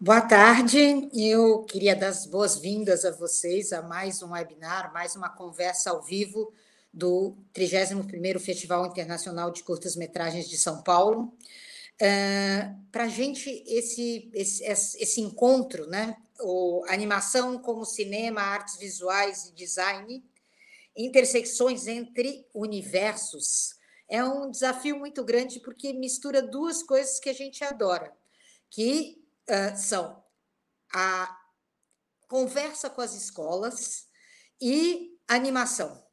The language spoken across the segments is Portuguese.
Boa tarde, eu queria dar as boas-vindas a vocês a mais um webinar, mais uma conversa ao vivo do 31º Festival Internacional de Curtas-Metragens de São Paulo. Uh, é, Para a gente, esse, esse, esse encontro, né? o animação como cinema, artes visuais e design, intersecções entre universos, é um desafio muito grande porque mistura duas coisas que a gente adora, que uh, são a conversa com as escolas e animação.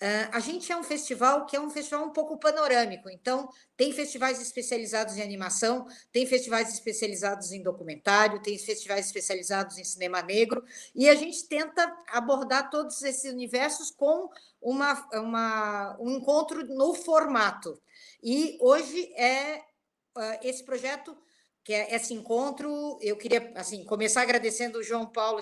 Uh, a gente é um festival que é um festival um pouco panorâmico, então tem festivais especializados em animação, tem festivais especializados em documentário, tem festivais especializados em cinema negro, e a gente tenta abordar todos esses universos com uma, uma um encontro no formato. E hoje é uh, esse projeto que é esse encontro. Eu queria assim começar agradecendo o João Paulo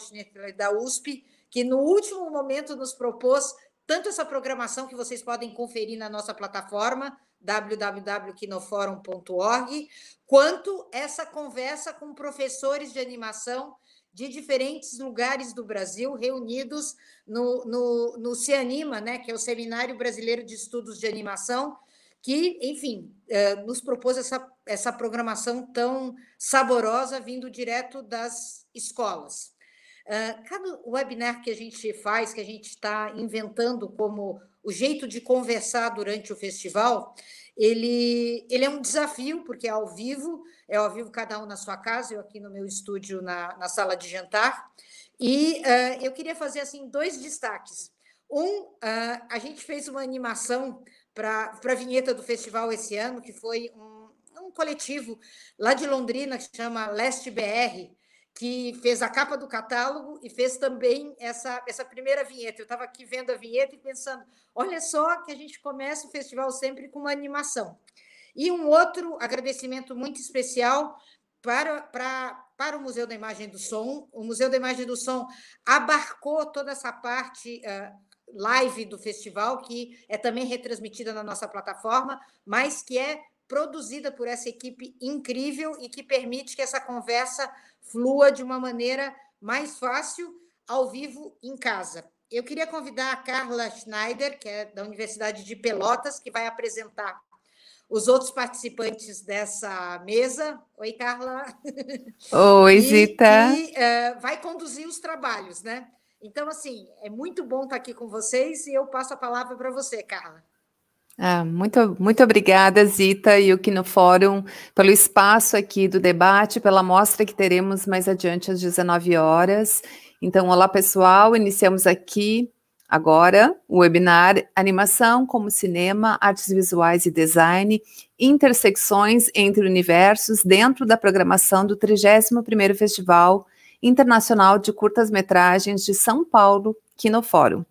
da USP, que no último momento nos propôs tanto essa programação que vocês podem conferir na nossa plataforma www.quinoforum.org, quanto essa conversa com professores de animação de diferentes lugares do Brasil reunidos no, no, no CIANIMA, né, que é o Seminário Brasileiro de Estudos de Animação, que, enfim, eh, nos propôs essa, essa programação tão saborosa vindo direto das escolas. Eh, cada webinar que a gente faz, que a gente está inventando como o jeito de conversar durante o festival, ele, ele é um desafio, porque é ao vivo, é ao vivo cada um na sua casa, eu aqui no meu estúdio na, na sala de jantar. E uh, eu queria fazer assim dois destaques. Um, uh, a gente fez uma animação para a vinheta do festival esse ano, que foi um, um coletivo lá de Londrina que chama Leste BR, que fez a capa do catálogo e fez também essa, essa primeira vinheta. Eu estava aqui vendo a vinheta e pensando: olha só que a gente começa o festival sempre com uma animação. E um outro agradecimento muito especial para, para, para o Museu da Imagem do Som. O Museu da Imagem do Som abarcou toda essa parte uh, live do festival, que é também retransmitida na nossa plataforma, mas que é produzida por essa equipe incrível e que permite que essa conversa flua de uma maneira mais fácil ao vivo em casa. Eu queria convidar a Carla Schneider, que é da Universidade de Pelotas, que vai apresentar os outros participantes dessa mesa. Oi, Carla. Oi, Zita. E, e uh, vai conduzir os trabalhos, né? Então, assim, é muito bom estar aqui com vocês e eu passo a palavra para você, Carla. Ah, muito, muito obrigada, Zita e o no Fórum, pelo espaço aqui do debate, pela mostra que teremos mais adiante às 19 horas. Então, olá pessoal, iniciamos aqui agora o webinar Animação como Cinema, Artes Visuais e Design, Intersecções entre Universos, dentro da programação do 31º Festival Internacional de Curtas-Metragens de São Paulo, Kinofórum.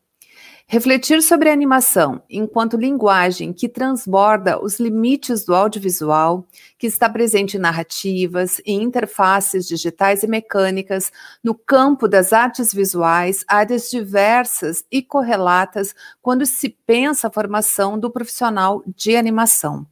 Refletir sobre a animação enquanto linguagem que transborda os limites do audiovisual, que está presente em narrativas e interfaces digitais e mecânicas no campo das artes visuais, áreas diversas e correlatas quando se pensa a formação do profissional de animação.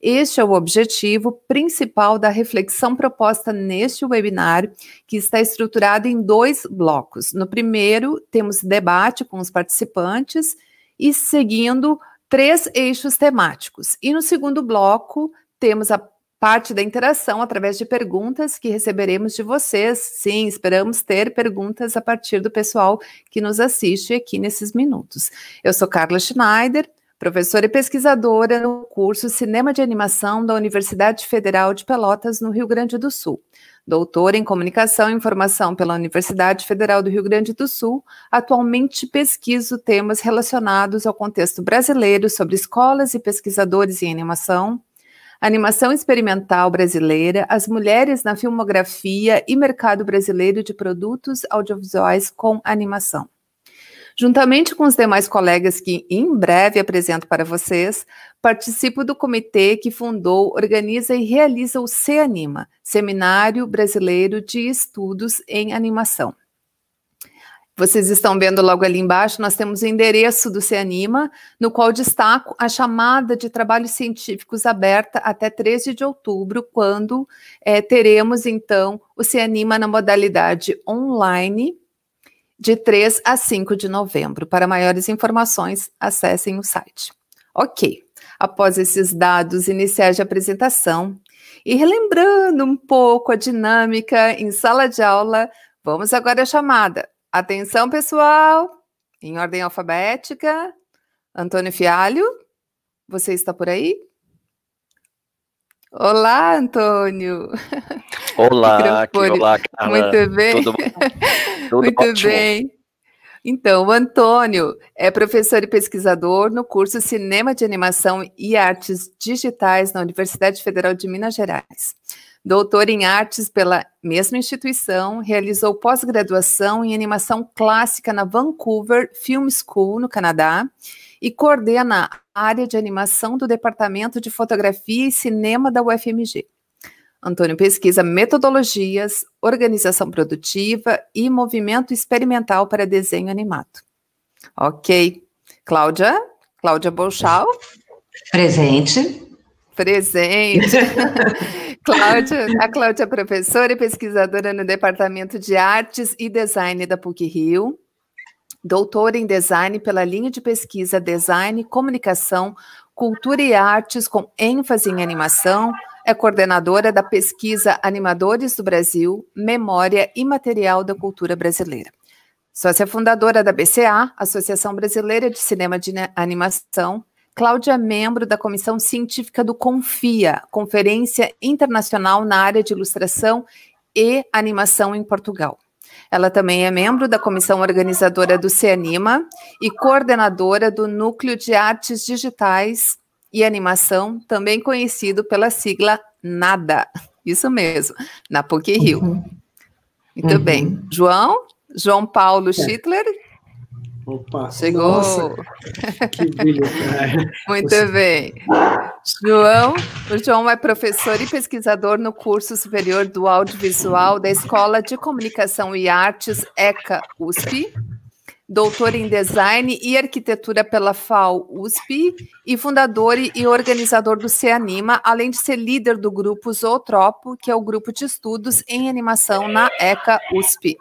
Este é o objetivo principal da reflexão proposta neste webinar, que está estruturado em dois blocos. No primeiro, temos debate com os participantes e seguindo três eixos temáticos. E no segundo bloco, temos a parte da interação através de perguntas que receberemos de vocês. Sim, esperamos ter perguntas a partir do pessoal que nos assiste aqui nesses minutos. Eu sou Carla Schneider, professora e pesquisadora no curso Cinema de Animação da Universidade Federal de Pelotas, no Rio Grande do Sul. Doutora em Comunicação e Informação pela Universidade Federal do Rio Grande do Sul, atualmente pesquiso temas relacionados ao contexto brasileiro sobre escolas e pesquisadores em animação, animação experimental brasileira, as mulheres na filmografia e mercado brasileiro de produtos audiovisuais com animação. Juntamente com os demais colegas que em breve apresento para vocês, participo do comitê que fundou, organiza e realiza o CEANIMA, Seminário Brasileiro de Estudos em Animação. Vocês estão vendo logo ali embaixo, nós temos o endereço do CEANIMA, no qual destaco a chamada de trabalhos científicos aberta até 13 de outubro, quando é, teremos, então, o CEANIMA na modalidade online, de 3 a 5 de novembro. Para maiores informações, acessem o site. Ok, após esses dados iniciais de apresentação e relembrando um pouco a dinâmica em sala de aula, vamos agora à chamada. Atenção, pessoal! Em ordem alfabética, Antônio Fialho, você está por aí? Olá, Antônio. Olá, aqui, olá, Muito bem. Tudo, tudo Muito ótimo. bem. Então, o Antônio é professor e pesquisador no curso Cinema de Animação e Artes Digitais na Universidade Federal de Minas Gerais. Doutor em artes pela mesma instituição, realizou pós-graduação em animação clássica na Vancouver Film School, no Canadá, e coordena a área de animação do Departamento de Fotografia e Cinema da UFMG. Antônio pesquisa metodologias, organização produtiva e movimento experimental para desenho animado. Ok. Cláudia? Cláudia Bolchal? Presente. Presente. Cláudia, a Cláudia é professora e pesquisadora no Departamento de Artes e Design da PUC-Rio doutora em design pela linha de pesquisa Design, Comunicação, Cultura e Artes com ênfase em animação, é coordenadora da pesquisa Animadores do Brasil, Memória e Material da Cultura Brasileira. Sócia fundadora da BCA, Associação Brasileira de Cinema de Animação, Cláudia é membro da Comissão Científica do CONFIA, Conferência Internacional na área de Ilustração e Animação em Portugal. Ela também é membro da comissão organizadora do CEANIMA e coordenadora do Núcleo de Artes Digitais e Animação, também conhecido pela sigla NADA. Isso mesmo, na PUC Rio. Uhum. Muito uhum. bem. João, João Paulo Schittler, Opa! Chegou! Nossa, que brilho, Muito Você... bem. João, o João é professor e pesquisador no curso superior do audiovisual da Escola de Comunicação e Artes ECA USP, doutor em design e arquitetura pela FAO USP e fundador e organizador do CEANIMA, além de ser líder do grupo Zootropo, que é o grupo de estudos em animação na ECA USP.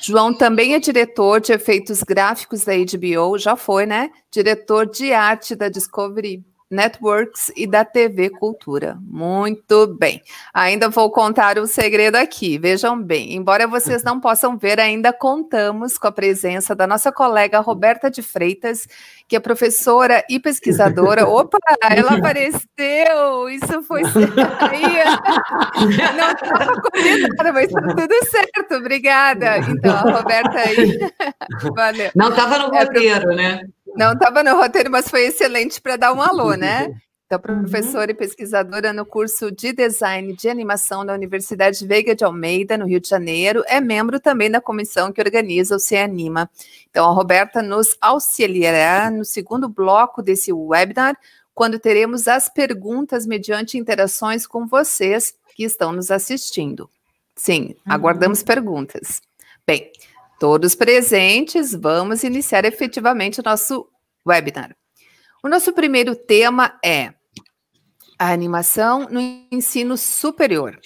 João também é diretor de efeitos gráficos da HBO, já foi, né? Diretor de arte da Discovery. Networks e da TV Cultura. Muito bem. Ainda vou contar o um segredo aqui. Vejam bem, embora vocês não possam ver, ainda contamos com a presença da nossa colega Roberta de Freitas, que é professora e pesquisadora. Opa, ela apareceu! Isso foi Não estava combinada, mas está tudo certo. Obrigada. Então, a Roberta aí. Valeu. Não estava no é, roteiro, é, né? Não estava no roteiro, mas foi excelente para dar um alô, uhum. né? Então, uhum. professora e pesquisadora no curso de Design de Animação da Universidade Veiga de Almeida, no Rio de Janeiro, é membro também da comissão que organiza o CEANIMA. Então, a Roberta nos auxiliará no segundo bloco desse webinar, quando teremos as perguntas mediante interações com vocês que estão nos assistindo. Sim, uhum. aguardamos perguntas. Bem, Todos presentes, vamos iniciar efetivamente o nosso webinar. O nosso primeiro tema é a animação no ensino superior.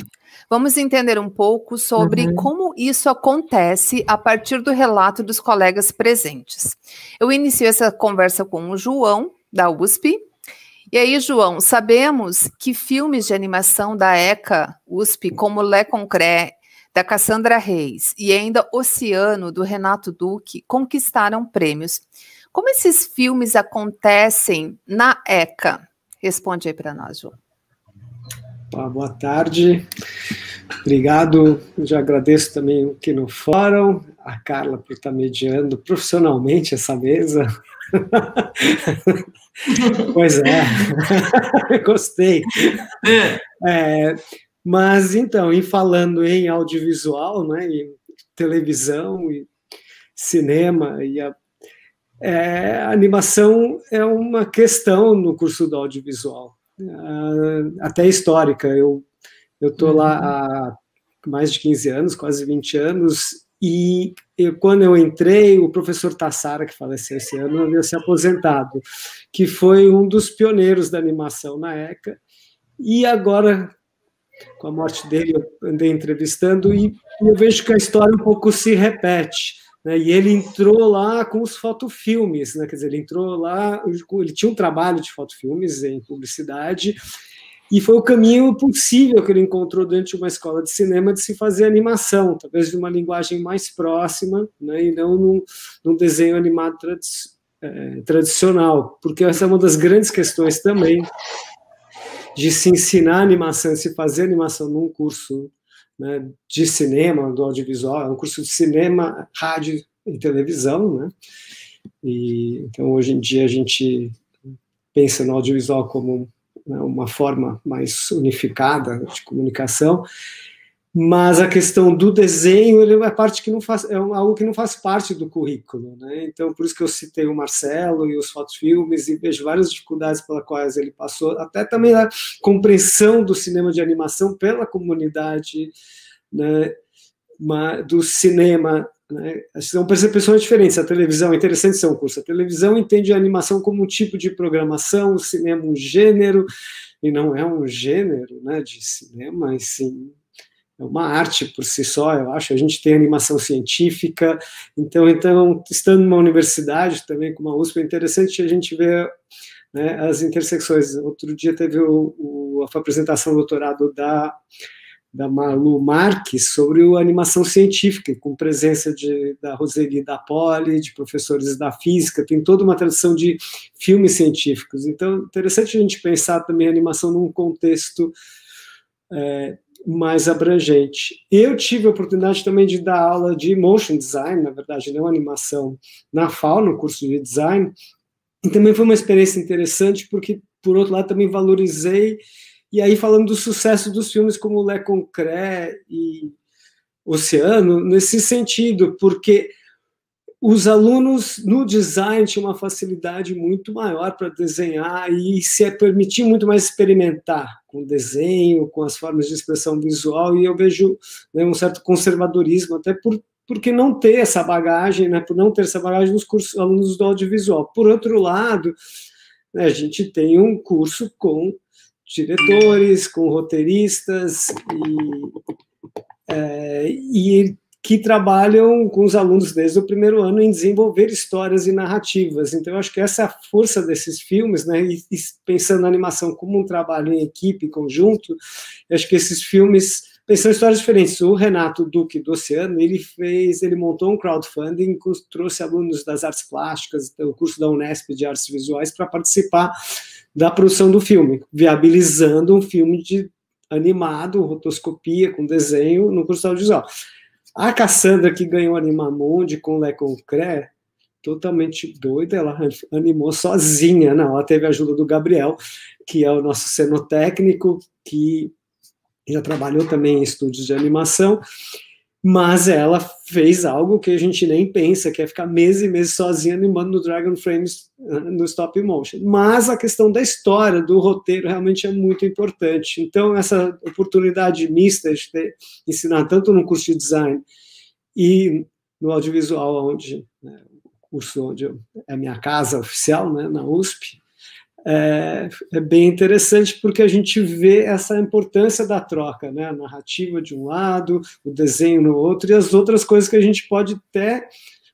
Vamos entender um pouco sobre uhum. como isso acontece a partir do relato dos colegas presentes. Eu inicio essa conversa com o João, da USP. E aí, João, sabemos que filmes de animação da ECA, USP, como Le Concret da Cassandra Reis e ainda Oceano, do Renato Duque, conquistaram prêmios. Como esses filmes acontecem na ECA? Responde aí para nós, João. Ah, boa tarde. Obrigado. já agradeço também o que no fórum, a Carla por estar tá mediando profissionalmente essa mesa. pois é, gostei. É, é mas então, e falando em audiovisual, né, e televisão e cinema e a, é, a animação é uma questão no curso do audiovisual, ah, até histórica. Eu eu tô lá uhum. há mais de 15 anos, quase 20 anos, e eu, quando eu entrei, o professor Tassara, que faleceu esse ano, havia se aposentado, que foi um dos pioneiros da animação na ECA, e agora com a morte dele eu andei entrevistando e eu vejo que a história um pouco se repete. Né? E ele entrou lá com os fotofilmes, né? quer dizer, ele entrou lá, ele tinha um trabalho de fotofilmes em publicidade, e foi o caminho possível que ele encontrou durante uma escola de cinema de se fazer animação, talvez de uma linguagem mais próxima, né? e não num, num desenho animado tradi é, tradicional, porque essa é uma das grandes questões também de se ensinar animação, se fazer animação num curso né, de cinema, do audiovisual, é um curso de cinema, rádio e televisão, né? E, então, hoje em dia, a gente pensa no audiovisual como né, uma forma mais unificada de comunicação, mas a questão do desenho é parte que não faz é algo que não faz parte do currículo né então por isso que eu citei o Marcelo e os fotofilmes e vejo várias dificuldades pelas quais ele passou até também a compreensão do cinema de animação pela comunidade né do cinema né? são percepções diferentes a televisão é interessante ser um curso a televisão entende a animação como um tipo de programação o cinema é um gênero e não é um gênero né de cinema e sim é uma arte por si só, eu acho. A gente tem animação científica, então, então estando numa universidade também, com uma USP, é interessante a gente ver né, as intersecções. Outro dia teve o, o, a apresentação do doutorado da, da Malu Marques sobre a animação científica, com presença de, da Roseli da Poli, de professores da física, tem toda uma tradição de filmes científicos. Então, interessante a gente pensar também a animação num contexto é, mais abrangente. Eu tive a oportunidade também de dar aula de motion design, na verdade, não animação, na FAO, no curso de design, e também foi uma experiência interessante, porque, por outro lado, também valorizei, e aí falando do sucesso dos filmes como Le Concret e Oceano, nesse sentido, porque os alunos no design tinham uma facilidade muito maior para desenhar e se é permitir muito mais experimentar com desenho, com as formas de expressão visual, e eu vejo né, um certo conservadorismo, até por, porque não ter essa bagagem, né, por não ter essa bagagem nos cursos, alunos do audiovisual. Por outro lado, né, a gente tem um curso com diretores, com roteiristas, e, é, e que trabalham com os alunos desde o primeiro ano em desenvolver histórias e narrativas. Então, eu acho que essa é a força desses filmes, né? E, e pensando na animação como um trabalho em equipe, conjunto, eu acho que esses filmes pensando histórias diferentes. O Renato Duque do Oceano, ele fez, ele montou um crowdfunding, trouxe alunos das artes plásticas, do então, curso da Unesp de artes visuais para participar da produção do filme, viabilizando um filme de animado, rotoscopia com desenho no curso audiovisual. A Cassandra, que ganhou Animamonde com Le Concré, totalmente doida, ela animou sozinha, não, né? ela teve a ajuda do Gabriel, que é o nosso cenotécnico, que já trabalhou também em estúdios de animação, mas ela fez algo que a gente nem pensa, que é ficar meses e meses sozinha animando no Dragon Frames ah, no stop motion. Mas a questão da história, do roteiro, realmente é muito importante. Então, essa oportunidade mista de ter, ensinar tanto no curso de design e no audiovisual, onde né, o curso onde eu, é a minha casa oficial, né, na USP, é, é, bem interessante porque a gente vê essa importância da troca, né? A narrativa de um lado, o desenho no outro e as outras coisas que a gente pode ter,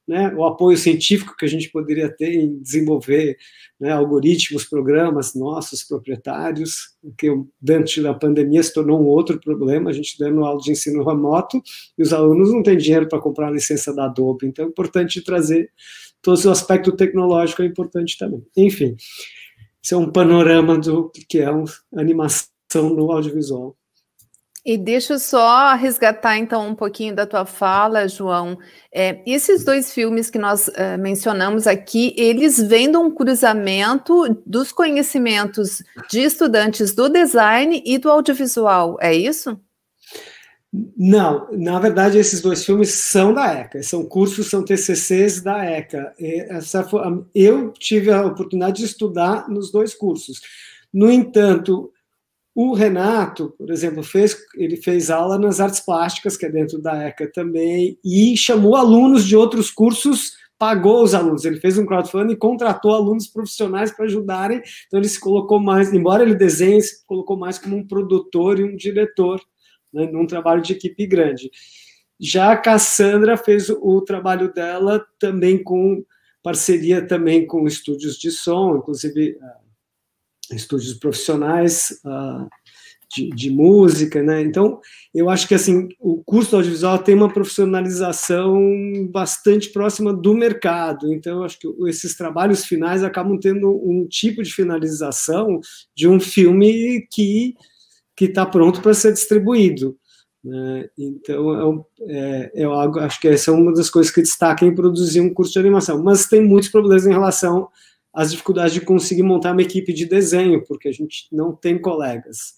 né? O apoio científico que a gente poderia ter em desenvolver né? algoritmos, programas nossos proprietários, que dentro da pandemia se tornou um outro problema, a gente dando aula de ensino remoto e os alunos não têm dinheiro para comprar a licença da Adobe, então é importante trazer todo o aspecto tecnológico é importante também. Enfim, isso é um panorama do que é uma animação no audiovisual. E deixa eu só resgatar então um pouquinho da tua fala, João. É, esses dois filmes que nós é, mencionamos aqui, eles vêm de um cruzamento dos conhecimentos de estudantes do design e do audiovisual, é isso? Não, na verdade esses dois filmes são da ECA, são cursos, são TCCs da ECA. Essa foi, eu tive a oportunidade de estudar nos dois cursos. No entanto, o Renato, por exemplo, fez, ele fez aula nas artes plásticas, que é dentro da ECA também, e chamou alunos de outros cursos, pagou os alunos. Ele fez um crowdfunding e contratou alunos profissionais para ajudarem. Então ele se colocou mais, embora ele desenhe, se colocou mais como um produtor e um diretor né, num trabalho de equipe grande. Já a Cassandra fez o trabalho dela também com parceria também com estúdios de som, inclusive uh, estúdios profissionais uh, de, de, música, né? Então, eu acho que assim o curso audiovisual tem uma profissionalização bastante próxima do mercado. Então, eu acho que esses trabalhos finais acabam tendo um tipo de finalização de um filme que que está pronto para ser distribuído. Né? Então, é, eu é, é acho que essa é uma das coisas que destaca em produzir um curso de animação. Mas tem muitos problemas em relação às dificuldades de conseguir montar uma equipe de desenho, porque a gente não tem colegas.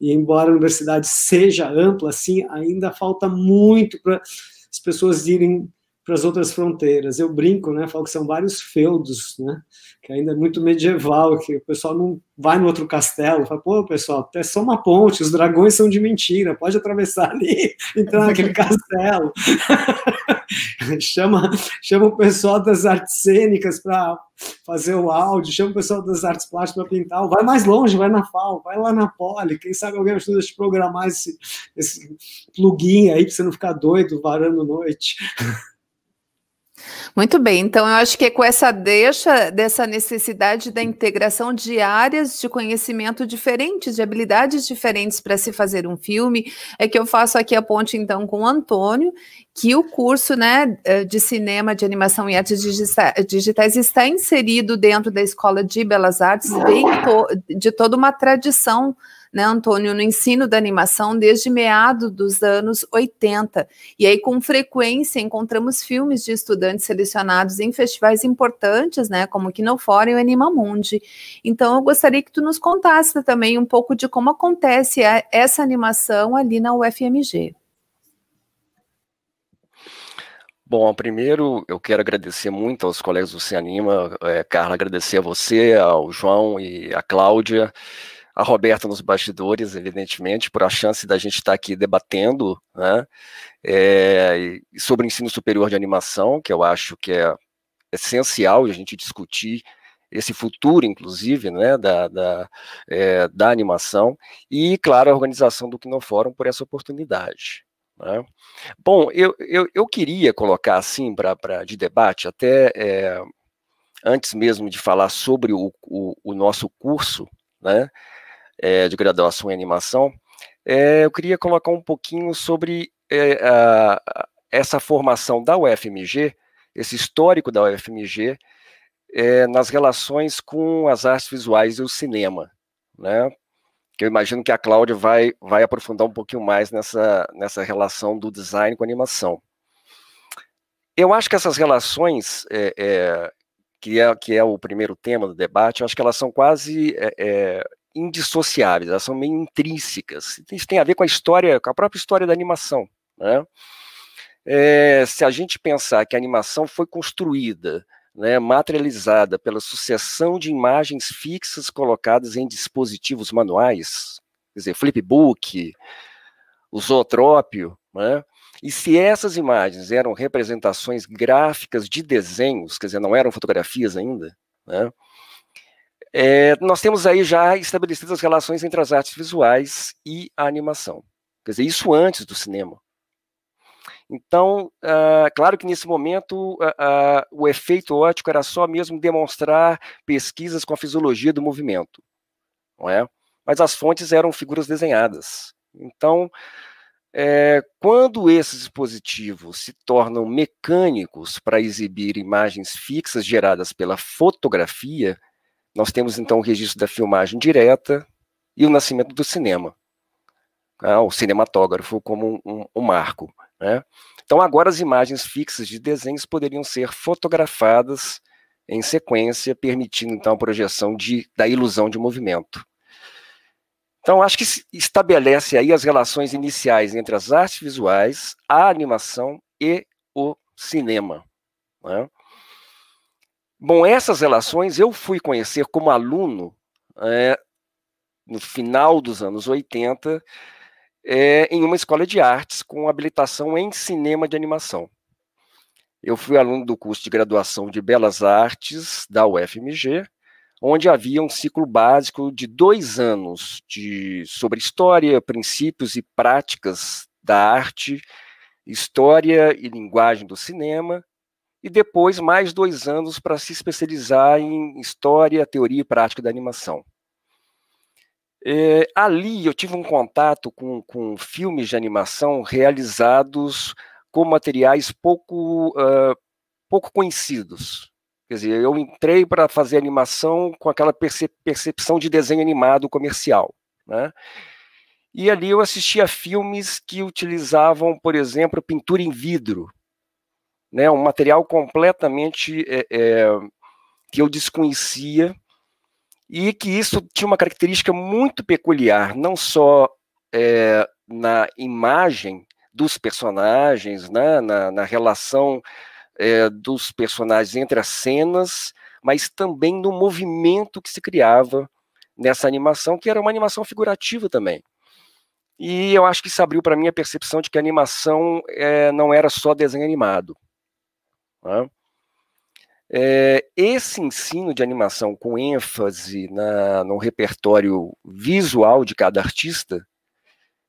E embora a universidade seja ampla, assim, ainda falta muito para as pessoas irem para as outras fronteiras. Eu brinco, né? Falo que são vários feudos, né? Que ainda é muito medieval, que o pessoal não vai no outro castelo, fala, pô, pessoal, é só uma ponte, os dragões são de mentira, pode atravessar ali, entrar naquele castelo. chama, chama o pessoal das artes cênicas para fazer o áudio, chama o pessoal das artes plásticas para pintar, vai mais longe, vai na FAO, vai lá na Poli, quem sabe alguém ajuda a te programar esse, esse plugin aí para você não ficar doido varando noite. Muito bem, então eu acho que é com essa deixa dessa necessidade da integração de áreas de conhecimento diferentes, de habilidades diferentes para se fazer um filme, é que eu faço aqui a ponte então com o Antônio, que o curso né, eh, de cinema, de animação e artes digitais está inserido dentro da Escola de Belas Artes, de toda uma tradição né, Antônio, no ensino da animação desde meados dos anos 80. E aí, com frequência, encontramos filmes de estudantes selecionados em festivais importantes, né, como o Kinofórum e o Animamundi. Então, eu gostaria que tu nos contasse também um pouco de como acontece essa animação ali na UFMG. Bom, primeiro eu quero agradecer muito aos colegas do Cianima, é, eh, Carla, agradecer a você, ao João e à Cláudia, a Roberta nos bastidores, evidentemente, por a chance da gente estar tá aqui debatendo né, é, sobre o ensino superior de animação, que eu acho que é essencial a gente discutir esse futuro, inclusive, né, da, da, é, da animação, e, claro, a organização do Quinofórum por essa oportunidade. Né? Bom, eu, eu, eu, queria colocar assim pra, pra, de debate, até é, antes mesmo de falar sobre o, o, o nosso curso, né, é, de graduação em animação, é, eu queria colocar um pouquinho sobre é, a, essa formação da UFMG, esse histórico da UFMG, é, nas relações com as artes visuais e o cinema, né? Que eu imagino que a Cláudia vai, vai aprofundar um pouquinho mais nessa, nessa relação do design com animação. Eu acho que essas relações é, é, que é, que é o primeiro tema do debate, eu acho que elas são quase é, é, indissociáveis, elas são meio intrínsecas. Isso tem a ver com a história, com a própria história da animação. Né? É, se a gente pensar que a animação foi construída, né, materializada pela sucessão de imagens fixas colocadas em dispositivos manuais, quer dizer, flipbook, o zootrópio, né? E se essas imagens eram representações gráficas de desenhos, quer dizer, não eram fotografias ainda, né? É, nós temos aí já estabelecidas as relações entre as artes visuais e a animação. Quer dizer, isso antes do cinema. Então, uh, claro que nesse momento uh, uh, o efeito ótico era só mesmo demonstrar pesquisas com a fisiologia do movimento, não é? Mas as fontes eram figuras desenhadas. Então, é, quando esses dispositivos se tornam mecânicos para exibir imagens fixas geradas pela fotografia, nós temos então o registro da filmagem direta e o nascimento do cinema. Né, o cinematógrafo como um, um, um marco. Né? Então agora as imagens fixas de desenhos poderiam ser fotografadas em sequência, permitindo então a projeção de, da ilusão de movimento. Então, acho que estabelece aí as relações iniciais entre as artes visuais, a animação e o cinema. Né. Bom, essas relações eu fui conhecer como aluno é, no final dos anos 80, é, eh, em uma escola de artes com habilitação em cinema de animação. Eu fui aluno do curso de graduação de Belas Artes da UFMG, onde havia um ciclo básico de dois anos de, sobre história, princípios e práticas da arte, história e linguagem do cinema, e depois mais dois anos para se especializar em história, teoria e prática da animação. É, ali eu tive um contato com, com filmes de animação realizados com materiais pouco, uh, pouco conhecidos. Quer dizer, eu entrei para fazer animação com aquela percep percepção de desenho animado comercial. Né? E ali eu assistia a filmes que utilizavam, por exemplo, pintura em vidro né, um material completamente é, é, que eu desconhecia e que isso tinha uma característica muito peculiar, não só é, na imagem dos personagens, né, na, na relação dos personagens entre as cenas, mas também no movimento que se criava nessa animação, que era uma animação figurativa também. E eu acho que isso abriu para mim a percepção de que a animação é, não era só desenho animado. Né? É, esse ensino de animação com ênfase na, no repertório visual de cada artista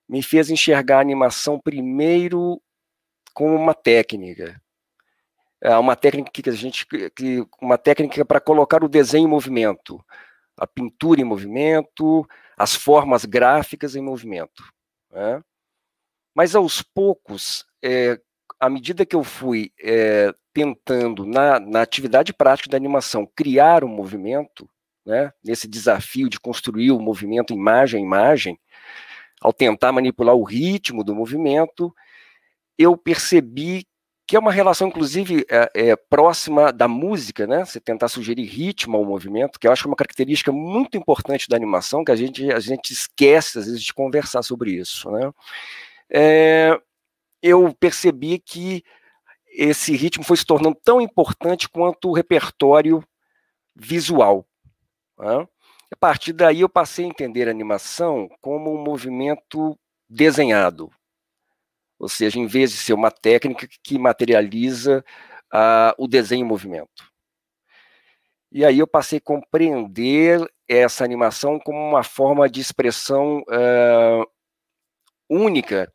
me fez enxergar a animação primeiro como uma técnica, é uma técnica que a gente que, uma técnica para colocar o desenho em movimento, a pintura em movimento, as formas gráficas em movimento. Né? Mas aos poucos, é, à medida que eu fui é, tentando, na, na atividade prática da animação, criar um movimento, né, nesse desafio de construir o movimento imagem a imagem, ao tentar manipular o ritmo do movimento, eu percebi que é uma relação, inclusive, é, é, próxima da música, né? Você tentar sugerir ritmo ao movimento, que eu acho que é uma característica muito importante da animação, que a gente, a gente esquece, às vezes, de conversar sobre isso, né? É, eu percebi que esse ritmo foi se tornando tão importante quanto o repertório visual. Né? A partir daí eu passei a entender a animação como um movimento desenhado, ou seja, em vez de ser uma técnica que materializa uh, o desenho em movimento. E aí eu passei a compreender essa animação como uma forma de expressão uh, única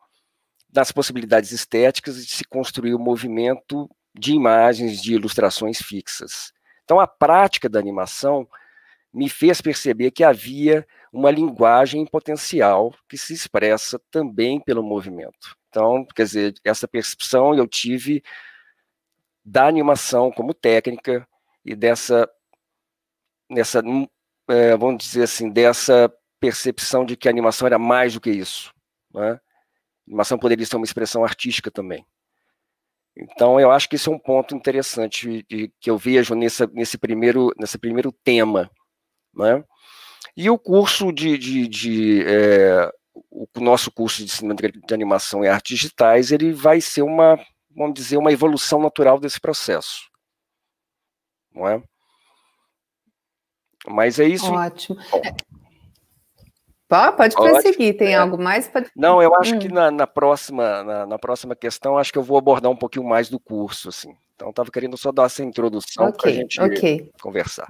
das possibilidades estéticas de se construir o um movimento de imagens, de ilustrações fixas. Então, a prática da animação me fez perceber que havia uma linguagem potencial que se expressa também pelo movimento. Então, quer dizer, essa percepção eu tive da animação como técnica e dessa, nessa, eh, vamos dizer assim, dessa percepção de que a animação era mais do que isso. Né? Animação poderia ser uma expressão artística também. Então, eu acho que esse é um ponto interessante de, que eu vejo nessa, nesse, primeiro, nesse primeiro tema. Né? E o curso de. de, de é, o nosso curso de cinema de animação e artes digitais, ele vai ser uma, vamos dizer, uma evolução natural desse processo. Não é? Mas é isso. Ótimo. Bom pode prosseguir, tem é. algo mais? Não, eu acho hum. que na, na próxima, na, na, próxima questão, acho que eu vou abordar um pouquinho mais do curso, assim. Então, estava querendo só dar essa introdução okay, para a gente okay. conversar.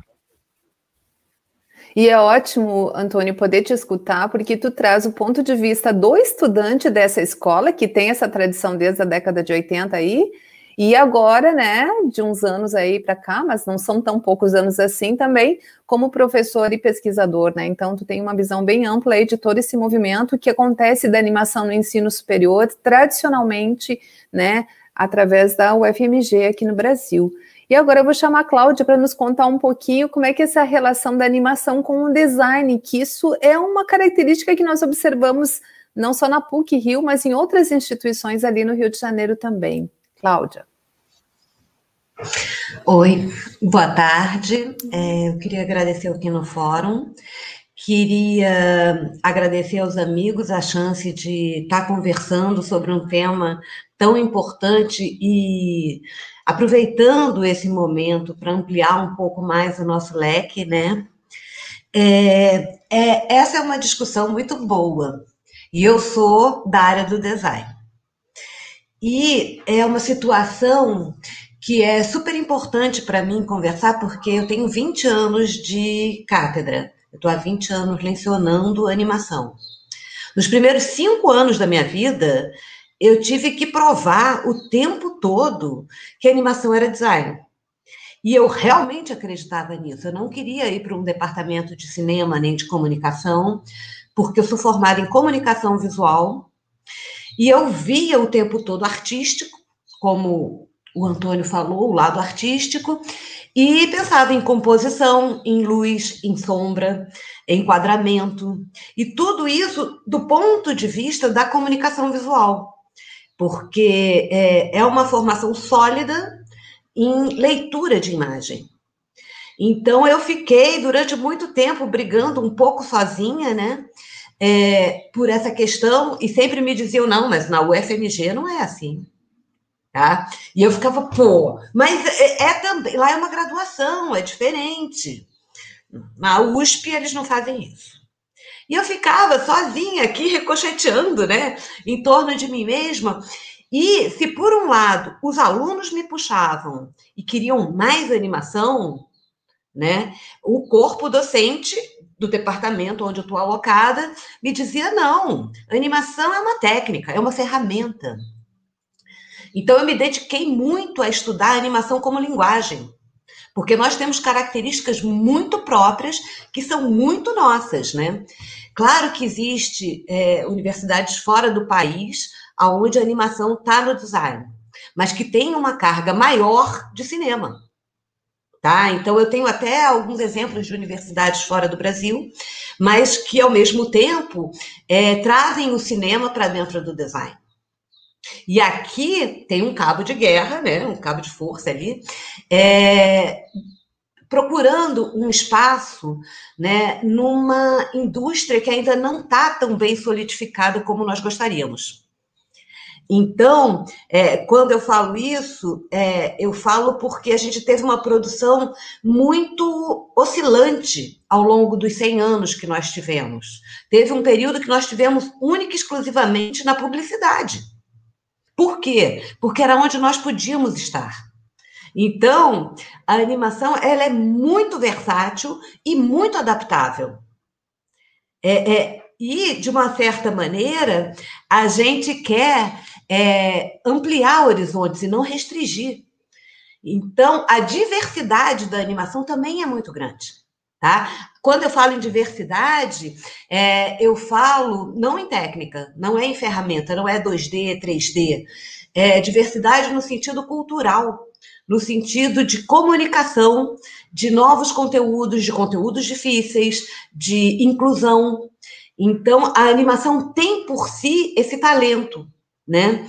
E é ótimo, Antônio, poder te escutar, porque tu traz o ponto de vista do estudante dessa escola, que tem essa tradição desde a década de 80 aí, e agora, né, de uns anos aí para cá, mas não são tão poucos anos assim também, como professor e pesquisador, né? Então tu tem uma visão bem ampla aí de todo esse movimento que acontece da animação no ensino superior, tradicionalmente, né, através da UFMG aqui no Brasil. E agora eu vou chamar a Cláudia para nos contar um pouquinho como é que é essa relação da animação com o design, que isso é uma característica que nós observamos não só na PUC Rio, mas em outras instituições ali no Rio de Janeiro também. Cláudia. Oi, boa tarde. É, eu queria agradecer aqui no fórum. Queria agradecer aos amigos a chance de estar conversando sobre um tema tão importante e aproveitando esse momento para ampliar um pouco mais o nosso leque, né? É, é, essa é uma discussão muito boa e eu sou da área do design. E é uma situação que é super importante para mim conversar, porque eu tenho 20 anos de cátedra. Eu estou há 20 anos lecionando animação. Nos primeiros cinco anos da minha vida, eu tive que provar o tempo todo que animação era design. E eu realmente acreditava nisso. Eu não queria ir para um departamento de cinema nem de comunicação, porque eu sou formada em comunicação visual e eu via o tempo todo artístico, como o Antônio falou, o lado artístico, e pensava em composição, em luz, em sombra, em enquadramento, e tudo isso do ponto de vista da comunicação visual, porque é, é uma formação sólida em leitura de imagem. Então eu fiquei durante muito tempo brigando um pouco sozinha, né? é, por essa questão e sempre me diziam, não, mas na UFMG não é assim. Tá? E eu ficava, pô, mas é, é também, lá é uma graduação, é diferente. Na USP eles não fazem isso. E eu ficava sozinha aqui, ricocheteando, né, em torno de mim mesma. E se por um lado os alunos me puxavam e queriam mais animação, né, o corpo docente do departamento onde eu estou alocada me dizia: não, animação é uma técnica, é uma ferramenta. Então eu me dediquei muito a estudar a animação como linguagem, porque nós temos características muito próprias que são muito nossas, né? Claro que existe é, universidades fora do país onde a animação está no design, mas que tem uma carga maior de cinema. Tá? Então, eu tenho até alguns exemplos de universidades fora do Brasil, mas que, ao mesmo tempo, é, trazem o cinema para dentro do design. E aqui tem um cabo de guerra, né? um cabo de força ali, é, procurando um espaço né, numa indústria que ainda não está tão bem solidificada como nós gostaríamos. Então, é, quando eu falo isso, é, eu falo porque a gente teve uma produção muito oscilante ao longo dos 100 anos que nós tivemos. Teve um período que nós tivemos única e exclusivamente na publicidade. Por quê? Porque era onde nós podíamos estar. Então, a animação ela é muito versátil e muito adaptável. É, é, e, de uma certa maneira, a gente quer é, ampliar horizontes e não restringir. Então, a diversidade da animação também é muito grande. Tá? Quando eu falo em diversidade, é, eu falo não em técnica, não é em ferramenta, não é 2D, 3D. É diversidade no sentido cultural, no sentido de comunicação, de novos conteúdos, de conteúdos difíceis, de inclusão. Então, a animação tem por si esse talento, né?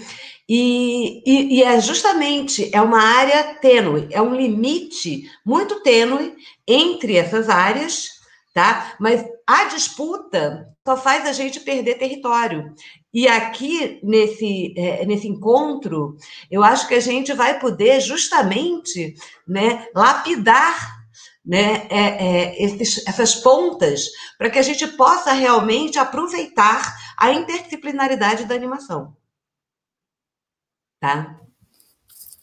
E, e, e, é justamente é uma área tênue, é um limite muito tênue entre essas áreas, tá? Mas a disputa só faz a gente perder território. E aqui nesse, é, nesse encontro, eu acho que a gente vai poder justamente né, lapidar né, é, é, esses, essas pontas para que a gente possa realmente aproveitar a interdisciplinaridade da animação tá?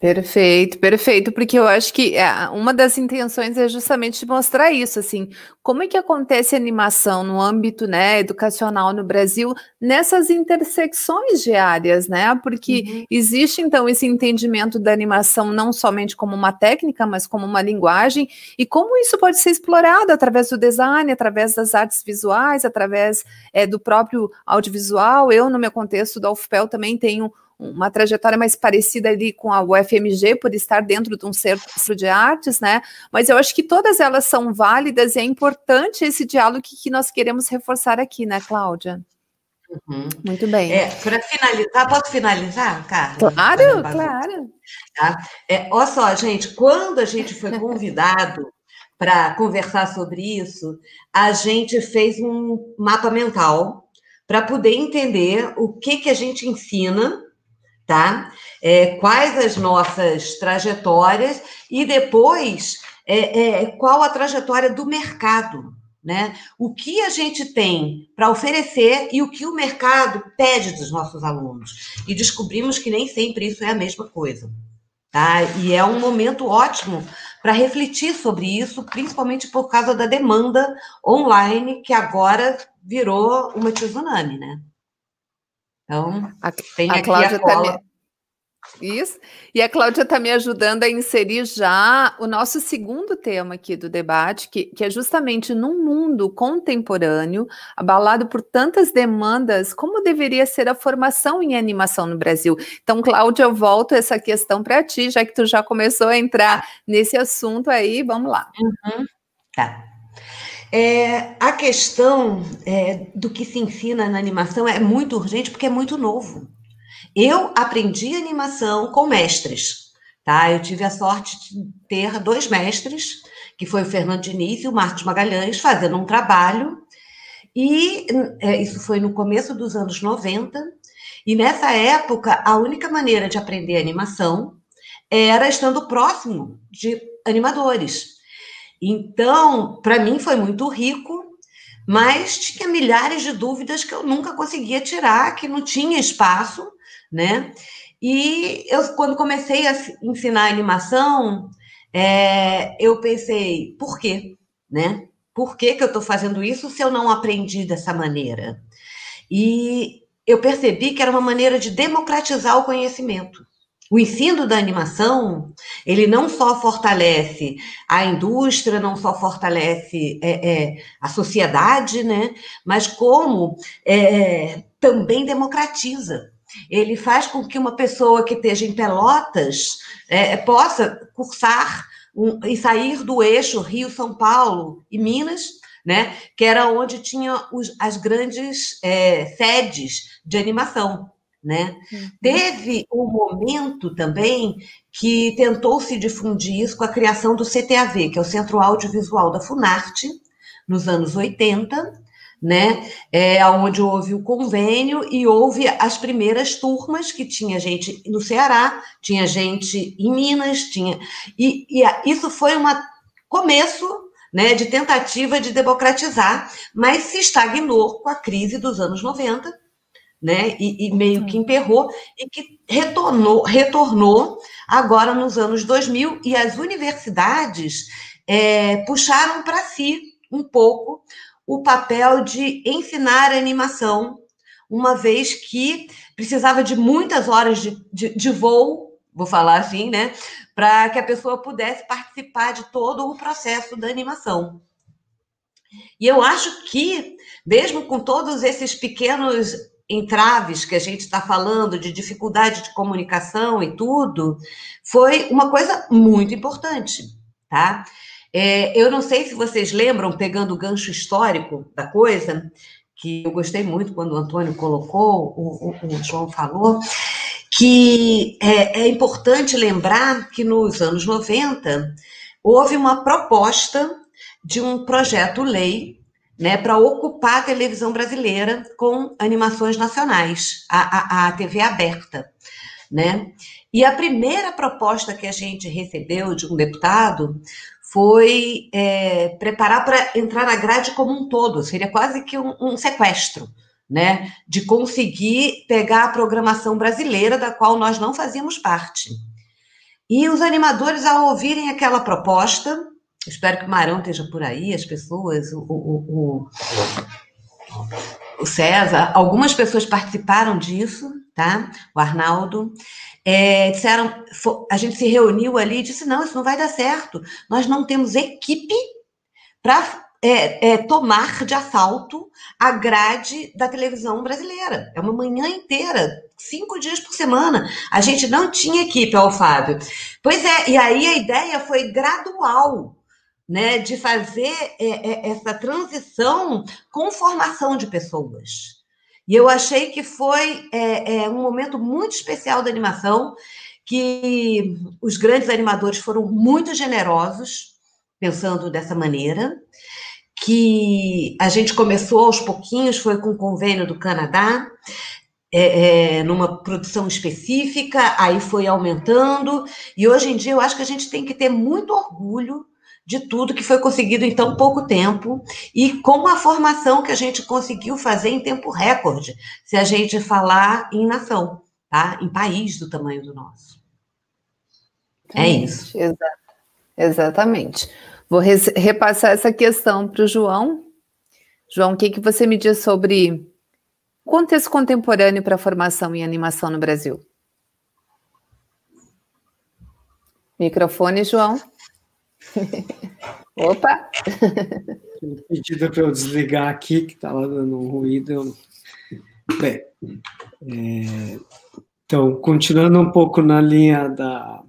Perfeito, perfeito, porque eu acho que é, uma das intenções é justamente mostrar isso, assim, como é que acontece animação no âmbito, né, educacional no Brasil, nessas intersecções de áreas, né, porque uhum. existe, então, esse entendimento da animação não somente como uma técnica, mas como uma linguagem, e como isso pode ser explorado através do design, através das artes visuais, através é, do próprio audiovisual, eu, no meu contexto da UFPEL, também tenho uma trajetória mais parecida ali com a UFMG, por estar dentro de um centro de artes, né? Mas eu acho que todas elas são válidas e é importante esse diálogo que, nós queremos reforçar aqui, né, Cláudia? Uhum. Muito bem. É, Para finalizar, posso finalizar, Carla? Claro, tá claro. Tá? É, olha só, gente, quando a gente foi convidado para conversar sobre isso, a gente fez um mapa mental para poder entender o que, que a gente ensina tá? É, quais as nossas trajetórias e depois é, é, qual a trajetória do mercado, né? O que a gente tem para oferecer e o que o mercado pede dos nossos alunos. E descobrimos que nem sempre isso é a mesma coisa. Tá? E é um momento ótimo para refletir sobre isso, principalmente por causa da demanda online que agora virou uma tsunami, né? Então, a, tem a aqui Cláudia a tá cola. Tá me... Isso. E a Cláudia está me ajudando a inserir já o nosso segundo tema aqui do debate, que, que é justamente num mundo contemporâneo, abalado por tantas demandas, como deveria ser a formação em animação no Brasil? Então, Cláudia, eu volto essa questão para ti, já que tu já começou a entrar nesse assunto aí, vamos lá. Uhum. Tá. É, a questão é, do que se ensina na animação é muito urgente porque é muito novo. Eu aprendi animação com mestres, tá? Eu tive a sorte de ter dois mestres, que foi o Fernando Diniz e o Marcos Magalhães, fazendo um trabalho. E é, isso foi no começo dos anos 90. E nessa época, a única maneira de aprender animação era estando próximo de animadores, então, para mim foi muito rico, mas tinha milhares de dúvidas que eu nunca conseguia tirar, que não tinha espaço, né? E eu, quando comecei a ensinar animação, é, eu pensei, por quê? Né? Por que, que eu estou fazendo isso se eu não aprendi dessa maneira? E eu percebi que era uma maneira de democratizar o conhecimento. O ensino da animação, ele não só fortalece a indústria, não só fortalece é, é, a sociedade, né? mas como é, também democratiza. Ele faz com que uma pessoa que esteja em Pelotas é, possa cursar um, e sair do eixo Rio, São Paulo e Minas, né? que era onde tinha os, as grandes é, sedes de animação. Né? Uhum. Teve um momento também que tentou se difundir isso com a criação do CTAV, que é o Centro Audiovisual da Funarte, nos anos 80, né? É onde houve o convênio e houve as primeiras turmas que tinha gente no Ceará, tinha gente em Minas, tinha e, e isso foi um começo. Né, de tentativa de democratizar, mas se estagnou com a crise dos anos 90, né? E, e, meio que uhum. emperrou e que retornou, retornou agora nos anos 2000 e as universidades é, puxaram para si um pouco o papel de ensinar animação, uma vez que precisava de muitas horas de, de, de voo, vou falar assim, né? Para que a pessoa pudesse participar de todo o processo da animação. E eu acho que, mesmo com todos esses pequenos entraves que a gente está falando, de dificuldade de comunicação e tudo, foi uma coisa muito importante, tá? É, eu não sei se vocês lembram, pegando o gancho histórico da coisa, que eu gostei muito quando o Antônio colocou, o, o, o João falou, que é, é importante lembrar que nos anos 90 houve uma proposta de um projeto-lei né, para ocupar a televisão brasileira com animações nacionais, a, a, a TV aberta. Né? E a primeira proposta que a gente recebeu de um deputado foi é, preparar para entrar na grade como um todo, seria quase que um, um sequestro. Né, de conseguir pegar a programação brasileira da qual nós não fazíamos parte. E os animadores, ao ouvirem aquela proposta, Espero que o Marão esteja por aí, as pessoas, o, o, o, o César. Algumas pessoas participaram disso, tá? O Arnaldo. É, disseram, a gente se reuniu ali e disse: não, isso não vai dar certo. Nós não temos equipe para é, é, tomar de assalto a grade da televisão brasileira. É uma manhã inteira, cinco dias por semana. A gente não tinha equipe, ó, Fábio. Pois é, e aí a ideia foi gradual né, de fazer é, é, essa transição com formação de pessoas. E eu achei que foi é, é, um momento muito especial da animação, que os grandes animadores foram muito generosos, pensando dessa maneira, que a gente começou aos pouquinhos, foi com o convênio do Canadá, é, é, numa produção específica, aí foi aumentando, e hoje em dia eu acho que a gente tem que ter muito orgulho de tudo que foi conseguido em tão pouco tempo e com a formação que a gente conseguiu fazer em tempo recorde, se a gente falar em nação, tá? Em país do tamanho do nosso. É isso. Exatamente. Vou repassar essa questão para o João. João, o que, que você me diz sobre contexto contemporâneo para formação em animação no Brasil? Microfone, João. Opa! pedido para eu desligar aqui, que estava dando um ruído. Eu... Bem, é... então, continuando um pouco na linha da,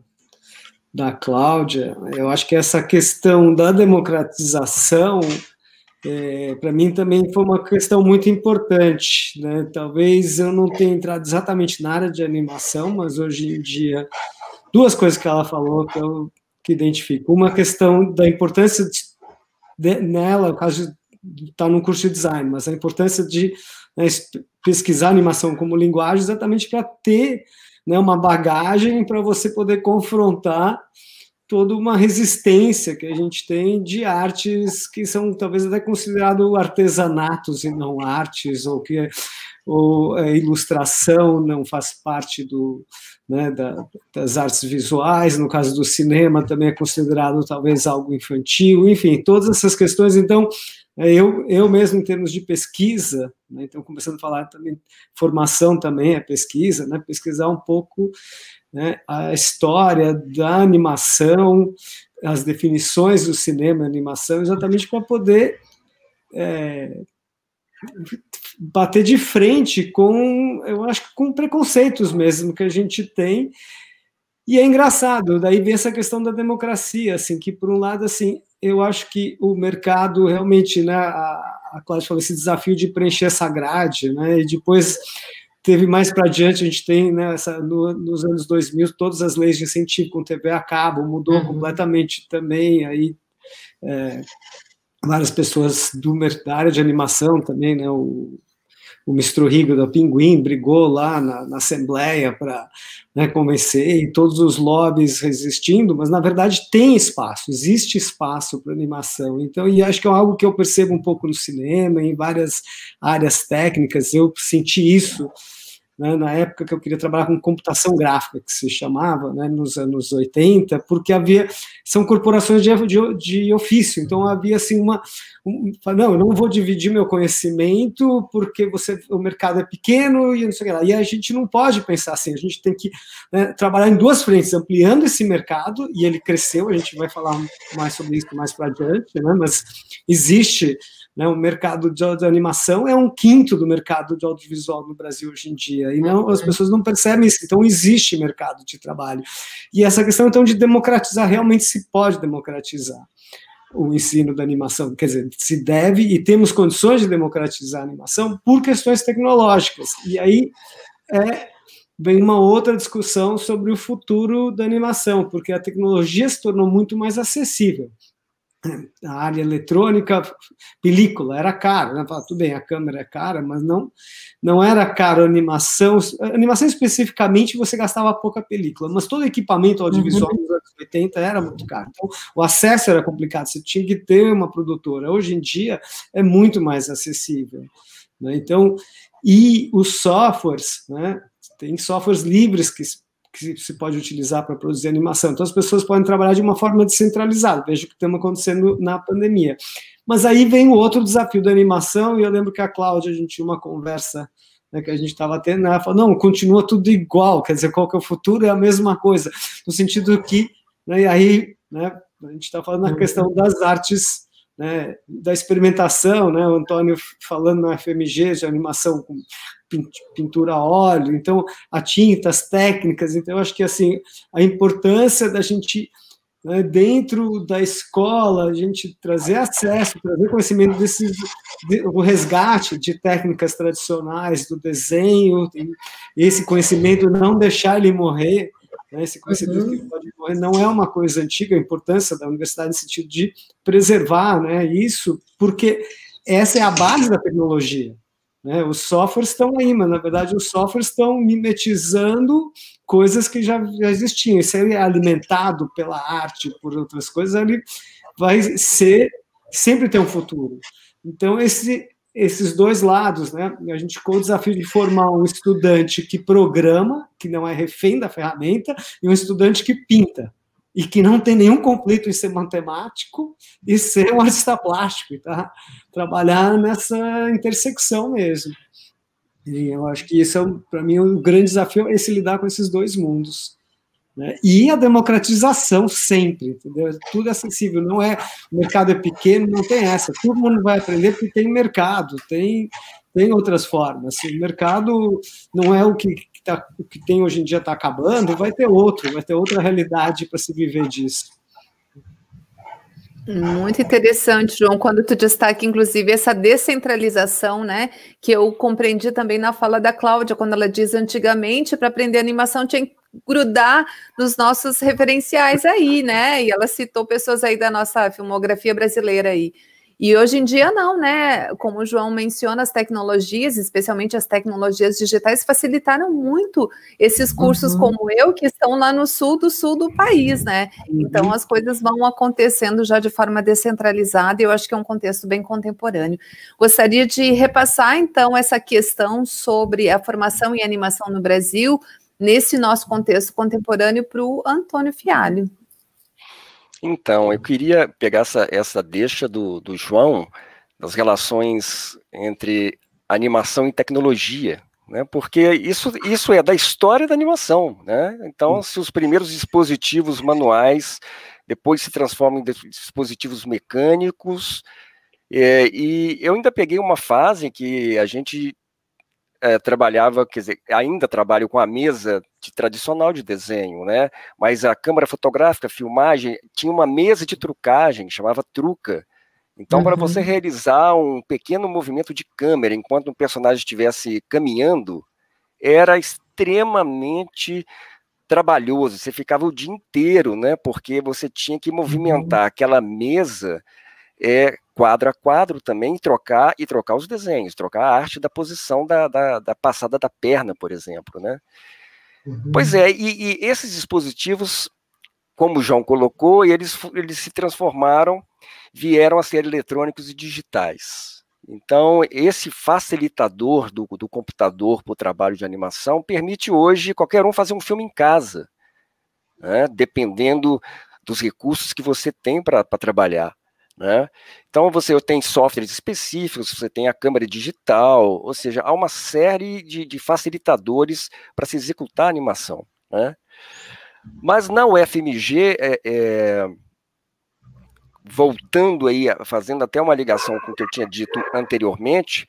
da Cláudia, eu acho que essa questão da democratização, é, para mim também foi uma questão muito importante. Né? Talvez eu não tenha entrado exatamente na área de animação, mas hoje em dia, duas coisas que ela falou que eu que identifico. Uma questão da importância de, de, nela, caso está num curso de design, mas a importância de né, pesquisar animação como linguagem exatamente para ter né, uma bagagem para você poder confrontar toda uma resistência que a gente tem de artes que são talvez até considerado artesanatos e não artes, ou que ou a ilustração não faz parte do, né, da, das artes visuais, no caso do cinema também é considerado talvez algo infantil, enfim, todas essas questões. Então, é, eu, eu mesmo, em termos de pesquisa, né, então começando a falar também, formação também é pesquisa, né, pesquisar um pouco né, a história da animação, as definições do cinema e animação, exatamente para poder é, bater de frente com, eu acho com preconceitos mesmo que a gente tem. E é engraçado, daí vem essa questão da democracia, assim, que por um lado, assim, eu acho que o mercado realmente, né, a, a Cláudia falou esse desafio de preencher essa grade, né, e depois teve mais para diante, a gente tem, né, essa, no, nos anos 2000, todas as leis de incentivo com TV a cabo, mudou uhum. completamente também, aí é, várias pessoas do, da área de animação também, né, o o Mistrurigo da Pinguim brigou lá na, na Assembleia para né, convencer, e todos os lobbies resistindo, mas na verdade tem espaço, existe espaço para animação. Então, e acho que é algo que eu percebo um pouco no cinema, em várias áreas técnicas, eu senti isso né, na época que eu queria trabalhar com computação gráfica, que se chamava, né, nos anos 80, porque havia, são corporações de, de, de ofício, então havia assim uma, um, não, eu não vou dividir meu conhecimento porque você, o mercado é pequeno e não sei o que lá, e a gente não pode pensar assim, a gente tem que né, trabalhar em duas frentes, ampliando esse mercado, e ele cresceu, a gente vai falar mais sobre isso mais para adiante, né, mas existe né? O mercado de, animação é um quinto do mercado de audiovisual no Brasil hoje em dia, e não, as é. pessoas não percebem isso, então existe mercado de trabalho. E essa questão, então, de democratizar, realmente se pode democratizar o ensino da animação, quer dizer, se deve e temos condições de democratizar a animação por questões tecnológicas. E aí é, vem uma outra discussão sobre o futuro da animação, porque a tecnologia se tornou muito mais acessível. a área eletrônica, película, era caro, né? Tudo bem, a câmera é cara, mas não não era caro a animação. A animação especificamente você gastava pouca película, mas todo equipamento audiovisual uhum. dos anos 80 era muito caro. Então, o acesso era complicado, você tinha que ter uma produtora. Hoje em dia é muito mais acessível. Né? Então, e os softwares, né? Tem softwares livres que que se pode utilizar para produzir animação. Então, as pessoas podem trabalhar de uma forma descentralizada, veja o que estamos acontecendo na pandemia. Mas aí vem o outro desafio da animação, e eu lembro que a Cláudia, a gente tinha uma conversa né, que a gente estava tendo, ela falou, não, continua tudo igual, quer dizer, qual que é o futuro é a mesma coisa, no sentido que, né, e aí, né, a gente está falando na questão das artes, né, da experimentação, né, o Antônio falando na FMG de animação com pintura a óleo, então a tinta, as técnicas. Então, acho que assim a importância da gente né, dentro da escola a gente trazer acesso, trazer conhecimento desses, de, o resgate de técnicas tradicionais do desenho, esse conhecimento não deixar ele morrer. Né, esse conhecimento uhum. que pode morrer não é uma coisa antiga, a importância da universidade no sentido de preservar né, isso, porque essa é a base da tecnologia. Né? Os softwares estão aí, mas na verdade os softwares estão mimetizando coisas que já, já existiam. E se ele é alimentado pela arte, por outras coisas, ele vai ser, sempre tem um futuro. Então, esse, esses dois lados, né? A gente com o desafio de formar um estudante que programa, que não é refém da ferramenta, e um estudante que pinta e que não tem nenhum conflito em ser matemático e ser um artista plástico, tá? Trabalhar nessa intersecção mesmo. E eu acho que isso é, para mim, o um grande desafio é se lidar com esses dois mundos. Né? E a democratização sempre, entendeu? É tudo é acessível, não é o mercado é pequeno, não tem essa. Todo mundo vai aprender porque tem mercado, tem tem outras formas. Assim, o mercado não é o que, que, tá, o que tem hoje em dia está acabando, vai ter outro, vai ter outra realidade para se viver disso. Muito interessante, João, quando tu destaca, inclusive, essa descentralização, né? Que eu compreendi também na fala da Cláudia, quando ela diz antigamente, para aprender animação tinha que grudar nos nossos referenciais aí, né? E ela citou pessoas aí da nossa filmografia brasileira aí. E hoje em dia não, né? Como o João menciona, as tecnologias, especialmente as tecnologias digitais, facilitaram muito esses cursos uhum. como eu, que estão lá no sul do sul do país, né? Então uhum. as coisas vão acontecendo já de forma descentralizada e eu acho que é um contexto bem contemporâneo. Gostaria de repassar então essa questão sobre a formação e animação no Brasil nesse nosso contexto contemporâneo para o Antônio Fialho. Então, eu queria pegar essa, essa deixa do, do João, das relações entre animação e tecnologia, né? porque isso, isso é da história da animação. Né? Então, se os primeiros dispositivos manuais depois se transformam em dispositivos mecânicos, é, e eu ainda peguei uma fase em que a gente é, trabalhava, quer dizer, ainda trabalho com a mesa de, tradicional de desenho, né? Mas a câmera fotográfica, filmagem, tinha uma mesa de trucagem, chamava truca. Então, uhum. para você realizar um pequeno movimento de câmera enquanto um personagem estivesse caminhando, era extremamente trabalhoso. Você ficava o dia inteiro, né? Porque você tinha que uhum. movimentar aquela mesa é, quadro a quadro também, trocar e trocar os desenhos, trocar a arte da posição da, da, da passada da perna, por exemplo, né? Uhum. Pois é, e, e, esses dispositivos, como o João colocou, eles, eles se transformaram, vieram a ser eletrônicos e digitais. Então, esse facilitador do, do computador para o trabalho de animação permite hoje qualquer um fazer um filme em casa, né? dependendo dos recursos que você tem para trabalhar. Né? Então você tem softwares específicos, você tem a câmera digital, ou seja, há uma série de, de facilitadores para se executar a animação. Né? Mas na UFMG, é, é, voltando aí, fazendo até uma ligação com o que eu tinha dito anteriormente,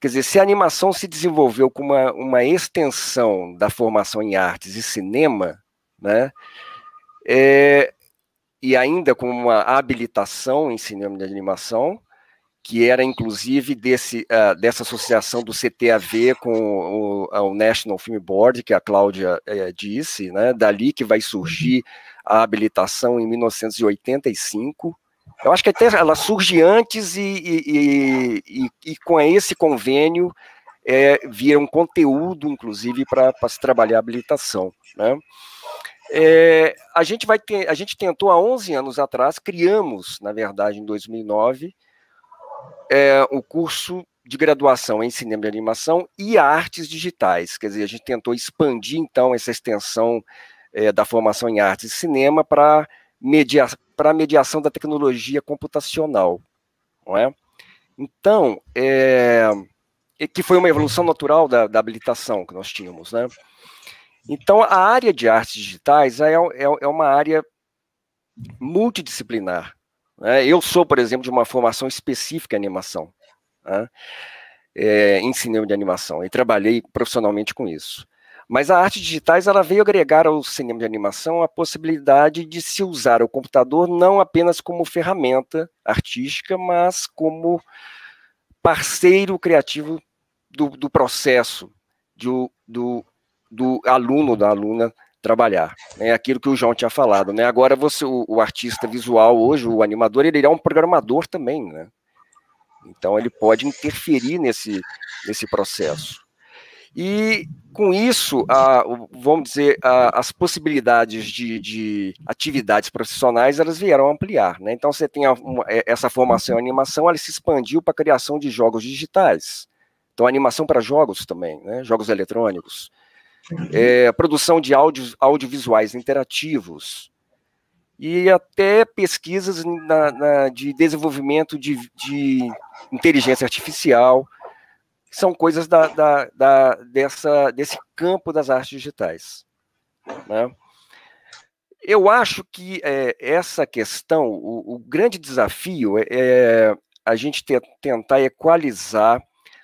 quer dizer, se a animação se desenvolveu como uma, uma extensão da formação em artes e cinema, né? É, e ainda com uma habilitação em cinema de animação, que era inclusive desse, uh, dessa associação do CTAV com o, o, National Film Board, que a Cláudia eh, disse, né? dali que vai surgir a habilitação em 1985. Eu acho que até ela surge antes e, e, e, e com esse convênio é, vira um conteúdo, inclusive, para se trabalhar a habilitação. Né? É, a, gente vai a gente tentou há 11 anos atrás, criamos, na verdade, em 2009, é, o curso de graduação em cinema e animação e artes digitais. Quer dizer, a gente tentou expandir, então, essa extensão é, da formação em artes e cinema para media, a mediação da tecnologia computacional. Não é? Então, é, que foi uma evolução natural da, da habilitação que nós tínhamos, né? Então, a área de artes digitais é, é, é uma área multidisciplinar. Né? Eu sou, por exemplo, de uma formação específica em animação, né? é, em cinema de animação, e trabalhei profissionalmente com isso. Mas a arte digitais ela veio agregar ao cinema de animação a possibilidade de se usar o computador não apenas como ferramenta artística, mas como parceiro criativo do, do processo, do, do aluno, da aluna trabalhar. É aquilo que o João tinha falado. Né? Agora você, o, o, artista visual hoje, o animador, ele é um programador também. Né? Então ele pode interferir nesse, nesse processo. E com isso, a, vamos dizer, a, as possibilidades de, de, atividades profissionais elas vieram ampliar. Né? Então você tem a, uma, é, essa formação em animação, ela se expandiu para a criação de jogos digitais. Então, animação para jogos também, né? jogos eletrônicos é, produção de áudios, audiovisuais interativos e até pesquisas na, na, de desenvolvimento de, de, inteligência artificial, são coisas da, da, da, dessa, desse campo das artes digitais. Né? Eu acho que é, essa questão, o, o grande desafio é, é a gente tentar equalizar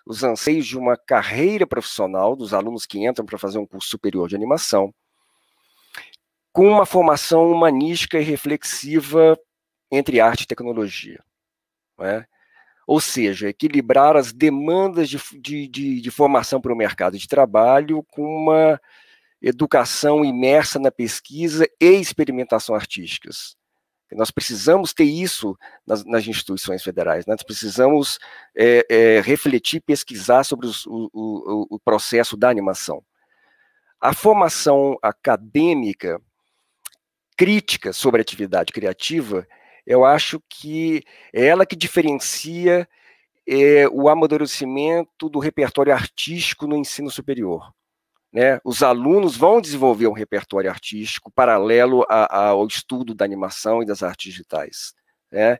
os anseios de uma carreira profissional dos alunos que entram para fazer um curso superior de animação, com uma formação humanística e reflexiva entre arte e tecnologia. Né? Ou seja, equilibrar as demandas de, de, de, de formação para o mercado de trabalho com uma educação imersa na pesquisa e experimentação artísticas. Nós precisamos ter isso nas, nas instituições federais, né? nós precisamos é, é, refletir, pesquisar sobre os, o, o, o processo da animação. A formação acadêmica crítica sobre a atividade criativa, eu acho que é ela que diferencia é, o amadurecimento do repertório artístico no ensino superior. Né? Os alunos vão desenvolver um repertório artístico paralelo a, a, ao estudo da animação e das artes digitais. Né?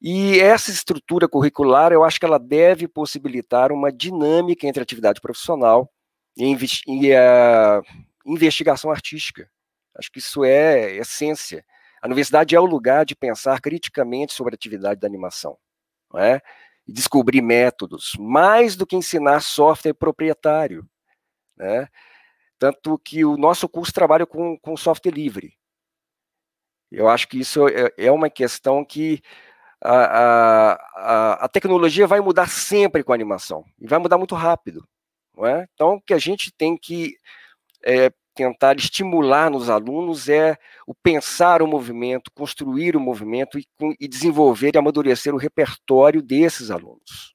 E essa estrutura curricular, eu acho que ela deve possibilitar uma dinâmica entre atividade profissional e, e a investigação artística. Acho que isso é essência. A universidade é o lugar de pensar criticamente sobre a atividade da animação, não é? e descobrir métodos, mais do que ensinar software proprietário. Né? Tanto que o nosso curso trabalha com, com software livre. Eu acho que isso é, é uma questão que a, a, a, tecnologia vai mudar sempre com a animação, e vai mudar muito rápido. Não é? Então, o que a gente tem que é, tentar estimular nos alunos é o pensar o movimento, construir o movimento e, e desenvolver e amadurecer o repertório desses alunos.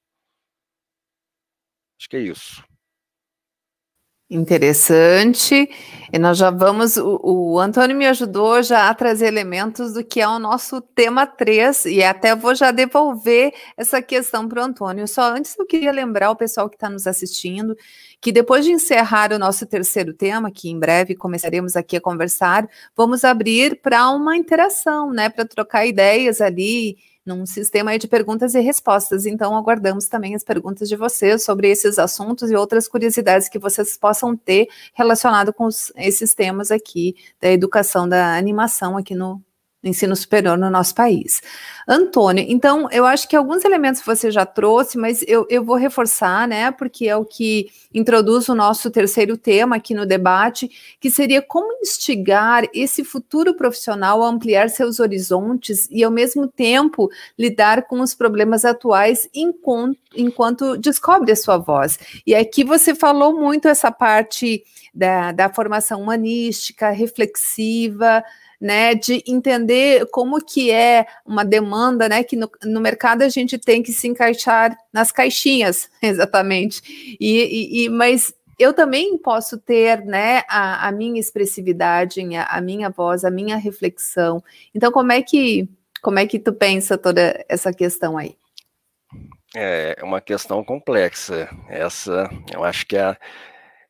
Acho que é isso. Interessante. E nós já vamos. O, o, Antônio me ajudou já a trazer elementos do que é o nosso tema 3, e até vou já devolver essa questão para o Antônio. Só antes eu queria lembrar o pessoal que está nos assistindo que depois de encerrar o nosso terceiro tema, que em breve começaremos aqui a conversar, vamos abrir para uma interação, né? Para trocar ideias ali num sistema de perguntas e respostas. Então, aguardamos também as perguntas de vocês sobre esses assuntos e outras curiosidades que vocês possam ter relacionado com os, esses temas aqui da educação da animação aqui no ensino superior no nosso país. Antônio, então eu acho que alguns elementos você já trouxe, mas eu, eu vou reforçar, né? Porque é o que introduz o nosso terceiro tema aqui no debate, que seria como instigar esse futuro profissional a ampliar seus horizontes e, ao mesmo tempo, lidar com os problemas atuais enquanto, enquanto descobre a sua voz. E aqui você falou muito essa parte da, da formação humanística, reflexiva né, de entender como que é uma demanda, né, que no, no mercado a gente tem que se encaixar nas caixinhas, exatamente. E, e, e mas eu também posso ter, né, a, a minha expressividade, a, a minha voz, a minha reflexão. Então, como é que como é que tu pensa toda essa questão aí? É, é uma questão complexa. Essa, eu acho que é,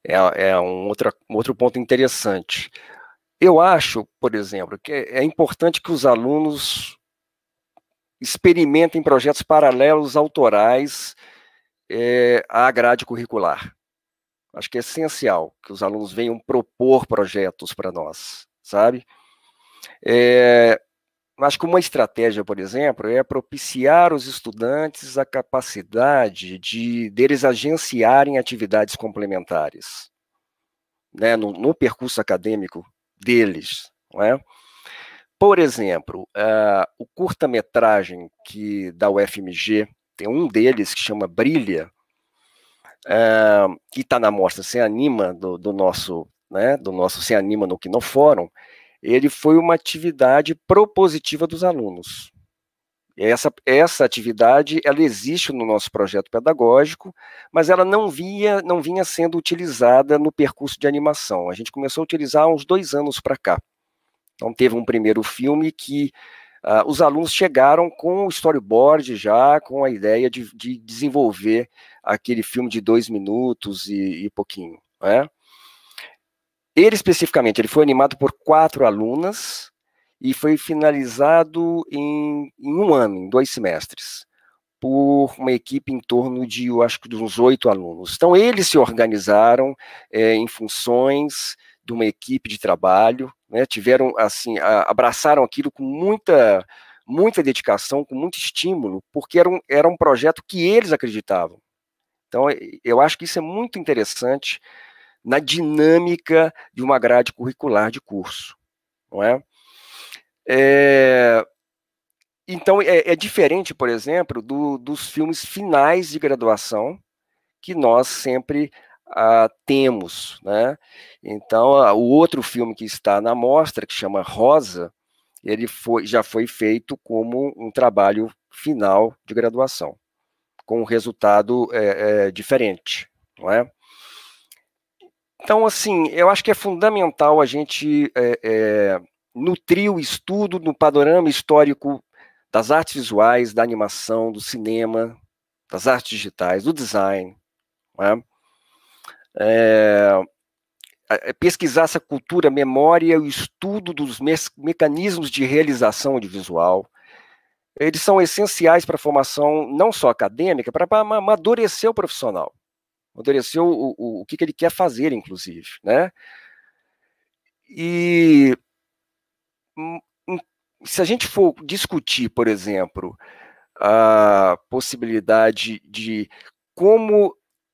é, é um outro, outro ponto interessante. Eu acho, por exemplo, que é, é importante que os alunos experimentem projetos paralelos autorais é, à grade curricular. Acho que é essencial que os alunos venham propor projetos para nós, sabe? É, acho que uma estratégia, por exemplo, é propiciar os estudantes a capacidade de deles agenciarem atividades complementares. Né, no, no percurso acadêmico deles. Não é? Por exemplo, uh, o curta-metragem que da UFMG, tem um deles que chama Brilha, uh, que está na mostra Se Anima, do, do, nosso, né, do nosso Se Anima no Quinofórum, ele foi uma atividade propositiva dos alunos. Essa, essa atividade ela existe no nosso projeto pedagógico, mas ela não, via, não vinha sendo utilizada no percurso de animação. A gente começou a utilizar há uns dois anos para cá. Então, teve um primeiro filme que uh, os alunos chegaram com o storyboard já, com a ideia de, de desenvolver aquele filme de dois minutos e, e pouquinho. Né? Ele especificamente, ele foi animado por quatro alunas, e foi finalizado em, em um ano, em dois semestres, por uma equipe em torno de, eu acho que, uns oito alunos. Então, eles se organizaram é, em funções de uma equipe de trabalho, né, tiveram, assim, a, abraçaram aquilo com muita, muita dedicação, com muito estímulo, porque era um, era um projeto que eles acreditavam. Então, eh, eu acho que isso é muito interessante na dinâmica de uma grade curricular de curso, não é? É, então, é, é, diferente, por exemplo, do, dos filmes finais de graduação que nós sempre ah, temos. Né? Então, ah, o outro filme que está na mostra, que chama Rosa, ele foi, já foi feito como um trabalho final de graduação, com um resultado é, é diferente. Não é? Então, assim, eu acho que é fundamental a gente é, é, nutriu o estudo no panorama histórico das artes visuais, da animação, do cinema, das artes digitais, do design. Né? É, é, é pesquisar essa cultura, memória, o estudo dos me mecanismos de realização audiovisual. Eles são essenciais para a formação não só acadêmica, para amadurecer o profissional, amadurecer o, o, o que, que ele quer fazer, inclusive. Né? E Hum, hum, se a gente for discutir, por exemplo, a possibilidade de como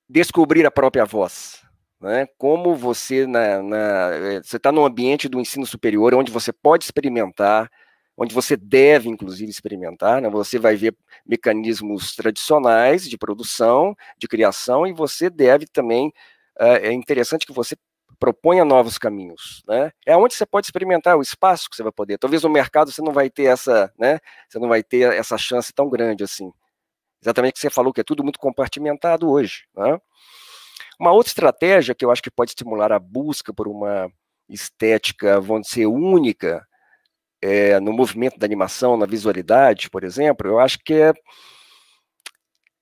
descobrir a própria voz, né? Como você na, na eh, você está no ambiente do ensino superior onde você pode experimentar, onde você deve inclusive experimentar, né? Você vai ver mecanismos tradicionais de produção, de criação e você deve também eh, é interessante que você proponha novos caminhos, né? É onde você pode experimentar o espaço que você vai poder. Talvez no mercado você não vai ter essa, né? Você não vai ter essa chance tão grande assim. Exatamente o que você falou, que é tudo muito compartimentado hoje, né? Uma outra estratégia que eu acho que pode estimular a busca por uma estética, vão ser única é, no movimento da animação, na visualidade, por exemplo, eu acho que é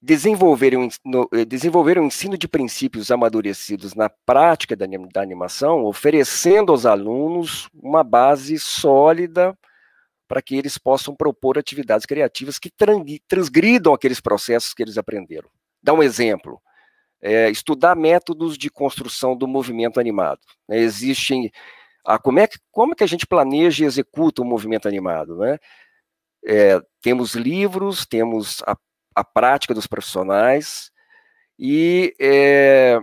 desenvolver um, no, eh, desenvolver um ensino de princípios amadurecidos na prática da, da animação, oferecendo aos alunos uma base sólida para que eles possam propor atividades criativas que transgridam aqueles processos que eles aprenderam. Dá um exemplo. É, estudar métodos de construção do movimento animado. Né? Existem. Ah, como, é que, como é que a gente planeja e executa o um movimento animado? Né? É, temos livros, temos a a prática dos profissionais. E é,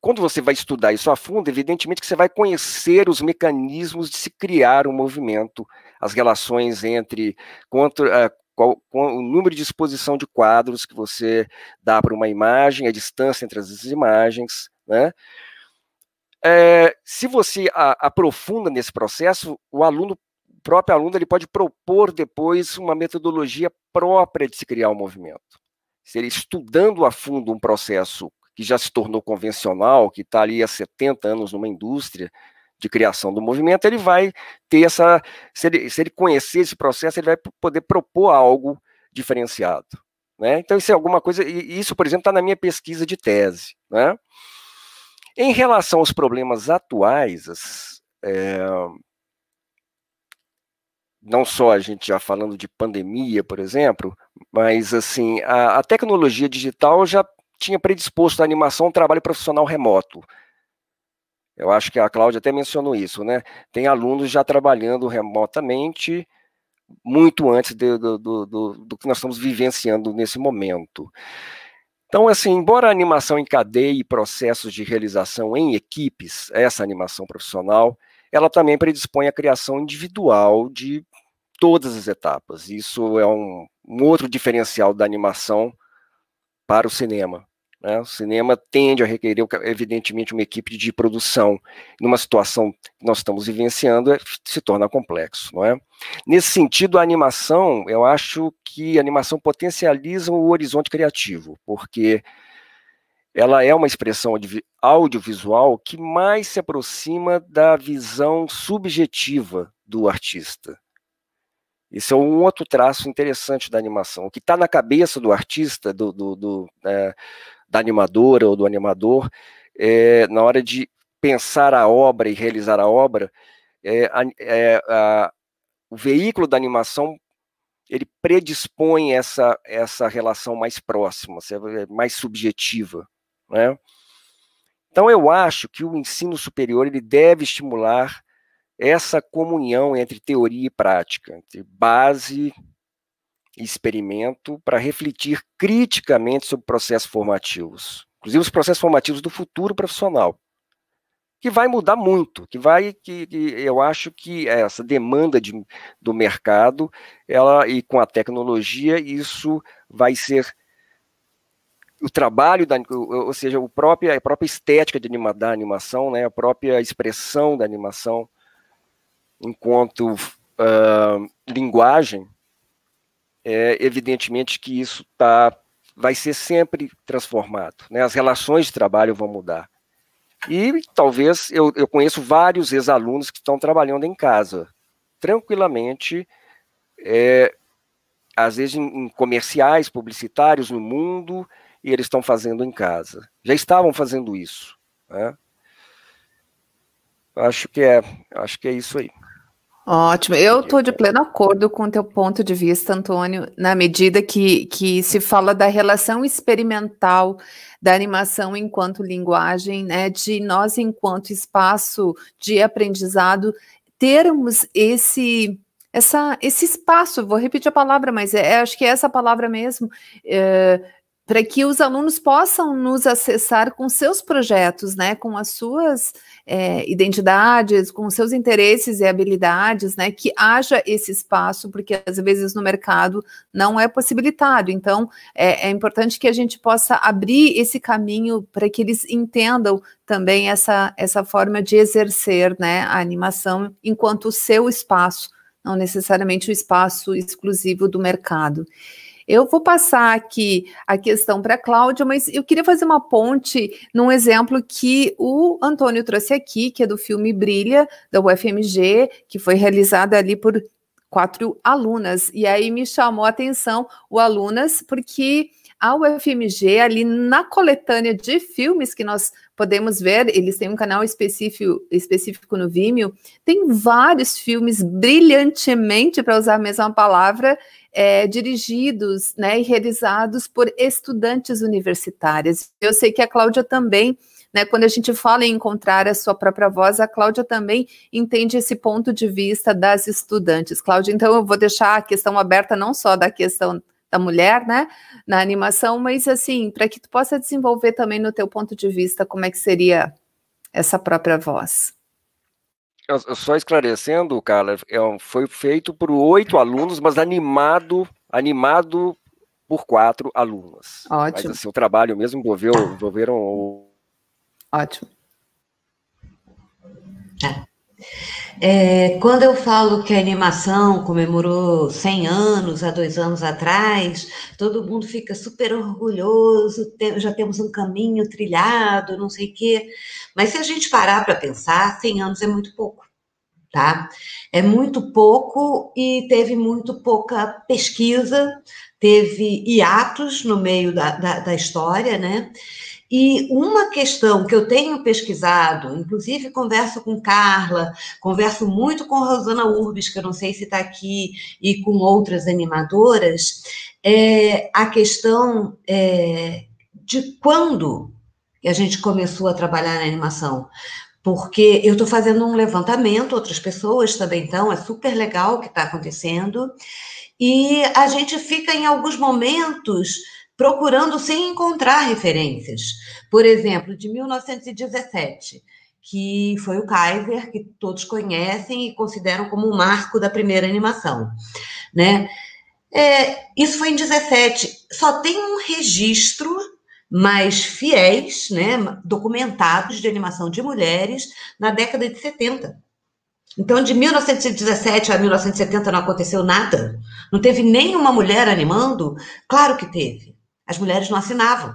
quando você vai estudar isso a fundo, evidentemente que você vai conhecer os mecanismos de se criar um movimento, as relações entre contra, eh, qual, qual, o número de exposição de quadros que você dá para uma imagem, a distância entre as imagens, né? É, se você a, aprofunda nesse processo, o aluno próprio aluno ele pode propor depois uma metodologia própria de se criar o um movimento. Se ele estudando a fundo um processo que já se tornou convencional, que está ali há 70 anos numa indústria de criação do movimento, ele vai ter essa. Se ele, se ele conhecer esse processo, ele vai poder propor algo diferenciado. Né? Então, isso é alguma coisa. Isso, por exemplo, está na minha pesquisa de tese. Né? Em relação aos problemas atuais, as, é, não só a gente já falando de pandemia, por exemplo, mas assim, a, a tecnologia digital já tinha predisposto a animação um trabalho profissional remoto. Eu acho que a Cláudia até mencionou isso, né? Tem alunos já trabalhando remotamente muito antes de, do, do, do, do, que nós estamos vivenciando nesse momento. Então, assim, embora a animação encadeie processos de realização em equipes, essa animação profissional, ela também predispõe à criação individual de todas as etapas. Isso é um, um outro diferencial da animação para o cinema. Né? O cinema tende a requerer, evidentemente, uma equipe de produção. Numa situação que nós estamos vivenciando, é, se torna complexo. Não é? Nesse sentido, a animação, eu acho que a animação potencializa o horizonte criativo, porque ela é uma expressão audiovisual que mais se aproxima da visão subjetiva do artista. Isso é um outro traço interessante da animação. O que está na cabeça do artista, do, do, do é, da animadora ou do animador, é, na hora de pensar a obra e realizar a obra, é, a, é, o veículo da animação ele predispõe essa, essa relação mais próxima, é, é mais subjetiva. Né? Então, eu acho que o ensino superior ele deve estimular essa comunhão entre teoria e prática, entre base e experimento, para refletir criticamente sobre processos formativos, inclusive os processos formativos do futuro profissional, que vai mudar muito, que vai, que, que eu acho que essa demanda de, do mercado, ela e com a tecnologia isso vai ser o trabalho, da, ou seja, o próprio, a própria estética de anima, da animação, né, a própria expressão da animação enquanto uh, linguagem, é evidentemente que isso tá, vai ser sempre transformado. Né? As relações de trabalho vão mudar. E talvez eu, eu conheço vários ex-alunos que estão trabalhando em casa, tranquilamente, é, às vezes em, em comerciais publicitários no mundo, e eles estão fazendo em casa. Já estavam fazendo isso. Né? Acho que é, acho que é isso aí. Ótimo, eu estou de pleno acordo com o teu ponto de vista, Antônio, na medida que, que se fala da relação experimental da animação enquanto linguagem, né, de nós enquanto espaço de aprendizado termos esse essa, esse espaço, vou repetir a palavra, mas é, acho que é essa palavra mesmo, é, para que os alunos possam nos acessar com seus projetos, né, com as suas é, identidades, com seus interesses e habilidades, né, que haja esse espaço, porque às vezes no mercado não é possibilitado. Então, é, é importante que a gente possa abrir esse caminho para que eles entendam também essa, essa forma de exercer, né, a animação enquanto seu espaço, não necessariamente o espaço exclusivo do mercado. Eu vou passar aqui a questão para a Cláudia, mas eu queria fazer uma ponte num exemplo que o Antônio trouxe aqui, que é do filme Brilha, da UFMG, que foi realizada ali por quatro alunas. E aí me chamou a atenção o alunas, porque ao FMG ali na coletânea de filmes que nós podemos ver. Eles têm um canal específico, específico no Vimeo. Tem vários filmes brilhantemente, para usar a mesma palavra, é, dirigidos né, e realizados por estudantes universitárias. Eu sei que a Cláudia também. Né, quando a gente fala em encontrar a sua própria voz, a Cláudia também entende esse ponto de vista das estudantes. Cláudia, então eu vou deixar a questão aberta não só da questão da mulher, né, na animação, mas assim, para que tu possa desenvolver também no teu ponto de vista como é que seria essa própria voz. Só esclarecendo, Carla, é foi feito por oito alunos, mas animado, animado por quatro alunas. Ótimo. Mas assim, o trabalho mesmo envolveu, envolveram o... Ótimo. É. É, quando eu falo que a animação comemorou 100 anos, há dois anos atrás, todo mundo fica super orgulhoso, tem, já temos um caminho trilhado, não sei o quê. Mas se a gente parar para pensar, 100 anos é muito pouco, tá? É muito pouco e teve muito pouca pesquisa, teve hiatos no meio da, da, da história, né? E uma questão que eu tenho pesquisado, inclusive converso com Carla, converso muito com Rosana Urbis, que eu não sei se está aqui, e com outras animadoras, é a questão é, de quando a gente começou a trabalhar na animação porque eu estou fazendo um levantamento, outras pessoas também estão, é super legal o que está acontecendo, e a gente fica em alguns momentos procurando sem encontrar referências. Por exemplo, de 1917, que foi o Kaiser, que todos conhecem e consideram como o marco da primeira animação. Né? É, isso foi em 17. Só tem um registro mais fiéis, né, documentados de animação de mulheres na década de 70. Então, de 1917 a 1970 não aconteceu nada. Não teve nenhuma mulher animando? Claro que teve. As mulheres não assinavam.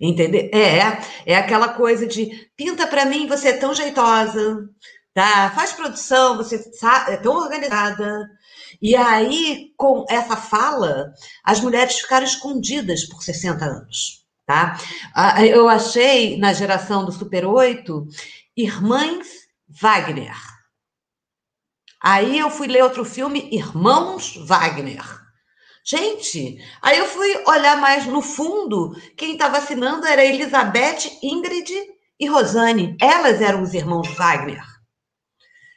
Entendeu? É, é aquela coisa de pinta para mim, você é tão jeitosa, tá? Faz produção, você é tão organizada. E aí, com essa fala, as mulheres ficaram escondidas por 60 anos, tá? Eu achei na geração do Super 8 Irmãs Wagner. Aí eu fui ler outro filme, Irmãos Wagner Gente, aí eu fui olhar mais no fundo, quem estava assinando era Elizabeth, Ingrid e Rosane. Elas eram os irmãos Wagner.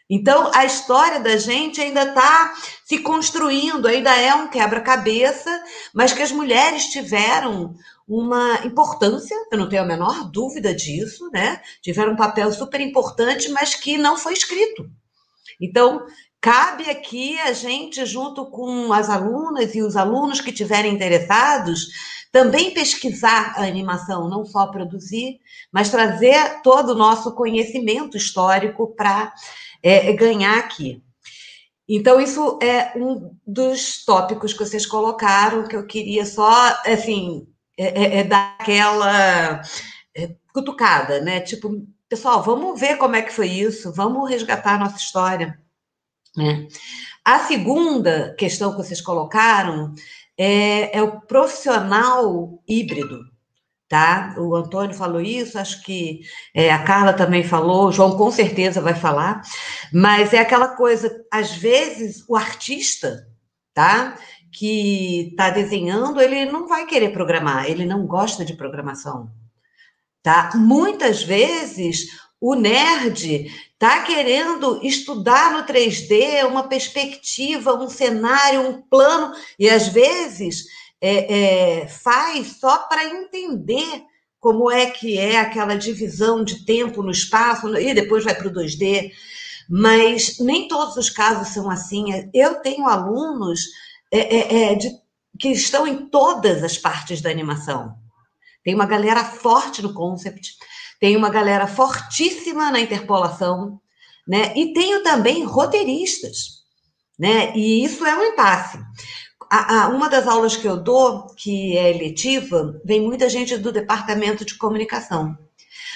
Então, a história da gente ainda está se construindo, ainda é um quebra-cabeça, mas que as mulheres tiveram uma importância, eu não tenho a menor dúvida disso, né? Tiveram um papel super importante, mas que não foi escrito. Então, Cabe aqui a gente, junto com as alunas e os alunos que tiverem interessados, também pesquisar a animação, não só produzir, mas trazer todo o nosso conhecimento histórico para é, ganhar aqui. Então, isso é um dos tópicos que vocês colocaram, que eu queria só, assim, é, é, é dar aquela é, cutucada, né? Tipo, pessoal, vamos ver como é que foi isso, vamos resgatar a nossa história. Né? A segunda questão que vocês colocaram é, é o profissional híbrido tá? O Antônio falou isso, acho que é, a Carla também falou, o João com certeza vai falar, mas é aquela coisa, às vezes o artista, tá? Que está desenhando, ele não vai querer programar, ele não gosta de programação. Tá? Muitas vezes o nerd está querendo estudar no 3D uma perspectiva, um cenário, um plano, e às vezes é, é, faz só para entender como é que é aquela divisão de tempo no espaço, e depois vai para o 2D. Mas nem todos os casos são assim. Eu tenho alunos é, é, é, de, que estão em todas as partes da animação. Tem uma galera forte no concept, tem uma galera fortíssima na interpolação, né? E tenho também roteiristas, né? E isso é um impasse. A, a, uma das aulas que eu dou, que é eletiva, vem muita gente do departamento de comunicação.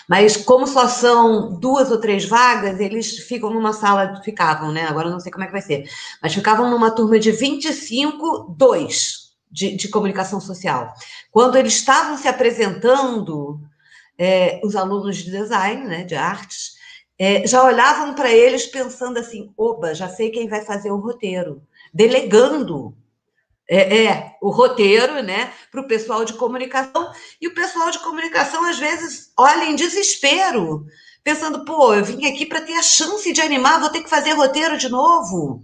Mas como só são duas ou três vagas, eles ficam numa sala, ficavam, né? Agora não sei como é que vai ser. Mas ficavam numa turma de 25, dois de, de comunicação social. Quando eles estavam se apresentando, é, os alunos de design, né, de artes, é, já olhavam para eles pensando assim: oba, já sei quem vai fazer o roteiro, delegando é, é, o roteiro né, para o pessoal de comunicação. E o pessoal de comunicação, às vezes, olha em desespero, pensando: pô, eu vim aqui para ter a chance de animar, vou ter que fazer roteiro de novo.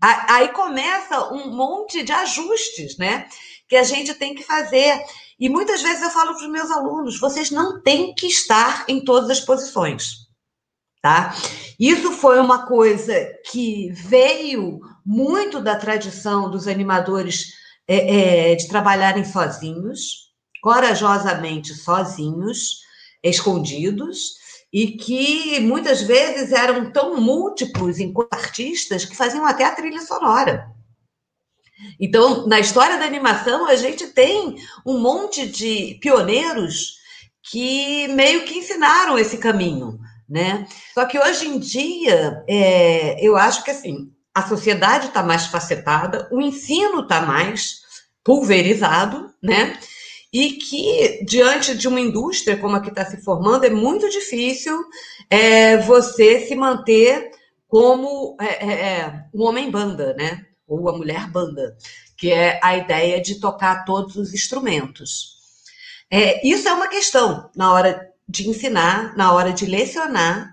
Aí começa um monte de ajustes né, que a gente tem que fazer. E muitas vezes eu falo para os meus alunos: vocês não têm que estar em todas as posições, tá? Isso foi uma coisa que veio muito da tradição dos animadores é, é, de trabalharem sozinhos, corajosamente sozinhos, escondidos, e que muitas vezes eram tão múltiplos enquanto artistas que faziam até a trilha sonora. Então, na história da animação, a gente tem um monte de pioneiros que meio que ensinaram esse caminho, né? Só que hoje em dia, é, eu acho que assim, a sociedade está mais facetada, o ensino está mais pulverizado, né? E que, diante de uma indústria como a que está se formando, é muito difícil é, você se manter como é, é, é um homem banda, né? ou a mulher banda, que é a ideia de tocar todos os instrumentos. É, isso é uma questão na hora de ensinar, na hora de lecionar,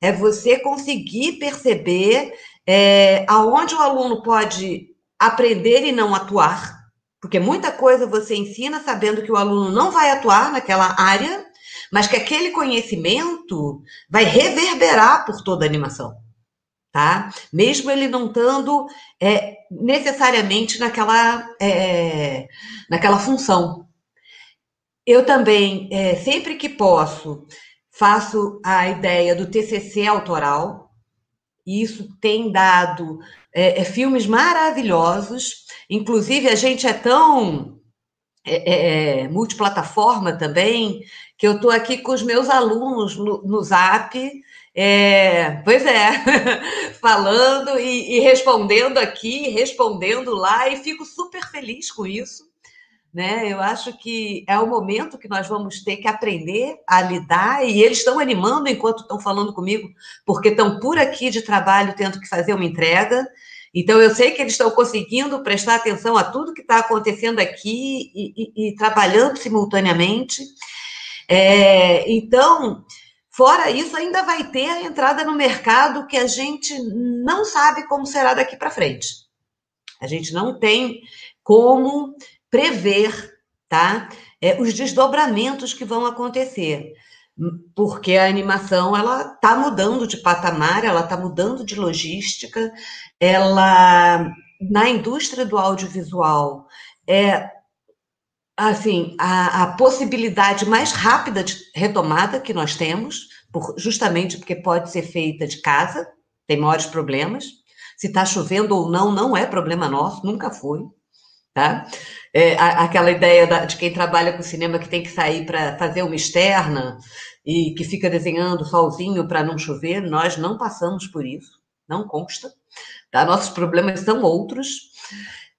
é você conseguir perceber é, aonde o aluno pode aprender e não atuar, porque muita coisa você ensina sabendo que o aluno não vai atuar naquela área, mas que aquele conhecimento vai reverberar por toda a animação tá? Mesmo ele não estando é, necessariamente naquela, é, naquela função. Eu também, é, sempre que posso, faço a ideia do TCC autoral, e isso tem dado é, é, filmes maravilhosos, inclusive a gente é tão é, multiplataforma também, que eu estou aqui com os meus alunos no, no Zap, é, pois é, falando e, e, respondendo aqui, respondendo lá, e fico super feliz com isso. Né? Eu acho que é o momento que nós vamos ter que aprender a lidar, e eles estão animando enquanto estão falando comigo, porque estão por aqui de trabalho tendo que fazer uma entrega. Então, eu sei que eles estão conseguindo prestar atenção a tudo que está acontecendo aqui e, e, e trabalhando simultaneamente. É, então, Fora isso, ainda vai ter a entrada no mercado que a gente não sabe como será daqui para frente. A gente não tem como prever, tá? É, os desdobramentos que vão acontecer, hum, porque a animação ela está mudando de patamar, ela está mudando de logística, ela na indústria do audiovisual é assim, a, a, possibilidade mais rápida de retomada que nós temos, por, justamente porque pode ser feita de casa, tem maiores problemas. Se está chovendo ou não, não é problema nosso, nunca foi. Tá? É, a, aquela ideia da, de quem trabalha com cinema que tem que sair para fazer uma externa e que fica desenhando sozinho para não chover, nós não passamos por isso, não consta. Tá? Nossos problemas são outros.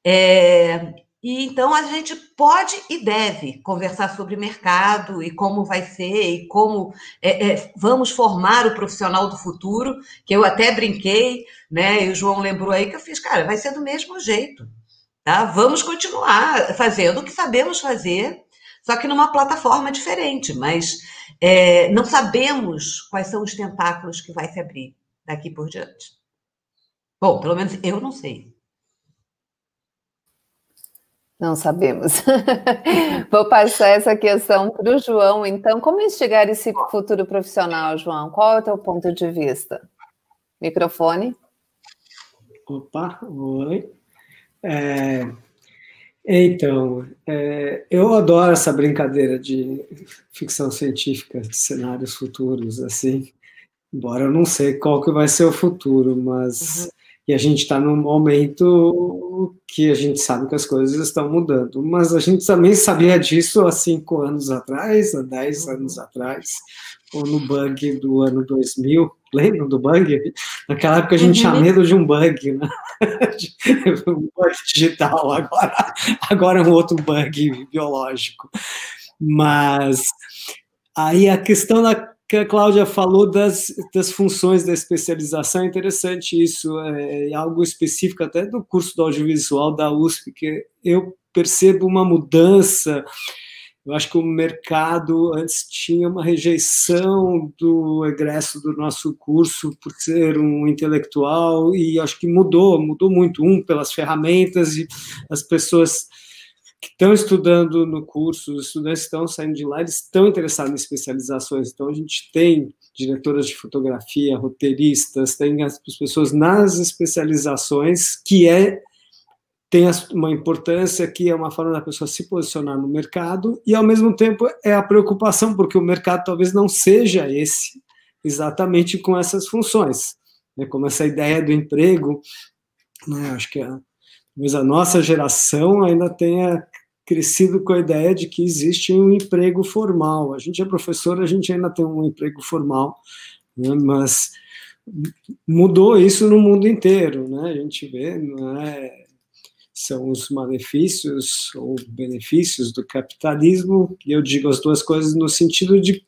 É, e então a gente pode e deve conversar sobre mercado e como vai ser e como é, é, vamos formar o profissional do futuro, que eu até brinquei, né? E o João lembrou aí que eu fiz, cara, vai ser do mesmo jeito. Tá? Vamos continuar fazendo o que sabemos fazer, só que numa plataforma diferente, mas é, não sabemos quais são os tentáculos que vai se abrir daqui por diante. Bom, pelo menos eu não sei. Não sabemos. Vou passar essa questão para o João, então. Como instigar esse futuro profissional, João? Qual é o teu ponto de vista? Microfone. Opa, oi. É, então, é, eu adoro essa brincadeira de ficção científica, de cenários futuros, assim. Embora eu não sei qual que vai ser o futuro, mas... Uhum e a gente está num momento que a gente sabe que as coisas estão mudando, mas a gente também sabia disso há cinco anos atrás, há dez uhum. anos atrás, ou no bug do ano 2000, lembram do bug? Naquela época a gente uhum. tinha medo de um bug, né? um bug digital, agora, agora é um outro bug biológico. Mas aí a questão da que a Cláudia falou das, das funções da especialização, é interessante isso, é, é algo específico até do curso do audiovisual da USP, que eu percebo uma mudança. Eu acho que o mercado antes tinha uma rejeição do egresso do nosso curso por ser um intelectual, e acho que mudou, mudou muito. Um, pelas ferramentas, e as pessoas que estão estudando no curso, os estudantes estão saindo de lá, eles estão interessados em especializações. Então, a gente tem diretoras de fotografia, roteiristas, tem as pessoas nas especializações, que é tem uma importância que é uma forma da pessoa se posicionar no mercado e ao mesmo tempo é a preocupação porque o mercado talvez não seja esse exatamente com essas funções, né? Como essa ideia do emprego, né? Acho que a mas a nossa geração ainda tenha crescido com a ideia de que existe um emprego formal. A gente é professor, a gente ainda tem um emprego formal, né? mas mudou isso no mundo inteiro, né? A gente vê, é? São os malefícios ou benefícios do capitalismo, e eu digo as duas coisas no sentido de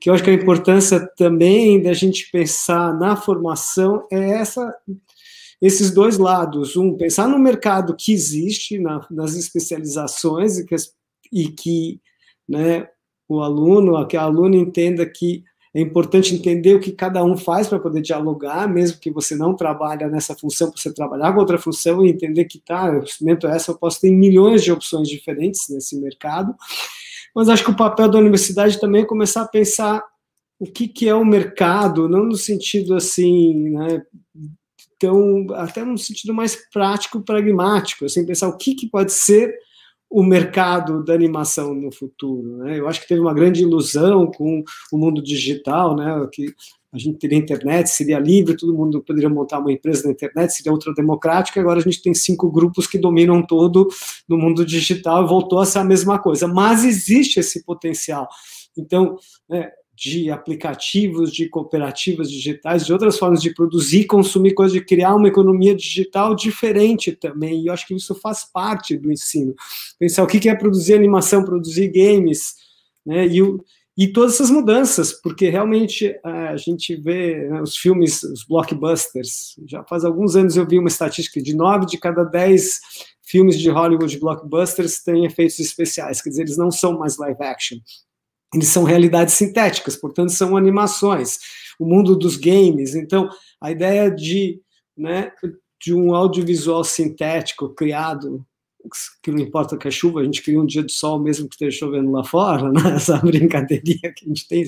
que eu acho que a importância também da gente pensar na formação é essa esses dois lados. Um, pensar no mercado que existe, na, nas especializações, e que, e que né, o aluno, a, que a aluna entenda que é importante entender o que cada um faz para poder dialogar, mesmo que você não trabalhe nessa função, para você trabalhar com outra função e entender que, tá, eu experimento essa, eu posso ter milhões de opções diferentes nesse mercado. Mas acho que o papel da universidade também é começar a pensar o que, que é o mercado, não no sentido assim, né, então, até num sentido mais prático, pragmático, assim, pensar o que, que pode ser o mercado da animação no futuro. Né? Eu acho que teve uma grande ilusão com o mundo digital, né? que a gente teria internet, seria livre, todo mundo poderia montar uma empresa na internet, seria ultrademocrático. democrática. Agora a gente tem cinco grupos que dominam todo no mundo digital e voltou a ser a mesma coisa. Mas existe esse potencial. Então, né, de aplicativos, de cooperativas digitais, de outras formas de produzir, consumir coisas, de criar uma economia digital diferente também. E eu acho que isso faz parte do ensino. Pensar o que é produzir animação, produzir games, né? E, o, e todas essas mudanças, porque realmente é, a gente vê né, os filmes, os blockbusters. Já faz alguns anos eu vi uma estatística de nove de cada dez filmes de Hollywood blockbusters têm efeitos especiais, quer dizer, eles não são mais live action eles são realidades sintéticas, portanto, são animações. O mundo dos games. Então, a ideia de, né, de um audiovisual sintético criado, que não importa que a é chuva, a gente cria um dia de sol mesmo que esteja chovendo lá fora, né? essa brincadeirinha que a gente tem.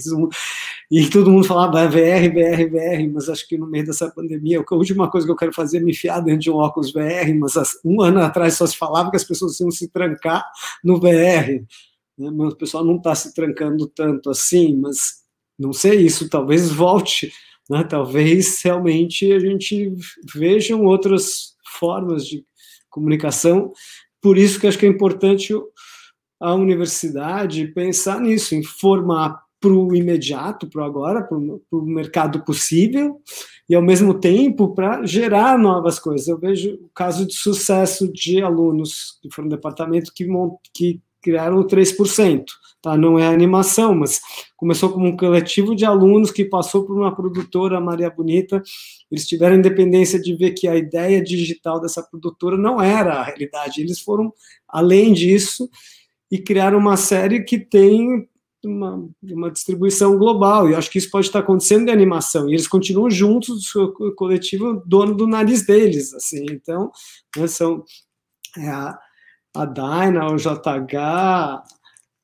E todo mundo falava ah, VR, VR, VR, mas acho que no meio dessa pandemia, a última coisa que eu quero fazer é me enfiar dentro de um óculos VR, mas um ano atrás só se falava que as pessoas iam se trancar no VR né? o pessoal não está se trancando tanto assim, mas não sei, isso talvez volte, né? talvez realmente a gente veja outras formas de comunicação, por isso que acho que é importante a universidade pensar nisso, em formar para o imediato, para agora, para o mercado possível, e ao mesmo tempo para gerar novas coisas. Eu vejo o caso de sucesso de alunos que foram no departamento que, que criaram 3%. Tá? Não é animação, mas começou como um coletivo de alunos que passou por uma produtora, Maria Bonita. Eles tiveram independência de ver que a ideia digital dessa produtora não era a realidade. Eles foram além disso e criaram uma série que tem uma, uma, distribuição global, e acho que isso pode estar acontecendo de animação, e eles continuam juntos, o coletivo dono do nariz deles, assim, então, né, são, é, a Daina, o JH,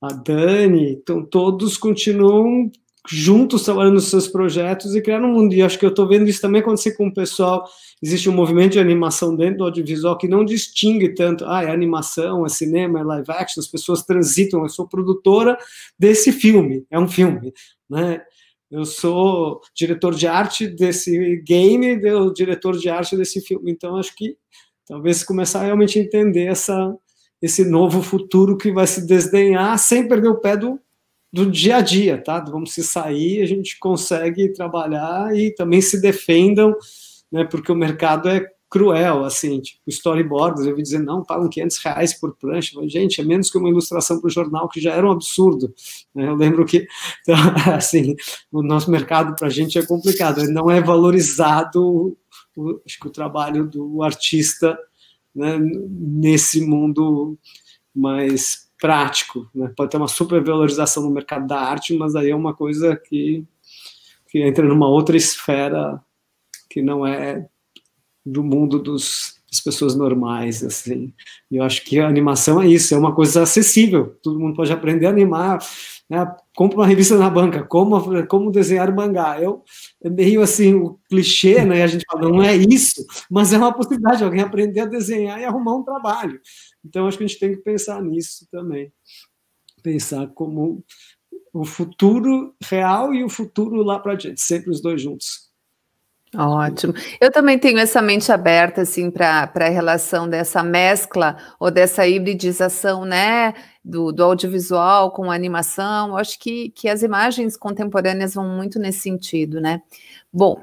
a Dani, então todos continuam juntos trabalhando nos seus projetos e criando um mundo. E acho que eu estou vendo isso também acontecer com o pessoal. Existe um movimento de animação dentro do audiovisual que não distingue tanto, ah, é animação, é cinema, é live action, as pessoas transitam, eu sou produtora desse filme, é um filme, né? Eu sou diretor de arte desse game, eu diretor de arte desse filme. Então acho que talvez começar a realmente entender essa esse novo futuro que vai se desdenhar sem perder o pé do, do dia a dia, tá? Vamos se sair, a gente consegue trabalhar e também se defendam, né? Porque o mercado é cruel, assim, tipo, storyboards, eu vi dizer, não, pagam 500 reais por prancha, mas, gente, é menos que uma ilustração para o jornal, que já era um absurdo, né? eu lembro que, então, assim, o nosso mercado para a gente é complicado, não é valorizado, o, acho que o trabalho do artista né, nesse mundo mais prático. Né? Pode ter uma supervalorização no mercado da arte, mas aí é uma coisa que, que entra numa outra esfera que não é do mundo dos as pessoas normais, assim. E eu acho que a animação é isso, é uma coisa acessível, todo mundo pode aprender a animar, né? compra uma revista na banca, como, como desenhar mangá. Eu, é meio assim, o clichê, né? A gente fala, não é isso, mas é uma possibilidade, alguém aprender a desenhar e arrumar um trabalho. Então, acho que a gente tem que pensar nisso também. Pensar como o futuro real e o futuro lá para gente, sempre os dois juntos. Ótimo. Eu também tenho essa mente aberta, assim, para a relação dessa mescla ou dessa hibridização, né, do, do audiovisual com animação. Eu acho que, que as imagens contemporâneas vão muito nesse sentido, né? Bom,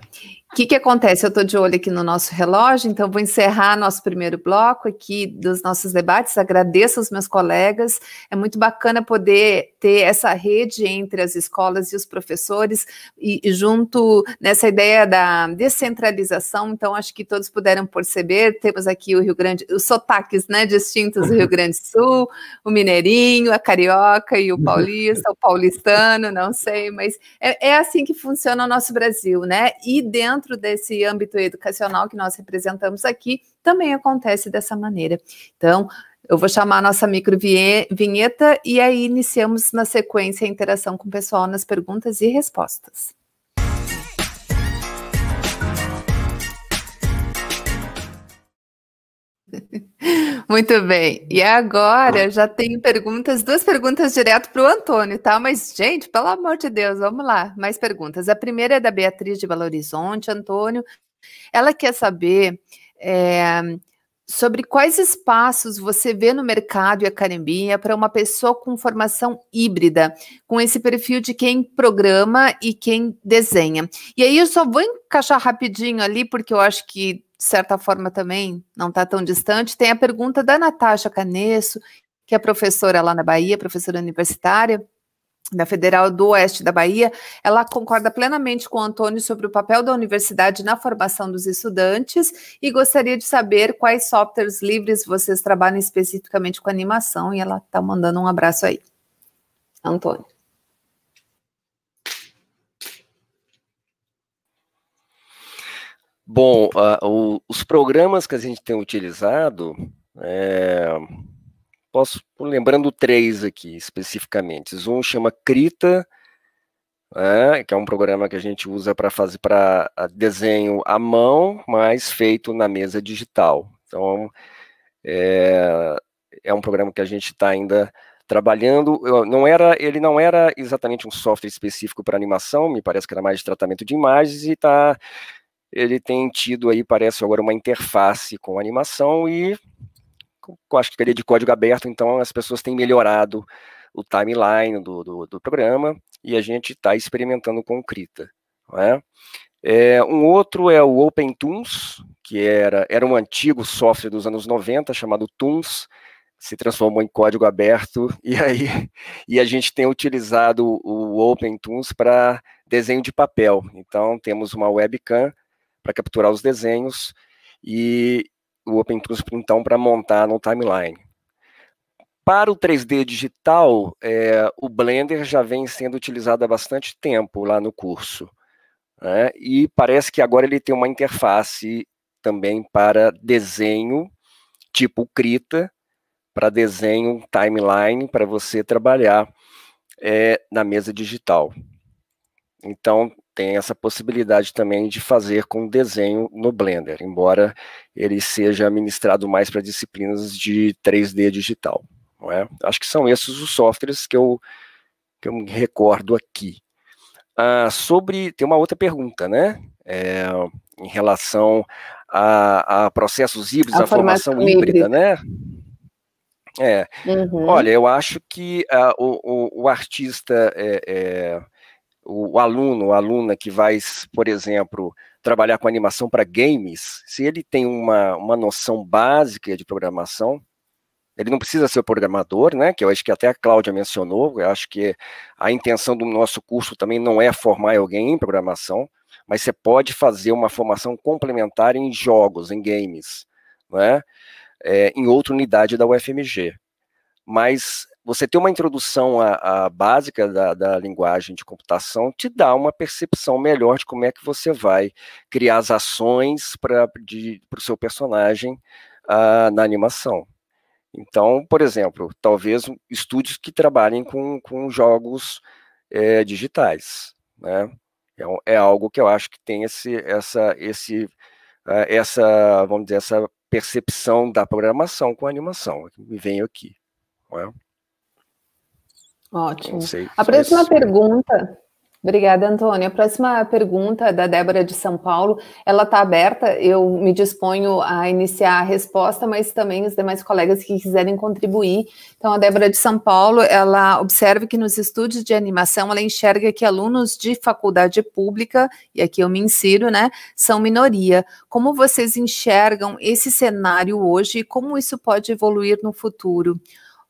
o que, que acontece? Eu estou de olho aqui no nosso relógio, então vou encerrar nosso primeiro bloco aqui dos nossos debates. Agradeço aos meus colegas. É muito bacana poder ter essa rede entre as escolas e os professores e, e junto nessa ideia da descentralização. Então acho que todos puderam perceber. Temos aqui o Rio Grande, os sotaques, né, distintos do Rio Grande do Sul, o mineirinho, a carioca e o paulista, o paulistano, não sei, mas é, é assim que funciona o nosso Brasil, né? E dentro dentro desse âmbito educacional que nós representamos aqui, também acontece dessa maneira. Então, eu vou chamar a nossa micro vinheta e aí iniciamos na sequência a interação com o pessoal nas perguntas e respostas. Muito bem. E agora já tenho perguntas, duas perguntas direto para o Antônio, tá? Mas, gente, pelo amor de Deus, vamos lá. Mais perguntas. A primeira é da Beatriz de Belo Horizonte, Antônio. Ela quer saber é, sobre quais espaços você vê no mercado e academia para uma pessoa com formação híbrida, com esse perfil de quem programa e quem desenha. E aí eu só vou encaixar rapidinho ali, porque eu acho que de certa forma também não está tão distante, tem a pergunta da Natasha Canesso, que é professora lá na Bahia, professora universitária da Federal do Oeste da Bahia, ela concorda plenamente com o Antônio sobre o papel da universidade na formação dos estudantes e gostaria de saber quais softwares livres vocês trabalham especificamente com animação, e ela está mandando um abraço aí. Antônio. Bom, uh, o, os programas que a gente tem utilizado, é, posso lembrando três aqui especificamente. Um chama Krita, é, que é um programa que a gente usa para fazer para desenho à mão, mas feito na mesa digital. Então é, é um programa que a gente está ainda trabalhando. Eu, não era, ele não era exatamente um software específico para animação, me parece que era mais de tratamento de imagens e está ele tem tido aí, parece agora, uma interface com animação e acho que de código aberto, então as pessoas têm melhorado o timeline do, do, do programa e a gente está experimentando com o Krita. É? É, um outro é o OpenTunes, que era, era um antigo software dos anos 90 chamado Tunes, se transformou em código aberto e aí e a gente tem utilizado o OpenTunes para desenho de papel. Então temos uma webcam para capturar os desenhos e o OpenTrusp então para montar no timeline. Para o 3D digital, é, o Blender já vem sendo utilizado há bastante tempo lá no curso. Né? E parece que agora ele tem uma interface também para desenho, tipo Krita, para desenho timeline, para você trabalhar é, na mesa digital. Então, tem essa possibilidade também de fazer com desenho no Blender, embora ele seja ministrado mais para disciplinas de 3D digital. Não é? Acho que são esses os softwares que eu, que eu me recordo aqui. Ah, sobre. Tem uma outra pergunta, né? É, em relação a, a processos híbridos, a, a formação híbrida, né? É. Uhum. Olha, eu acho que a, ah, o, o, o, artista é, é, o, aluno, a aluna que vai, por exemplo, trabalhar com animação para games, se ele tem uma, uma noção básica de programação, ele não precisa ser programador, né? Que eu acho que até a Cláudia mencionou, eu acho que a intenção do nosso curso também não é formar alguém em programação, mas você pode fazer uma formação complementar em jogos, em games, né? É, em outra unidade da UFMG. Mas você ter uma introdução à, à básica da, da, linguagem de computação te dá uma percepção melhor de como é que você vai criar as ações para o seu personagem uh, na animação. Então, por exemplo, talvez estúdios que trabalhem com, com jogos é, digitais. Né? É, é, algo que eu acho que tem esse, essa, esse, uh, essa, vamos dizer, essa percepção da programação com a animação, que me venho aqui. É? Ótimo. A próxima pergunta. Obrigada, Antônia. A próxima pergunta é da Débora de São Paulo, ela está aberta, eu me disponho a iniciar a resposta, mas também os demais colegas que quiserem contribuir. Então, a Débora de São Paulo, ela observa que nos estudos de animação, ela enxerga que alunos de faculdade pública, e aqui eu me insiro, né, são minoria. Como vocês enxergam esse cenário hoje e como isso pode evoluir no futuro?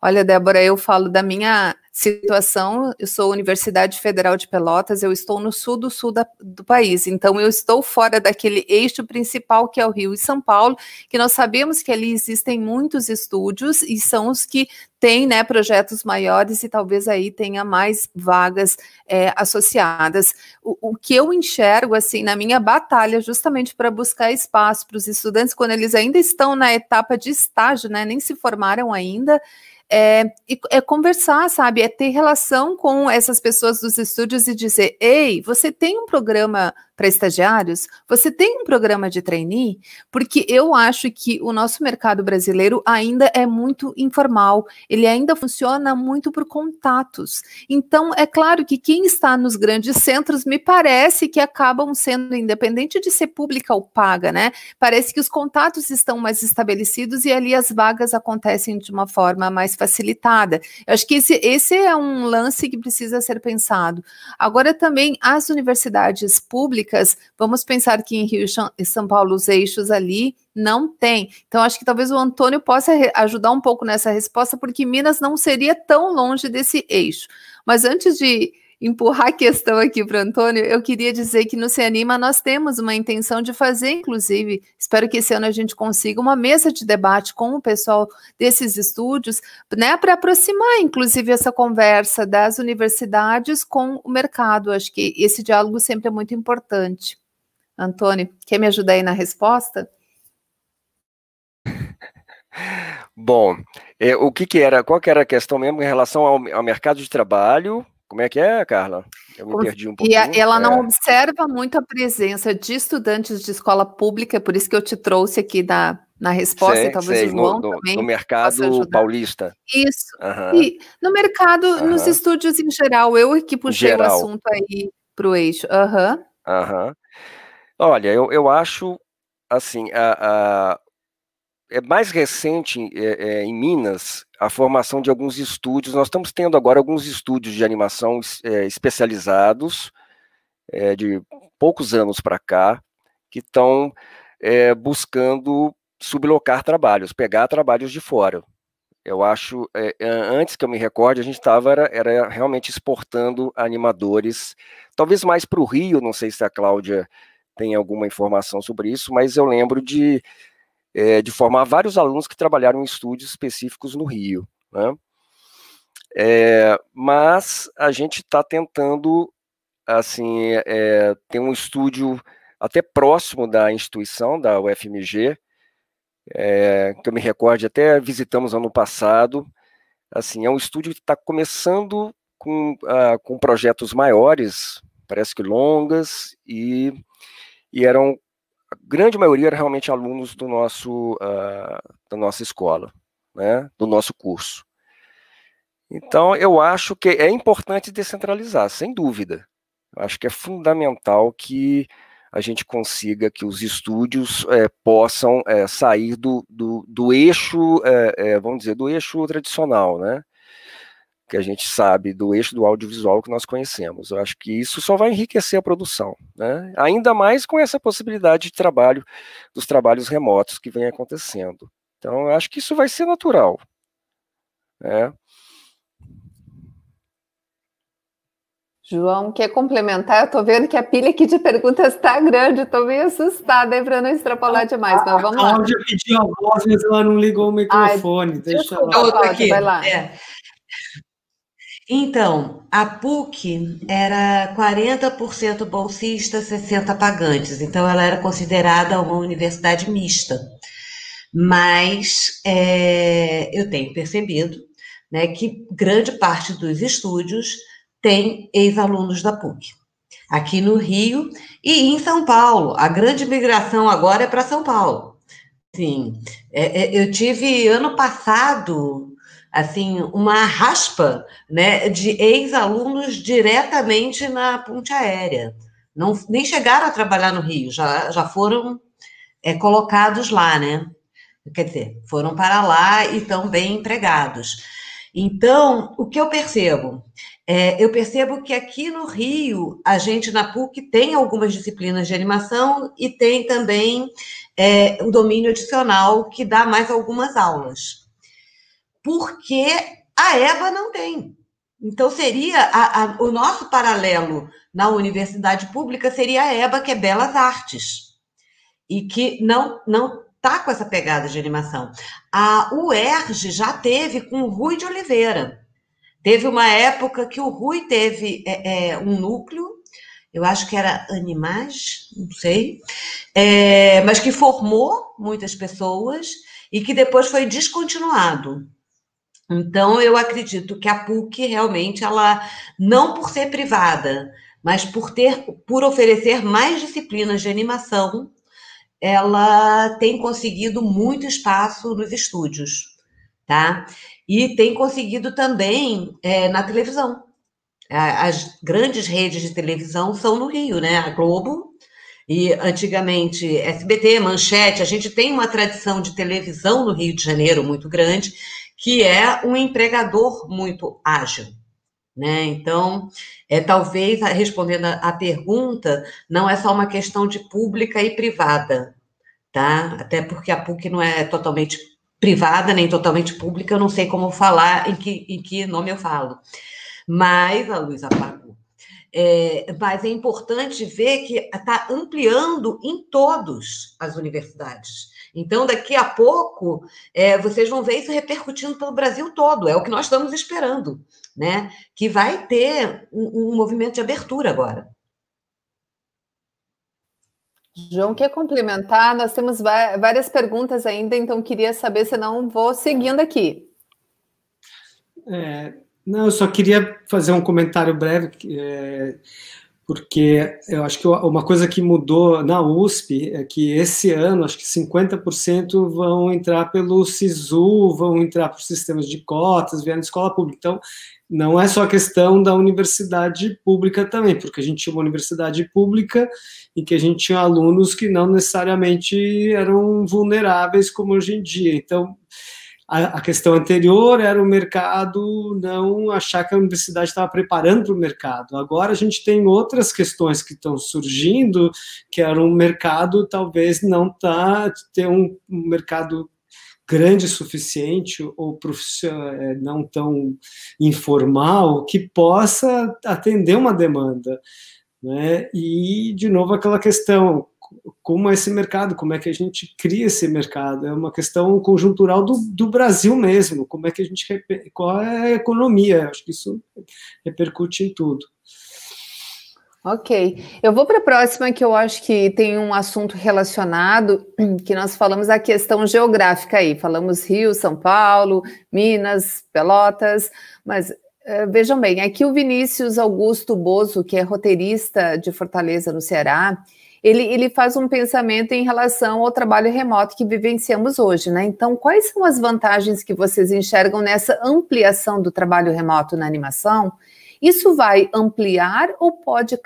Olha, Débora, eu falo da minha situação, eu sou Universidade Federal de Pelotas, eu estou no sul do sul da, do país, então eu estou fora daquele eixo principal que é o Rio e São Paulo, que nós sabemos que ali existem muitos estúdios e são os que têm né, projetos maiores e talvez aí tenha mais vagas é, associadas. O, o que eu enxergo assim na minha batalha, justamente para buscar espaço para os estudantes quando eles ainda estão na etapa de estágio, né, nem se formaram ainda, é, é conversar, sabe? É ter relação com essas pessoas dos estúdios e dizer: ei, você tem um programa para estagiários? Você tem um programa de trainee? Porque eu acho que o nosso mercado brasileiro ainda é muito informal, ele ainda funciona muito por contatos. Então, é claro que quem está nos grandes centros, me parece que acabam sendo, independente de ser pública ou paga, né? Parece que os contatos estão mais estabelecidos e ali as vagas acontecem de uma forma mais facilitada. Eu acho que esse, esse é um lance que precisa ser pensado. Agora, também as universidades públicas públicas. Vamos pensar que em Rio e São Paulo os eixos ali não tem. Então, acho que talvez o Antônio possa ajudar um pouco nessa resposta, porque Minas não seria tão longe desse eixo. Mas antes de empurrar a questão aqui para o Antônio, eu queria dizer que no CEANIMA nós temos uma intenção de fazer, inclusive, espero que esse ano a gente consiga uma mesa de debate com o pessoal desses estúdios, né, para aproximar, inclusive, essa conversa das universidades com o mercado. Acho que esse diálogo sempre é muito importante. Antônio, quer me ajudar aí na resposta? Bom, é, o que, que, era, qual que era a questão mesmo em relação ao, ao mercado de trabalho, como é que é, Carla? Eu me perdi um pouquinho. E ela não é. observa muito a presença de estudantes de escola pública, por isso que eu te trouxe aqui na, na resposta, talvez o João no, também. No mercado paulista. Isso. E no mercado, nos estúdios em geral, eu é que puxei geral. o assunto aí para o eixo. Aham. Uhum. Olha, eu, eu acho assim, a, a, é mais recente é, é, em Minas a formação de alguns estúdios. Nós estamos tendo agora alguns estúdios de animação é, especializados é, de poucos anos para cá que estão é, buscando sublocar trabalhos, pegar trabalhos de fora. Eu acho, é, antes que eu me recorde, a gente estava era, era realmente exportando animadores, talvez mais para o Rio. Não sei se a Cláudia tem alguma informação sobre isso, mas eu lembro de é, de formar vários alunos que trabalharam em estúdios específicos no Rio. Né? É, mas a gente está tentando assim é, ter um estúdio até próximo da instituição, da UFMG, é, que eu me recorde, até visitamos ano passado. Assim, é um estúdio que está começando com, ah, com projetos maiores, parece que longas, e, e eram a grande maioria eram realmente alunos do nosso, uh, da nossa escola, né, do nosso curso. Então, eu acho que é importante descentralizar, sem dúvida. Eu acho que é fundamental que a gente consiga que os estúdios é, possam é, sair do, do, do eixo, é, vamos dizer, do eixo tradicional, né? que a gente sabe do eixo do audiovisual que nós conhecemos. Eu acho que isso só vai enriquecer a produção, né? ainda mais com essa possibilidade de trabalho, dos trabalhos remotos que vem acontecendo. Então, eu acho que isso vai ser natural. Né? João, quer complementar? Eu estou vendo que a pilha aqui de perguntas está grande, estou meio assustada aí para não extrapolar demais, mas vamos lá. Onde eu pedi a voz, mas ela não ligou o microfone. Ai, deixa eu eu... Cláudia, aqui. vai lá. É. Então, a PUC era 40% bolsista, 60% pagantes, então ela era considerada uma universidade mista. Mas é, eu tenho percebido né, que grande parte dos estúdios tem ex-alunos da PUC, aqui no Rio e em São Paulo. A grande migração agora é para São Paulo. Sim, é, é, eu tive ano passado assim, uma raspa né, de ex-alunos diretamente na ponte aérea. Não, nem chegaram a trabalhar no Rio, já, já foram é, colocados lá, né? Quer dizer, foram para lá e estão bem empregados. Então, o que eu percebo? É, eu percebo que aqui no Rio, a gente na PUC tem algumas disciplinas de animação e tem também é, o domínio adicional que dá mais algumas aulas porque a EBA não tem. Então, seria a, a, o nosso paralelo na universidade pública seria a EBA, que é Belas Artes, e que não não está com essa pegada de animação. A UERJ já teve com o Rui de Oliveira. Teve uma época que o Rui teve é, é, um núcleo, eu acho que era Animais, não sei, é, mas que formou muitas pessoas e que depois foi descontinuado. Então, eu acredito que a PUC realmente, ela, não por ser privada, mas por ter, por oferecer mais disciplinas de animação, ela tem conseguido muito espaço nos estúdios, tá? E tem conseguido também é, na televisão. As grandes redes de televisão são no Rio, né? A Globo e antigamente SBT, Manchete. A gente tem uma tradição de televisão no Rio de Janeiro muito grande que é um empregador muito ágil. Né? Então, é talvez respondendo à pergunta, não é só uma questão de pública e privada, tá? Até porque a PUC não é totalmente privada nem totalmente pública, eu não sei como falar em que, em que nome eu falo. Mas a luz apagou. É, mas é importante ver que está ampliando em todas as universidades. Então, daqui a pouco, é, vocês vão ver isso repercutindo pelo Brasil todo. É o que nós estamos esperando, né? Que vai ter um, um movimento de abertura agora. João, quer complementar? Nós temos várias perguntas ainda, então queria saber, se não vou seguindo aqui. É, não, eu só queria fazer um comentário breve. É, porque eu acho que uma coisa que mudou na USP é que esse ano, acho que 50% vão entrar pelo SISU, vão entrar por sistemas de cotas, vieram de escola pública. Então, não é só a questão da universidade pública também, porque a gente tinha uma universidade pública em que a gente tinha alunos que não necessariamente eram vulneráveis como hoje em dia. Então, a, questão anterior era o mercado não achar que a universidade estava preparando para o mercado. Agora a gente tem outras questões que estão surgindo, que era um mercado talvez não tá ter um, um mercado grande o suficiente ou é, não tão informal que possa atender uma demanda. Né? E, de novo, aquela questão: como é esse mercado, como é que a gente cria esse mercado, é uma questão conjuntural do, do Brasil mesmo, como é que a gente, qual é a economia, acho que isso repercute em tudo. Ok, eu vou para a próxima que eu acho que tem um assunto relacionado que nós falamos a questão geográfica aí, falamos Rio, São Paulo, Minas, Pelotas, mas eh, vejam bem, aqui o Vinícius Augusto Bozo, que é roteirista de Fortaleza no Ceará, ele, ele faz um pensamento em relação ao trabalho remoto que vivenciamos hoje, né? Então, quais são as vantagens que vocês enxergam nessa ampliação do trabalho remoto na animação? Isso vai ampliar ou pode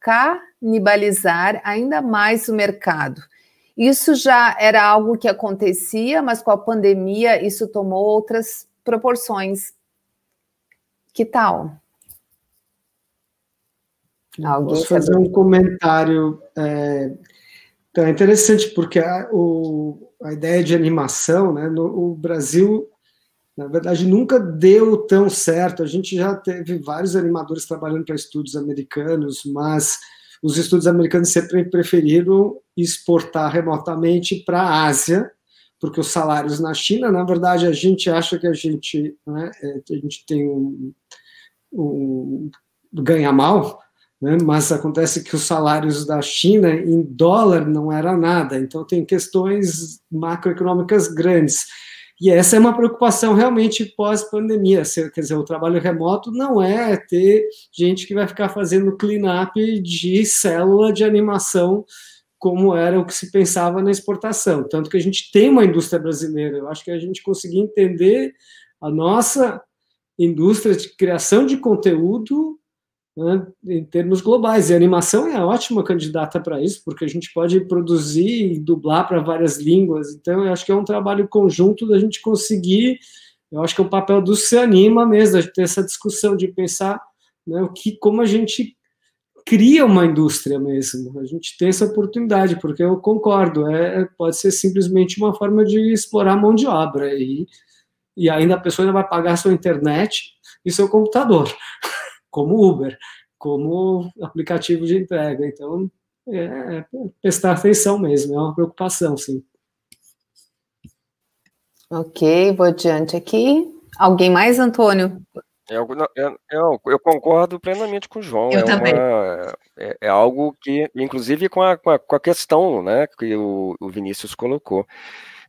canibalizar ainda mais o mercado? Isso já era algo que acontecia, mas com a pandemia isso tomou outras proporções. Que tal? Alguém ah, Posso fazer sabe? um comentário. É, então, é interessante, porque a, o, a ideia de animação, né, no, o Brasil, na verdade, nunca deu tão certo. A gente já teve vários animadores trabalhando para estúdios americanos, mas os estúdios americanos sempre preferiram exportar remotamente para a Ásia, porque os salários na China, na verdade, a gente acha que a gente, né, é, a gente tem um, um ganha mal, né? mas acontece que os salários da China em dólar não era nada, então tem questões macroeconômicas grandes. E essa é uma preocupação realmente pós-pandemia. Quer dizer, o trabalho remoto não é ter gente que vai ficar fazendo clean-up de célula de animação como era o que se pensava na exportação. Tanto que a gente tem uma indústria brasileira. Eu acho que a gente conseguiu entender a nossa indústria de criação de conteúdo né, em termos globais. E a animação é ótima candidata para isso, porque a gente pode produzir e dublar para várias línguas. Então, eu acho que é um trabalho conjunto da gente conseguir. Eu acho que é o um papel do Se Anima mesmo, a gente ter essa discussão de pensar né, o que, como a gente cria uma indústria mesmo. A gente tem essa oportunidade, porque eu concordo, é, é pode ser simplesmente uma forma de explorar mão de obra. E, e ainda a pessoa ainda vai pagar sua internet e seu computador. como Uber, como aplicativo de entrega. Então, é, é prestar atenção mesmo, é uma preocupação, sim. Ok, vou adiante aqui. Alguém mais, Antônio? Eu, é eu, é, é eu, concordo plenamente com o João. Eu é, também. Uma, é, é, algo que, inclusive com a, com a, com a questão né, que o, o Vinícius colocou,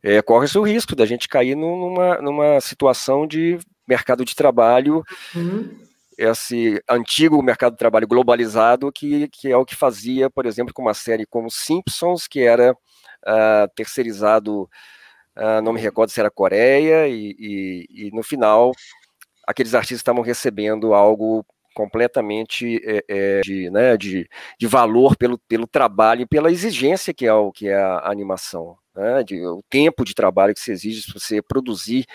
é, corre-se o risco da gente cair numa, numa situação de mercado de trabalho uhum esse antigo mercado de trabalho globalizado, que, que é o que fazia, por exemplo, com uma série como Simpsons, que era uh, terceirizado, uh, não me recordo se era Coreia, e, e, e no final aqueles artistas estavam recebendo algo completamente é, é, de, né, de, de valor pelo, pelo trabalho e pela exigência que é o que é a animação, né, de, o tempo de trabalho que se exige para você produzir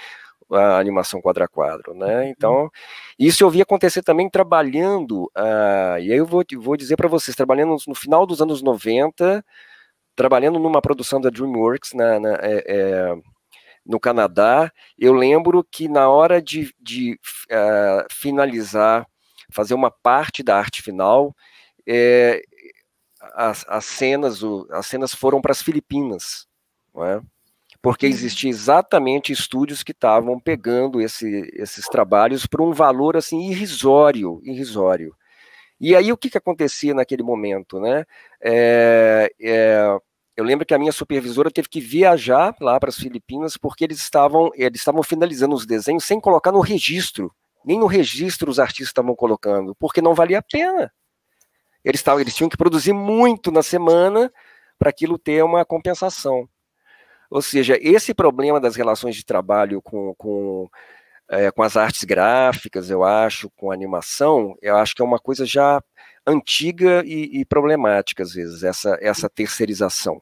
a animação quadro a quadro, né? Uhum. Então, isso eu vi acontecer também trabalhando, uh, e aí eu vou, vou dizer para vocês, trabalhando no final dos anos 90, trabalhando numa produção da DreamWorks na, na é, é, no Canadá, eu lembro que na hora de, de uh, finalizar, fazer uma parte da arte final, é, as, as, cenas, o, as cenas foram para as Filipinas, não é? porque uhum. existiam exatamente estúdios que estavam pegando esse, esses trabalhos por um valor assim irrisório, irrisório. E aí o que, que acontecia naquele momento, né? É, é, eu lembro que a minha supervisora teve que viajar lá para as Filipinas porque eles estavam eles estavam finalizando os desenhos sem colocar no registro, nem no registro os artistas estavam colocando, porque não valia a pena. Eles, tavam, eles tinham que produzir muito na semana para aquilo ter uma compensação. Ou seja, esse problema das relações de trabalho com, com, é, com as artes gráficas, eu acho, com animação, eu acho que é uma coisa já antiga e, e problemática, às vezes, essa, essa terceirização.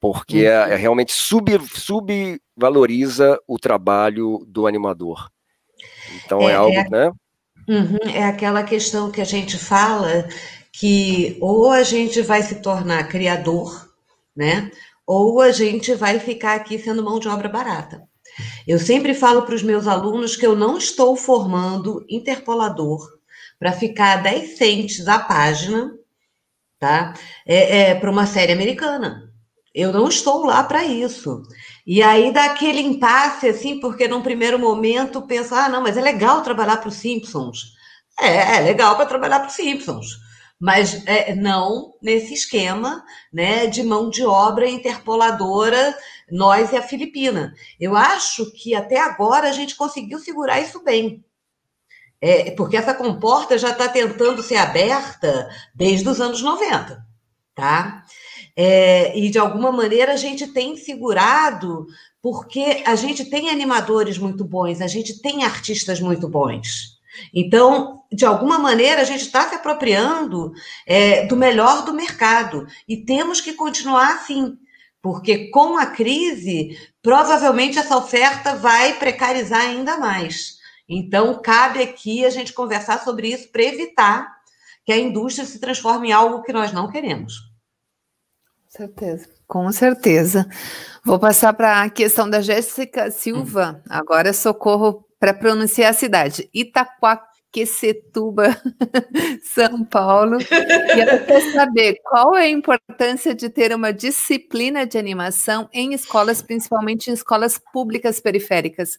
Porque é, uhum. é realmente sub, subvaloriza o trabalho do animador. Então é, é algo, é né? Uhum, é aquela questão que a gente fala que ou a gente vai se tornar criador, né? ou a gente vai ficar aqui sendo mão de obra barata. Eu sempre falo para os meus alunos que eu não estou formando interpolador para ficar 10 centes a página, tá? É, é para uma série americana. Eu não estou lá para isso. E aí dá aquele impasse, assim, porque num primeiro momento pensa, ah, não, mas é legal trabalhar para os Simpsons. É, é legal para trabalhar para os Simpsons mas é, não nesse esquema né, de mão de obra interpoladora, nós e a Filipina. Eu acho que até agora a gente conseguiu segurar isso bem. É, porque essa comporta já está tentando ser aberta desde os anos 90, tá? É, e de alguma maneira a gente tem segurado, porque a gente tem animadores muito bons, a gente tem artistas muito bons. Então, de alguma maneira, a gente está se apropriando é, do melhor do mercado e temos que continuar assim, porque com a crise, provavelmente essa oferta vai precarizar ainda mais. Então, cabe aqui a gente conversar sobre isso para evitar que a indústria se transforme em algo que nós não queremos. Com certeza, com certeza. Vou passar para a questão da Jéssica Silva. Hum. Agora, socorro para pronunciar a cidade, Itaquaquecetuba, São Paulo. E ela quer saber qual é a importância de ter uma disciplina de animação em escolas, principalmente em escolas públicas periféricas.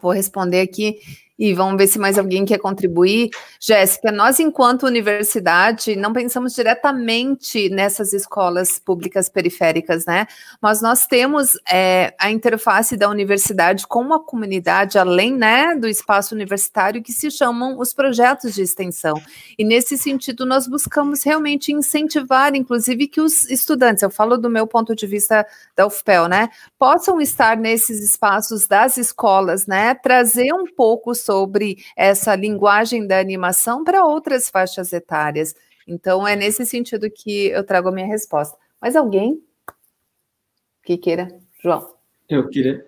Vou responder aqui e vamos ver se mais alguém quer contribuir. Jéssica, nós, enquanto universidade, não pensamos diretamente nessas escolas públicas periféricas, né? Mas nós temos é, a interface da universidade com a comunidade, além né, do espaço universitário, que se chamam os projetos de extensão. E nesse sentido, nós buscamos realmente incentivar, inclusive, que os estudantes, eu falo do meu ponto de vista da UFPEL, né? Possam estar nesses espaços das escolas, né? Trazer um pouco sobre essa linguagem da animação para outras faixas etárias. Então, é nesse sentido que eu trago a minha resposta. Mas alguém que queira? João. Eu queria.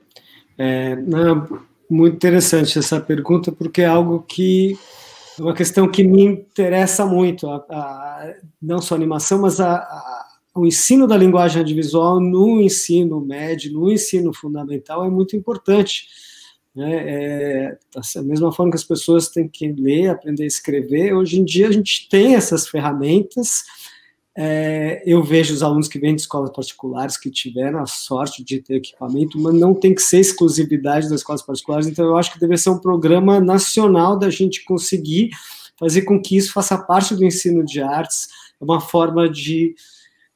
É, não, muito interessante essa pergunta, porque é algo que é uma questão que me interessa muito, a, a, não só a animação, mas a, o ensino da linguagem audiovisual no ensino médio, no ensino fundamental é muito importante né? É, a mesma forma que as pessoas têm que ler, aprender a escrever, hoje em dia a gente tem essas ferramentas. É, eu vejo os alunos que vêm de escolas particulares que tiveram a sorte de ter equipamento, mas não tem que ser exclusividade das escolas particulares, então eu acho que deveria ser um programa nacional da gente conseguir fazer com que isso faça parte do ensino de artes, é uma forma de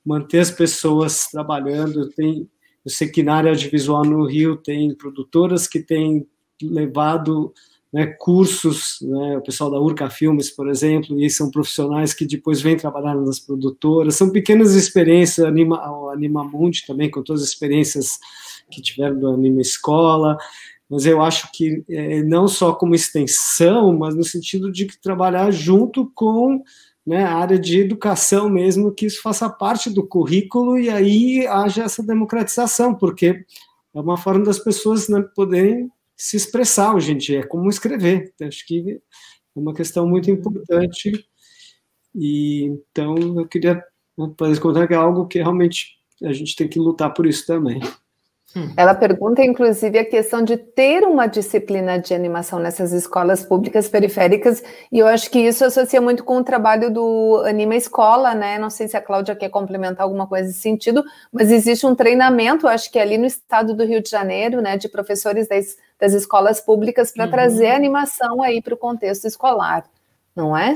manter as pessoas trabalhando. Tem, eu sei que na área audiovisual no Rio tem produtoras que têm levado né, cursos, né, o pessoal da Urca Filmes, por exemplo, e são profissionais que depois vêm trabalhar nas produtoras, são pequenas experiências, Anima, o Anima Mundi também, com todas as experiências que tiveram do Anima Escola, mas eu acho que é, não só como extensão, mas no sentido de trabalhar junto com né, a área de educação mesmo, que isso faça parte do currículo e aí haja essa democratização, porque é uma forma das pessoas né, poderem se expressar hoje em dia, é como escrever. Então, acho que é uma questão muito importante. E, então, eu queria né, poder contar que é algo que realmente a gente tem que lutar por isso também. Hum. Ela pergunta, inclusive, a questão de ter uma disciplina de animação nessas escolas públicas periféricas, e eu acho que isso associa muito com o trabalho do Anima Escola, né? Não sei se a Cláudia quer complementar alguma coisa nesse sentido, mas existe um treinamento, acho que é ali no estado do Rio de Janeiro, né, de professores das, das escolas públicas para uhum. trazer animação aí para o contexto escolar, não é?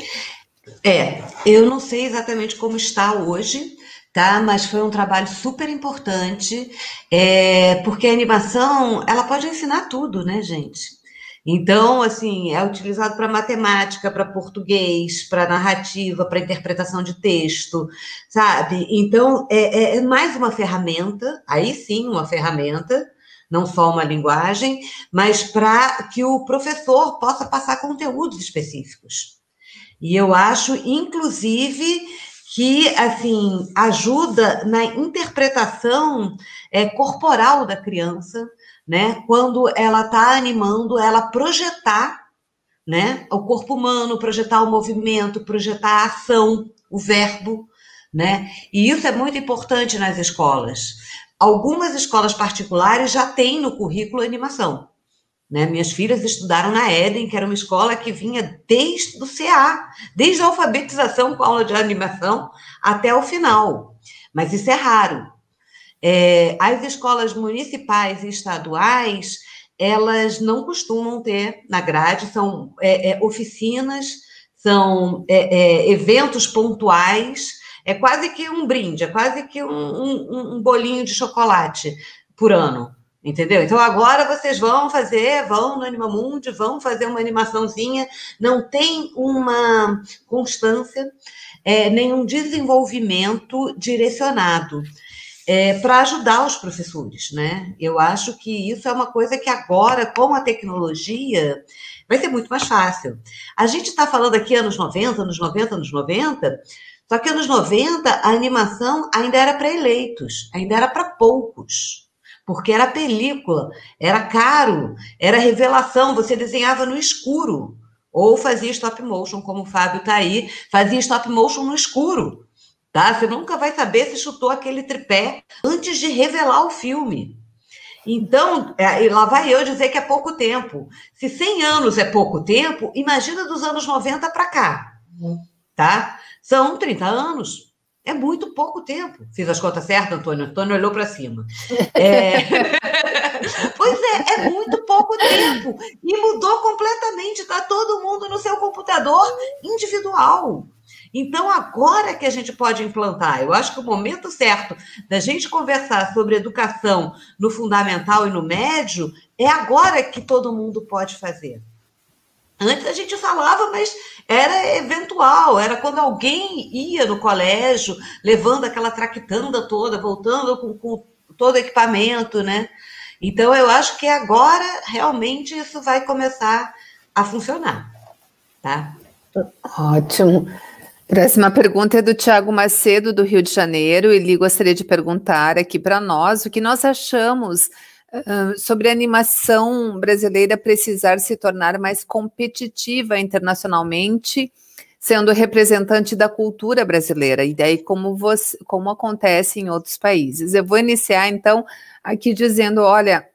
É, eu não sei exatamente como está hoje, tá? Mas foi um trabalho super importante, é, porque a animação ela pode ensinar tudo, né, gente? Então, assim, é utilizado para matemática, para português, para narrativa, para interpretação de texto, sabe? Então, é, é, é, mais uma ferramenta, aí sim, uma ferramenta, não só uma linguagem, mas para que o professor possa passar conteúdos específicos. E eu acho, inclusive, que assim ajuda na interpretação é, corporal da criança, né? Quando ela está animando, ela projetar, né? O corpo humano, projetar o movimento, projetar a ação, o verbo, né? E isso é muito importante nas escolas. Algumas escolas particulares já têm no currículo animação. Né? Minhas filhas estudaram na Eden, que era uma escola que vinha desde o CA, desde a alfabetização com aula de animação até o final. Mas isso é raro. É, as escolas municipais e estaduais, elas não costumam ter na grade, são é, é, oficinas, são é, é, eventos pontuais, é quase que um brinde, é quase que um, um, um bolinho de chocolate por ano Entendeu? Então agora vocês vão fazer, vão no Mundi, vão fazer uma animaçãozinha. Não tem uma constância, é, nenhum desenvolvimento direcionado é, para ajudar os professores, né? Eu acho que isso é uma coisa que agora, com a tecnologia, vai ser muito mais fácil. A gente está falando aqui anos 90, anos 90, anos 90. Só que anos 90 a animação ainda era para eleitos, ainda era para poucos porque era película, era caro, era revelação, você desenhava no escuro. Ou fazia stop motion, como o Fábio está aí, fazia stop motion no escuro. Tá? Você nunca vai saber se chutou aquele tripé antes de revelar o filme. Então, é, lá vai eu dizer que é pouco tempo. Se 100 anos é pouco tempo, imagina dos anos 90 para cá. Uhum. Tá? São 30 anos. É muito pouco tempo. Fiz as contas certas, Antônio? Antônio olhou para cima. É... pois é, é muito pouco tempo. E mudou completamente. Está todo mundo no seu computador individual. Então, agora é que a gente pode implantar, eu acho que o momento certo da gente conversar sobre educação no fundamental e no médio é agora que todo mundo pode fazer. Antes a gente falava, mas era eventual, era quando alguém ia no colégio, levando aquela traquitanda toda, voltando com, com todo o equipamento, né? Então, eu acho que agora realmente isso vai começar a funcionar. Tá? Ótimo. Próxima pergunta é do Tiago Macedo, do Rio de Janeiro. Ele gostaria de perguntar aqui para nós o que nós achamos ah, sobre a animação brasileira precisar se tornar mais competitiva internacionalmente, sendo representante da cultura brasileira, e daí como, você, como acontece em outros países. Eu vou iniciar, então, aqui dizendo, olha,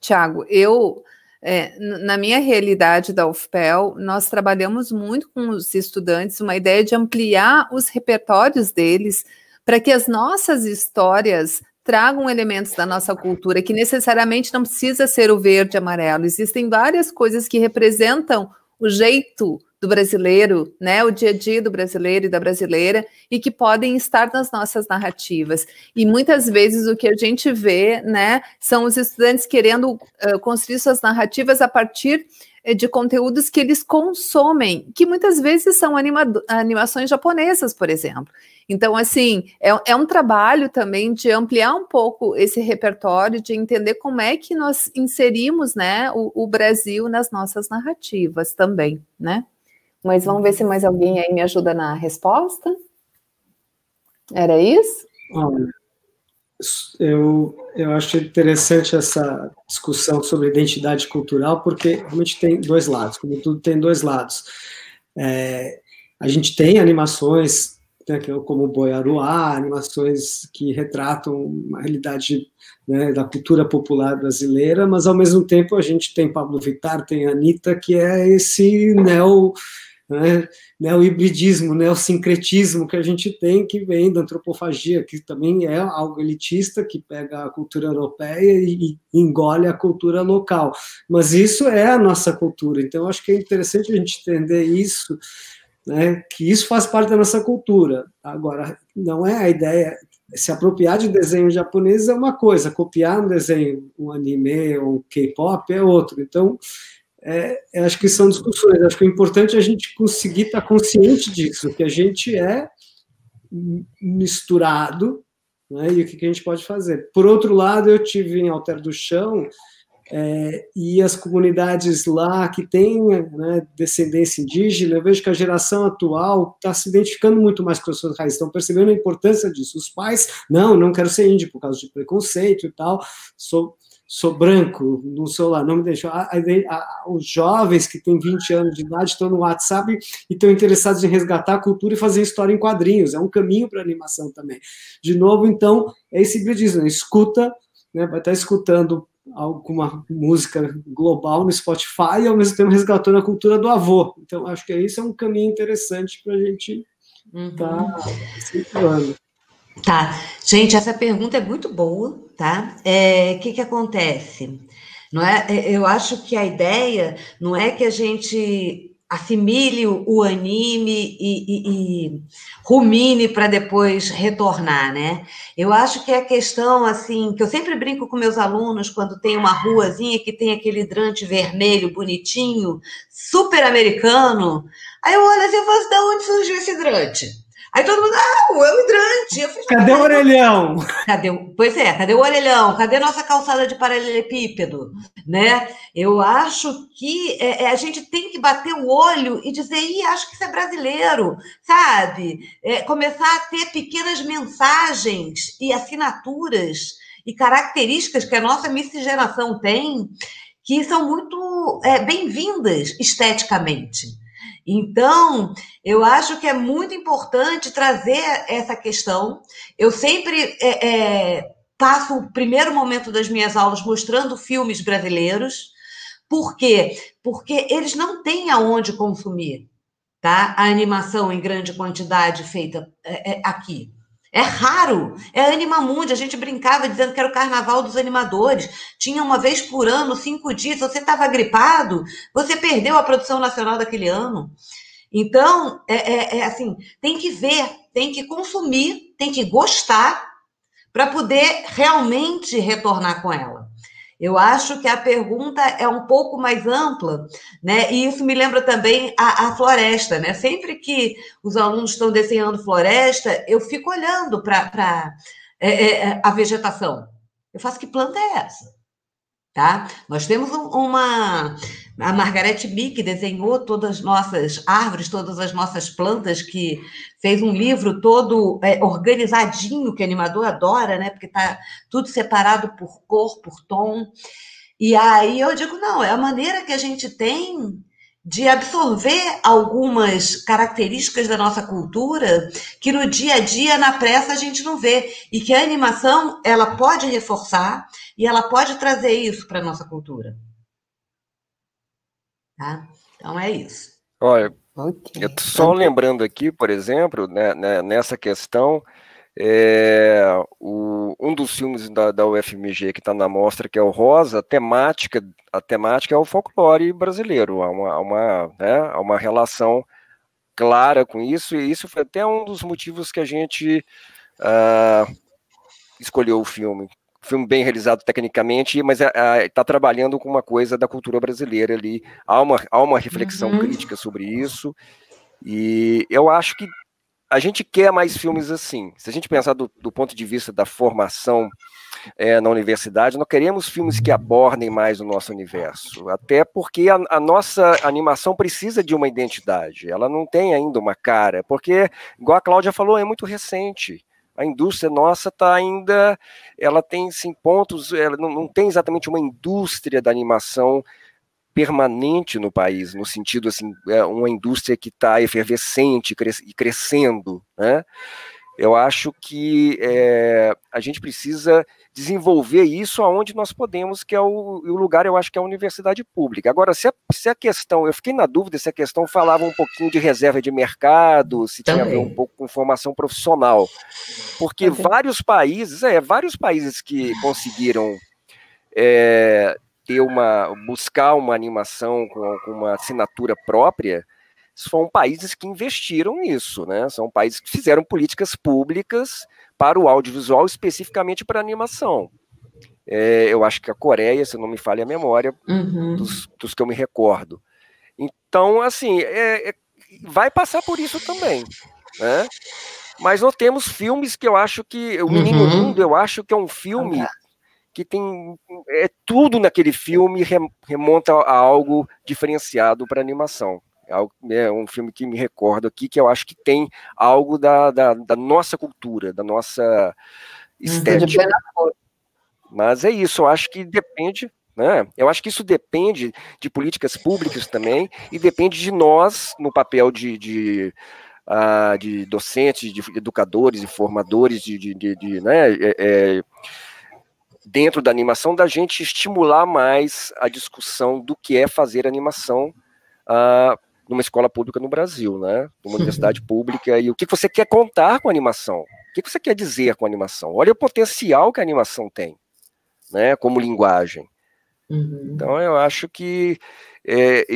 Tiago, eu... É, na minha realidade da UFPEL, nós trabalhamos muito com os estudantes uma ideia de ampliar os repertórios deles para que as nossas histórias tragam elementos da nossa cultura, que necessariamente não precisa ser o verde e amarelo. Existem várias coisas que representam o jeito do brasileiro, né, o dia a dia do brasileiro e da brasileira, e que podem estar nas nossas narrativas. E muitas vezes o que a gente vê, né, são os estudantes querendo uh, construir suas narrativas a partir eh, de conteúdos que eles consomem, que muitas vezes são anima animações japonesas, por exemplo. Então, assim, é, é, um trabalho também de ampliar um pouco esse repertório, de entender como é que nós inserimos né, o, o Brasil nas nossas narrativas também, né? Mas vamos ver se mais alguém aí me ajuda na resposta. Era isso? Olha, eu, eu acho interessante essa discussão sobre identidade cultural, porque realmente tem dois lados, como tudo tem dois lados. É, a gente tem animações né, é como Boiaruá, animações que retratam uma realidade né, da cultura popular brasileira, mas ao mesmo tempo a gente tem Pablo Vittar, tem Anitta, que é esse neo né, né, o hibridismo, né, o sincretismo que a gente tem, que vem da antropofagia, que também é algo elitista, que pega a cultura europeia e, e engole a cultura local. Mas isso é a nossa cultura, então acho que é interessante a gente entender isso, né, que isso faz parte da nossa cultura. Agora, não é a ideia se apropriar de desenho japonês é uma coisa, copiar um desenho, um anime ou um K-pop é outro. Então, é, é, acho que são discussões. Acho que o importante é a gente conseguir estar consciente disso, que a gente é misturado né, e o que, que a gente pode fazer. Por outro lado, eu tive em Alter do Chão é, e as comunidades lá que têm né, descendência indígena, eu vejo que a geração atual está se identificando muito mais com as suas raízes, estão percebendo a importância disso. Os pais, não, não quero ser índio por causa de preconceito e tal, sou, sou branco, não sou lá, não me deixou. A, a, os jovens que têm 20 anos de idade estão no WhatsApp e estão interessados em resgatar a cultura e fazer história em quadrinhos. É um caminho para animação também. De novo, então, é esse brilhismo. Né? Escuta, né, vai estar tá escutando alguma música global no Spotify e ao mesmo tempo resgatando a cultura do avô. Então, acho que isso é um caminho interessante para a gente estar uhum. tá Tá. Gente, essa pergunta é muito boa, tá? O é, que, que acontece? Não é? é, eu acho que a ideia não é que a gente assimile o anime e, e, e rumine para depois retornar, né? Eu acho que é a questão, assim, que eu sempre brinco com meus alunos quando tem uma ruazinha que tem aquele hidrante vermelho bonitinho, super americano. Aí eu olho assim eu falo, assim, de onde surgiu esse hidrante? Aí todo mundo, ah, é o hidrante. Eu falei, cadê o orelhão? Cadê o... Pois é, cadê o orelhão? Cadê nossa calçada de paralelepípedo? Né? Eu acho que é, é, a gente tem que bater o olho e dizer, ih, acho que isso é brasileiro, sabe? É, começar a ter pequenas mensagens e assinaturas e características que a nossa miscigenação tem que são muito é, bem-vindas esteticamente. Então, eu acho que é muito importante trazer essa questão. Eu sempre é, é, passo o primeiro momento das minhas aulas mostrando filmes brasileiros. Por quê? Porque eles não têm aonde consumir tá? a animação em grande quantidade feita é, é, aqui. É raro, é mundi. A gente brincava dizendo que era o carnaval dos animadores. Tinha uma vez por ano, cinco dias. você estava gripado, você perdeu a produção nacional daquele ano. Então, é, é, é assim, tem que ver, tem que consumir, tem que gostar para poder realmente retornar com ela. Eu acho que a pergunta é um pouco mais ampla, né? E isso me lembra também a, a floresta, né? Sempre que os alunos estão desenhando floresta, eu fico olhando para é, é, é, a vegetação. Eu faço que planta é essa? Tá? Nós temos um, uma a Margaret Mick desenhou todas as nossas árvores, todas as nossas plantas, que fez um livro todo é, organizadinho, que animador adora, né? Porque está tudo separado por cor, por tom. E aí eu digo, não, é a maneira que a gente tem de absorver algumas características da nossa cultura que no dia a dia, na pressa, a gente não vê. E que a animação, ela pode reforçar e ela pode trazer isso para a nossa cultura. Tá? Então é isso. Olha, okay. só okay. lembrando aqui, por exemplo, né, né, nessa questão, é, o, um dos filmes da, da UFMG que está na mostra, que é o Rosa, a temática, a temática é o folclore brasileiro, há uma, há uma, né, há uma relação clara com isso, e isso foi até um dos motivos que a gente uh, escolheu o filme, filme bem realizado tecnicamente, mas está é, é, trabalhando com uma coisa da cultura brasileira ali. Há uma, há uma reflexão uhum. crítica sobre isso. E eu acho que a gente quer mais filmes assim. Se a gente pensar do, do ponto de vista da formação é, na universidade, nós queremos filmes que abordem mais o nosso universo. Até porque a, a, nossa animação precisa de uma identidade. Ela não tem ainda uma cara. Porque, igual a Cláudia falou, é muito recente a indústria nossa está ainda, ela tem sim pontos, ela não, não tem exatamente uma indústria da animação permanente no país, no sentido assim, é uma indústria que está efervescente e crescendo, né? Eu acho que é, a gente precisa desenvolver isso aonde nós podemos, que é o, o lugar, eu acho que é a universidade pública. Agora, se a, se a, questão, eu fiquei na dúvida se a questão falava um pouquinho de reserva de mercado, se Também. tinha a ver um pouco com formação profissional. Porque vários países, é, vários países que conseguiram é, ter uma, buscar uma animação com, com uma assinatura própria, foram países que investiram nisso, né? São países que fizeram políticas públicas para o audiovisual, especificamente para animação. É, eu acho que a Coreia, se não me falha a memória, uhum. dos, dos, que eu me recordo. Então, assim, é, é, vai passar por isso também, né? Mas nós temos filmes que eu acho que... O Menino uhum. eu acho que é um filme que tem... É, tudo naquele filme remonta a algo diferenciado para animação. É um filme que me recordo aqui, que eu acho que tem algo da, da, da nossa cultura, da nossa uhum. estética. Mas é isso, eu acho que depende, né? Eu acho que isso depende de políticas públicas também, e depende de nós, no papel de, de ah, de docentes, de educadores, e de, de, de, de né, é, é, dentro da animação, da gente estimular mais a discussão do que é fazer animação ah, numa escola pública no Brasil, né? Numa universidade pública. E o que você quer contar com a animação? O que você quer dizer com a animação? Olha o potencial que a animação tem, né? Como linguagem. Uhum. Então eu acho que é,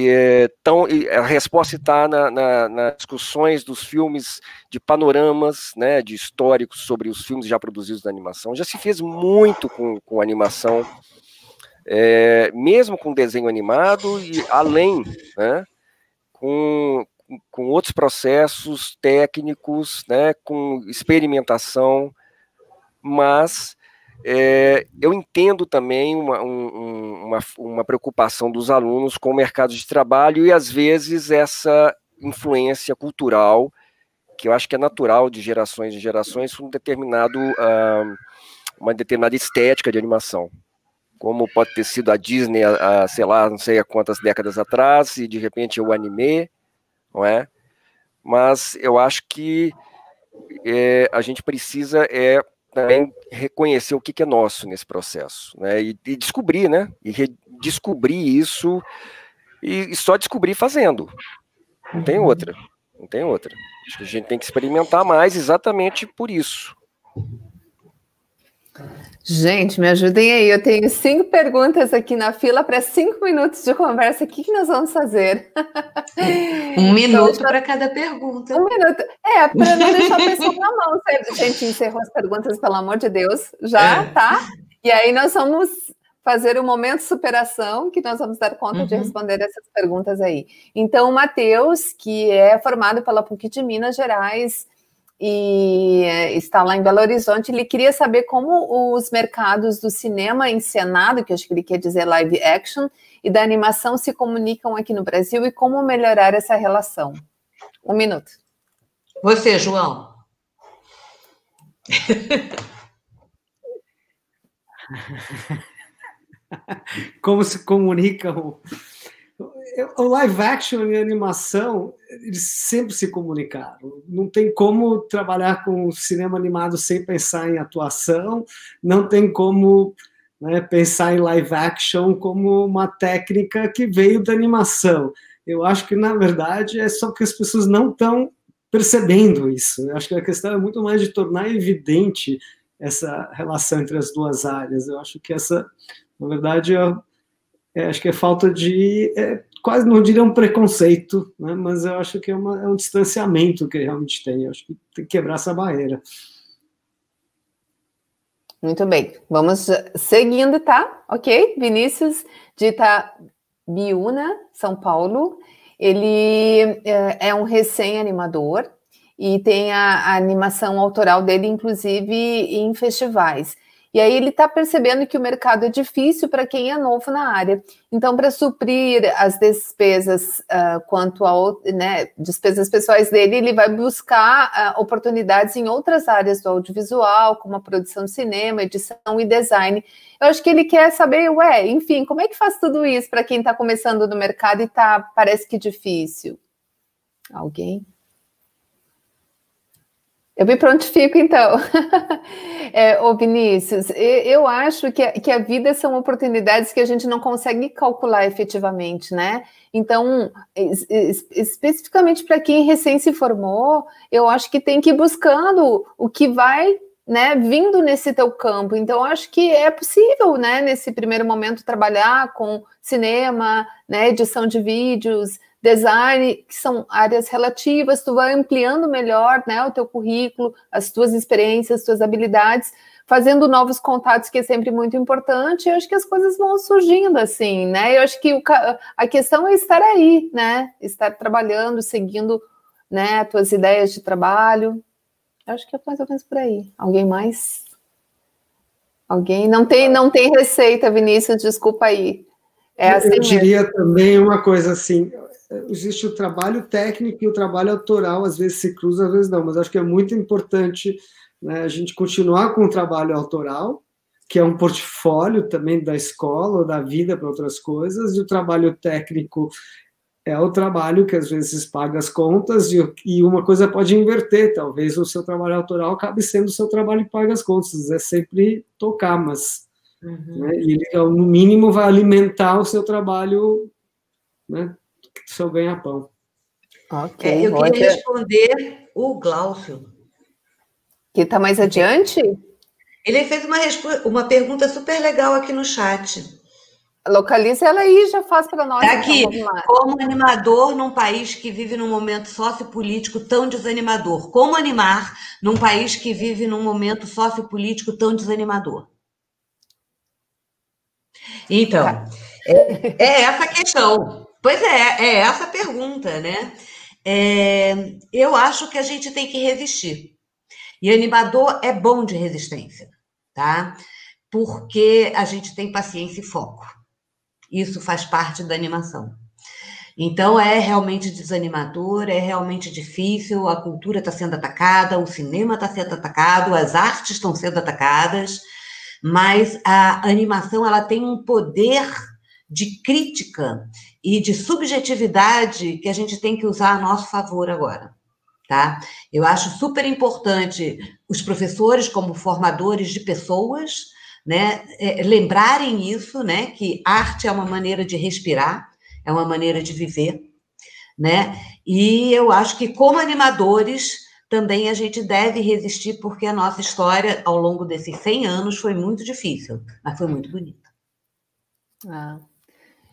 é, tão, a resposta está na, na, nas discussões dos filmes de panoramas, né, de históricos sobre os filmes já produzidos na animação. Já se fez muito com, com animação, é, mesmo com desenho animado e além, né? com, com outros processos técnicos, né, com experimentação, mas é, eu entendo também uma, um, uma, uma preocupação dos alunos com o mercado de trabalho e, às vezes, essa influência cultural, que eu acho que é natural de gerações em gerações, um determinado, ah, uma determinada estética de animação como pode ter sido a Disney, a, a, sei lá, não sei há quantas décadas atrás, e de repente o anime, não é? Mas eu acho que é, a gente precisa é, também reconhecer o que, que é nosso nesse processo, né? E, e descobrir, né? E redescobrir isso, e, e só descobrir fazendo. Não tem uhum. outra, não tem outra. Acho que a gente tem que experimentar mais exatamente por isso. Gente, me ajudem aí. Eu tenho cinco perguntas aqui na fila para cinco minutos de conversa. O que, que nós vamos fazer? Um então, minuto para cada pergunta. Um minuto. É, para não deixar a pessoa na mão. Certo? Gente, encerrou as perguntas, pelo amor de Deus. Já, é. tá? E aí nós vamos fazer o um momento superação, que nós vamos dar conta uhum. de responder essas perguntas aí. Então, o Matheus, que é formado pela PUC de Minas Gerais, e é, está lá em Belo Horizonte. Ele queria saber como os mercados do cinema encenado, que acho que ele quer dizer live action, e da animação se comunicam aqui no Brasil e como melhorar essa relação. Um minuto. Você, João. como se comunicam o live action e a animação, eles sempre se comunicaram. Não tem como trabalhar com cinema animado sem pensar em atuação, não tem como né, pensar em live action como uma técnica que veio da animação. Eu acho que, na verdade, é só que as pessoas não estão percebendo isso. Eu acho que a questão é muito mais de tornar evidente essa relação entre as duas áreas. Eu acho que essa, na verdade, é, é, acho que é falta de é, quase não diria um preconceito, né? mas eu acho que é, uma, é um distanciamento que realmente tem. Eu acho que tem que quebrar essa barreira. Muito bem, vamos seguindo, tá? Ok, Vinícius de Itabiúna, São Paulo. Ele eh, é um recém-animador e tem a, a, animação autoral dele, inclusive, em festivais. E aí ele está percebendo que o mercado é difícil para quem é novo na área. Então, para suprir as despesas uh, quanto a né, despesas pessoais dele, ele vai buscar uh, oportunidades em outras áreas do audiovisual, como a produção de cinema, edição e design. Eu acho que ele quer saber, ué, enfim, como é que faz tudo isso para quem está começando no mercado e tá parece que difícil? Alguém? Eu me prontifico, então. é, ô, Vinícius, eu acho que a, que a vida são oportunidades que a gente não consegue calcular efetivamente, né? Então, es, es, especificamente para quem recém se formou, eu acho que tem que ir buscando o que vai né, vindo nesse teu campo. Então, acho que é possível, né, nesse primeiro momento, trabalhar com cinema, né, edição de vídeos, design, que são áreas relativas, tu vai ampliando melhor né, o teu currículo, as tuas experiências, as tuas habilidades, fazendo novos contatos, que é sempre muito importante, eu acho que as coisas vão surgindo assim, né? Eu acho que o, a questão é estar aí, né? Estar trabalhando, seguindo né, as tuas ideias de trabalho. Eu acho que é mais ou menos por aí. Alguém mais? Alguém? Não tem, não tem receita, Vinícius, desculpa aí. É assim eu diria mesmo. também uma coisa assim, é, existe o trabalho técnico e o trabalho autoral, às vezes se cruza, às vezes não, mas acho que é muito importante né, a gente continuar com o trabalho autoral, que é um portfólio também da escola, ou da vida para outras coisas, e o trabalho técnico é o trabalho que às vezes paga as contas e, e uma coisa pode inverter, talvez o seu trabalho autoral acabe sendo o seu trabalho que paga as contas, é sempre tocar, mas uhum. né, ele no mínimo vai alimentar o seu trabalho né, seu ganha-pão. Okay, é, eu queria responder o Glaucio. Que está mais adiante? Ele fez uma, uma pergunta super legal aqui no chat. Localize ela aí, já faz para nós. Tá então, aqui. Como animador num país que vive num momento sociopolítico tão desanimador? Como animar num país que vive num momento sociopolítico tão desanimador? Então, tá. é, é essa a questão. Pois é, é essa a pergunta, né? É, eu acho que a gente tem que resistir. E animador é bom de resistência, tá? Porque a gente tem paciência e foco. Isso faz parte da animação. Então é realmente desanimador, é realmente difícil, a cultura está sendo atacada, o cinema está sendo atacado, as artes estão sendo atacadas, mas a animação ela tem um poder de crítica e de subjetividade que a gente tem que usar a nosso favor agora. Tá? Eu acho super importante os professores, como formadores de pessoas, né, é, lembrarem isso, né, que arte é uma maneira de respirar, é uma maneira de viver, né? E eu acho que como animadores também a gente deve resistir porque a nossa história ao longo desses 100 anos foi muito difícil, mas foi muito bonita. Ah.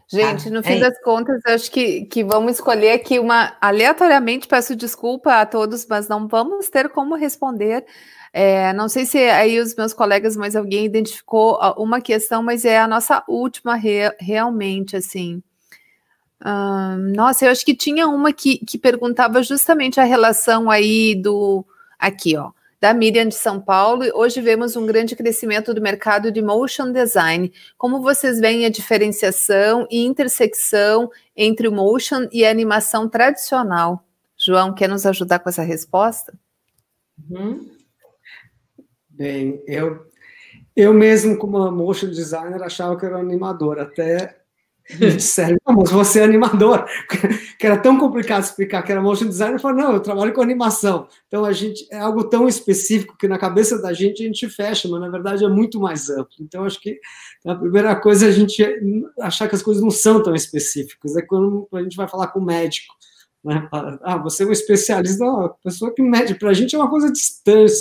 Gente, no ah, fim é. das contas, acho que, que vamos escolher aqui uma. Aleatoriamente, peço desculpa a todos, mas não vamos ter como responder. É, não sei se aí os meus colegas, mas alguém identificou ah, uma questão, mas é a nossa última re, realmente, assim. Hum, nossa, eu acho que tinha uma que, que perguntava justamente a relação aí do. Aqui, ó da Miriam de São Paulo. Hoje vemos um grande crescimento do mercado de motion design. Como vocês veem a diferenciação e intersecção entre o motion e a animação tradicional? João, quer nos ajudar com essa resposta? Uhum. Bem, eu, eu mesmo, como motion designer, achava que era animador, até Sério, mas você é animador, que era tão complicado explicar que era motion design, eu falei, não, eu trabalho com animação. Então a gente é algo tão específico que na cabeça da gente a gente fecha, mas na verdade é muito mais amplo. Então acho que a primeira coisa é a gente achar que as coisas não são tão específicas. É quando a gente vai falar com o médico, né? Ah, você é um especialista, uma pessoa que mede. Para a gente é uma coisa distante,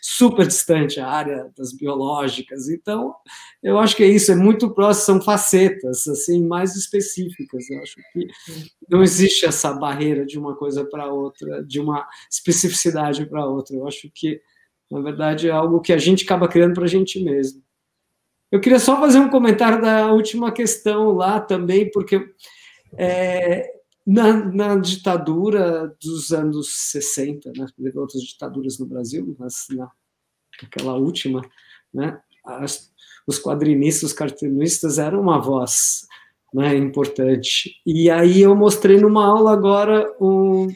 super distante, a área das biológicas. Então, eu acho que é isso, é muito próximo, são facetas assim mais específicas. Eu acho que não existe essa barreira de uma coisa para outra, de uma especificidade para outra. Eu acho que, na verdade, é algo que a gente acaba criando para a gente mesmo. Eu queria só fazer um comentário da última questão lá também, porque é, na, na, ditadura dos anos 60, né? teve outras ditaduras no Brasil, mas naquela última, né? As, os quadrinistas, os cartoonistas eram uma voz né, importante. E aí eu mostrei numa aula agora um,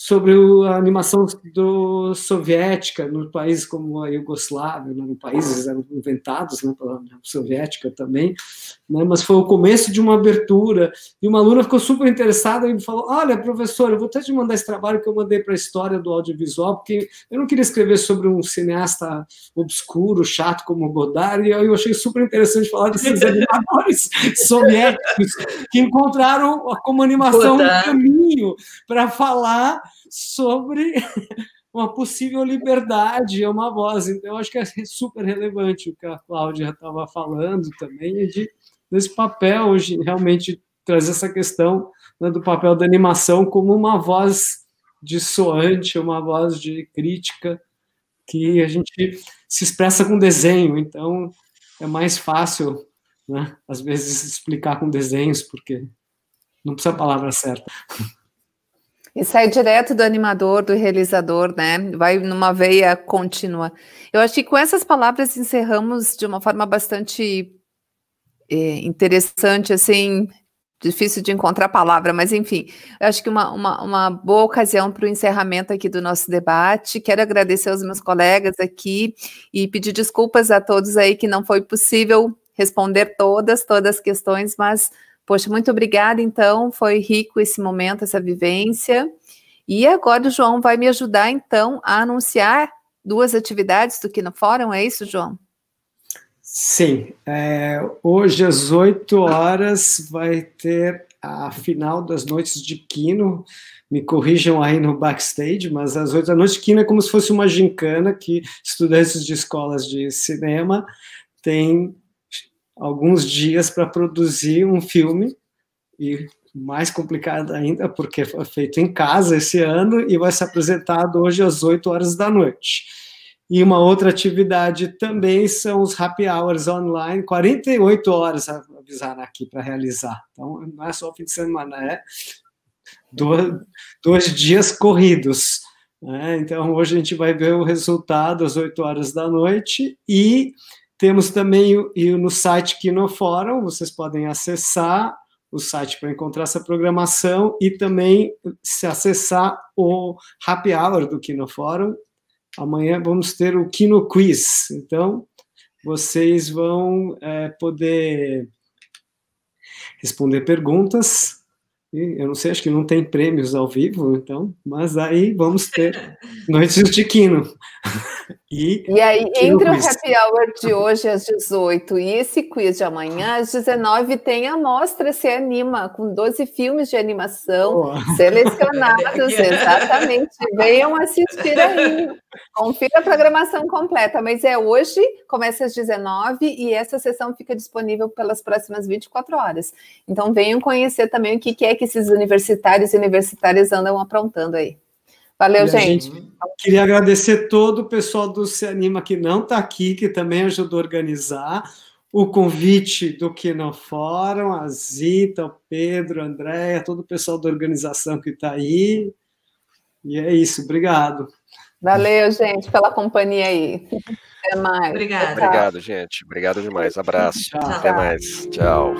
sobre a animação do, soviética no país como a Iugoslávia, né, países eram inventados né, pela União Soviética também, né, mas foi o começo de uma abertura, e uma aluna ficou super interessada e me falou, olha, professor, eu vou até te mandar esse trabalho que eu mandei para a história do audiovisual, porque eu não queria escrever sobre um cineasta obscuro, chato como Godard, e eu achei super interessante falar desses animadores soviéticos que encontraram como animação Godard. um caminho para falar sobre uma possível liberdade, é uma voz. Então, acho que é super relevante o que a Cláudia estava falando também, de, desse papel hoje, realmente trazer essa questão né, do papel da animação como uma voz dissoante, uma voz de crítica, que a gente se expressa com desenho, então é mais fácil, né, às vezes, explicar com desenhos, porque não precisa a palavra certa. E sai direto do animador, do realizador, né? Vai numa veia contínua. Eu acho que com essas palavras encerramos de uma forma bastante é, interessante, assim, difícil de encontrar palavra, mas enfim, eu acho que uma, uma, uma boa ocasião para o encerramento aqui do nosso debate. Quero agradecer aos meus colegas aqui e pedir desculpas a todos aí que não foi possível responder todas, todas as questões, mas Poxa, muito obrigada, então. Foi rico esse momento, essa vivência. E agora o João vai me ajudar, então, a anunciar duas atividades do Kino Fórum, é isso, João? Sim. É, hoje, às 8 horas, vai ter a final das noites de Kino. Me corrijam aí no backstage, mas às 8 da noite, Kino é como se fosse uma gincana que estudantes de escolas de cinema têm alguns dias para produzir um filme e mais complicado ainda porque foi feito em casa esse ano e vai ser apresentado hoje às 8 horas da noite. E uma outra atividade também são os happy hours online, 48 horas avisar aqui para realizar. Então, não é só fim de semana, é dois, dois dias corridos. Né? Então, hoje a gente vai ver o resultado às 8 horas da noite e temos também no site KinoForum, vocês podem acessar o site para encontrar essa programação e também se acessar o Happy Hour do KinoForum. Amanhã vamos ter o Kino Quiz, então vocês vão é, poder responder perguntas eu não sei, acho que não tem prêmios ao vivo, então, mas aí vamos ter Noites de Quino. E, e aí, entre o happy hour de hoje às 18 e esse quiz de amanhã, às 19 tem a mostra Se Anima, com 12 filmes de animação Boa. selecionados, exatamente. Venham assistir aí. Confira a programação completa, mas é hoje, começa às 19 e essa sessão fica disponível pelas próximas 24 horas. Então venham conhecer também o que é que esses universitários e universitárias andam aprontando aí. Valeu, e gente. gente. Queria agradecer todo o pessoal do Se Anima que não está aqui, que também ajudou a organizar o convite do que não foram, a Zita, o Pedro, a Andréia, todo o pessoal da organização que está aí. E é isso, obrigado. Valeu, gente, pela companhia aí. Até mais. Obrigado. Obrigado, gente. Obrigado demais. Abraço. Tchau. Até mais. Tchau.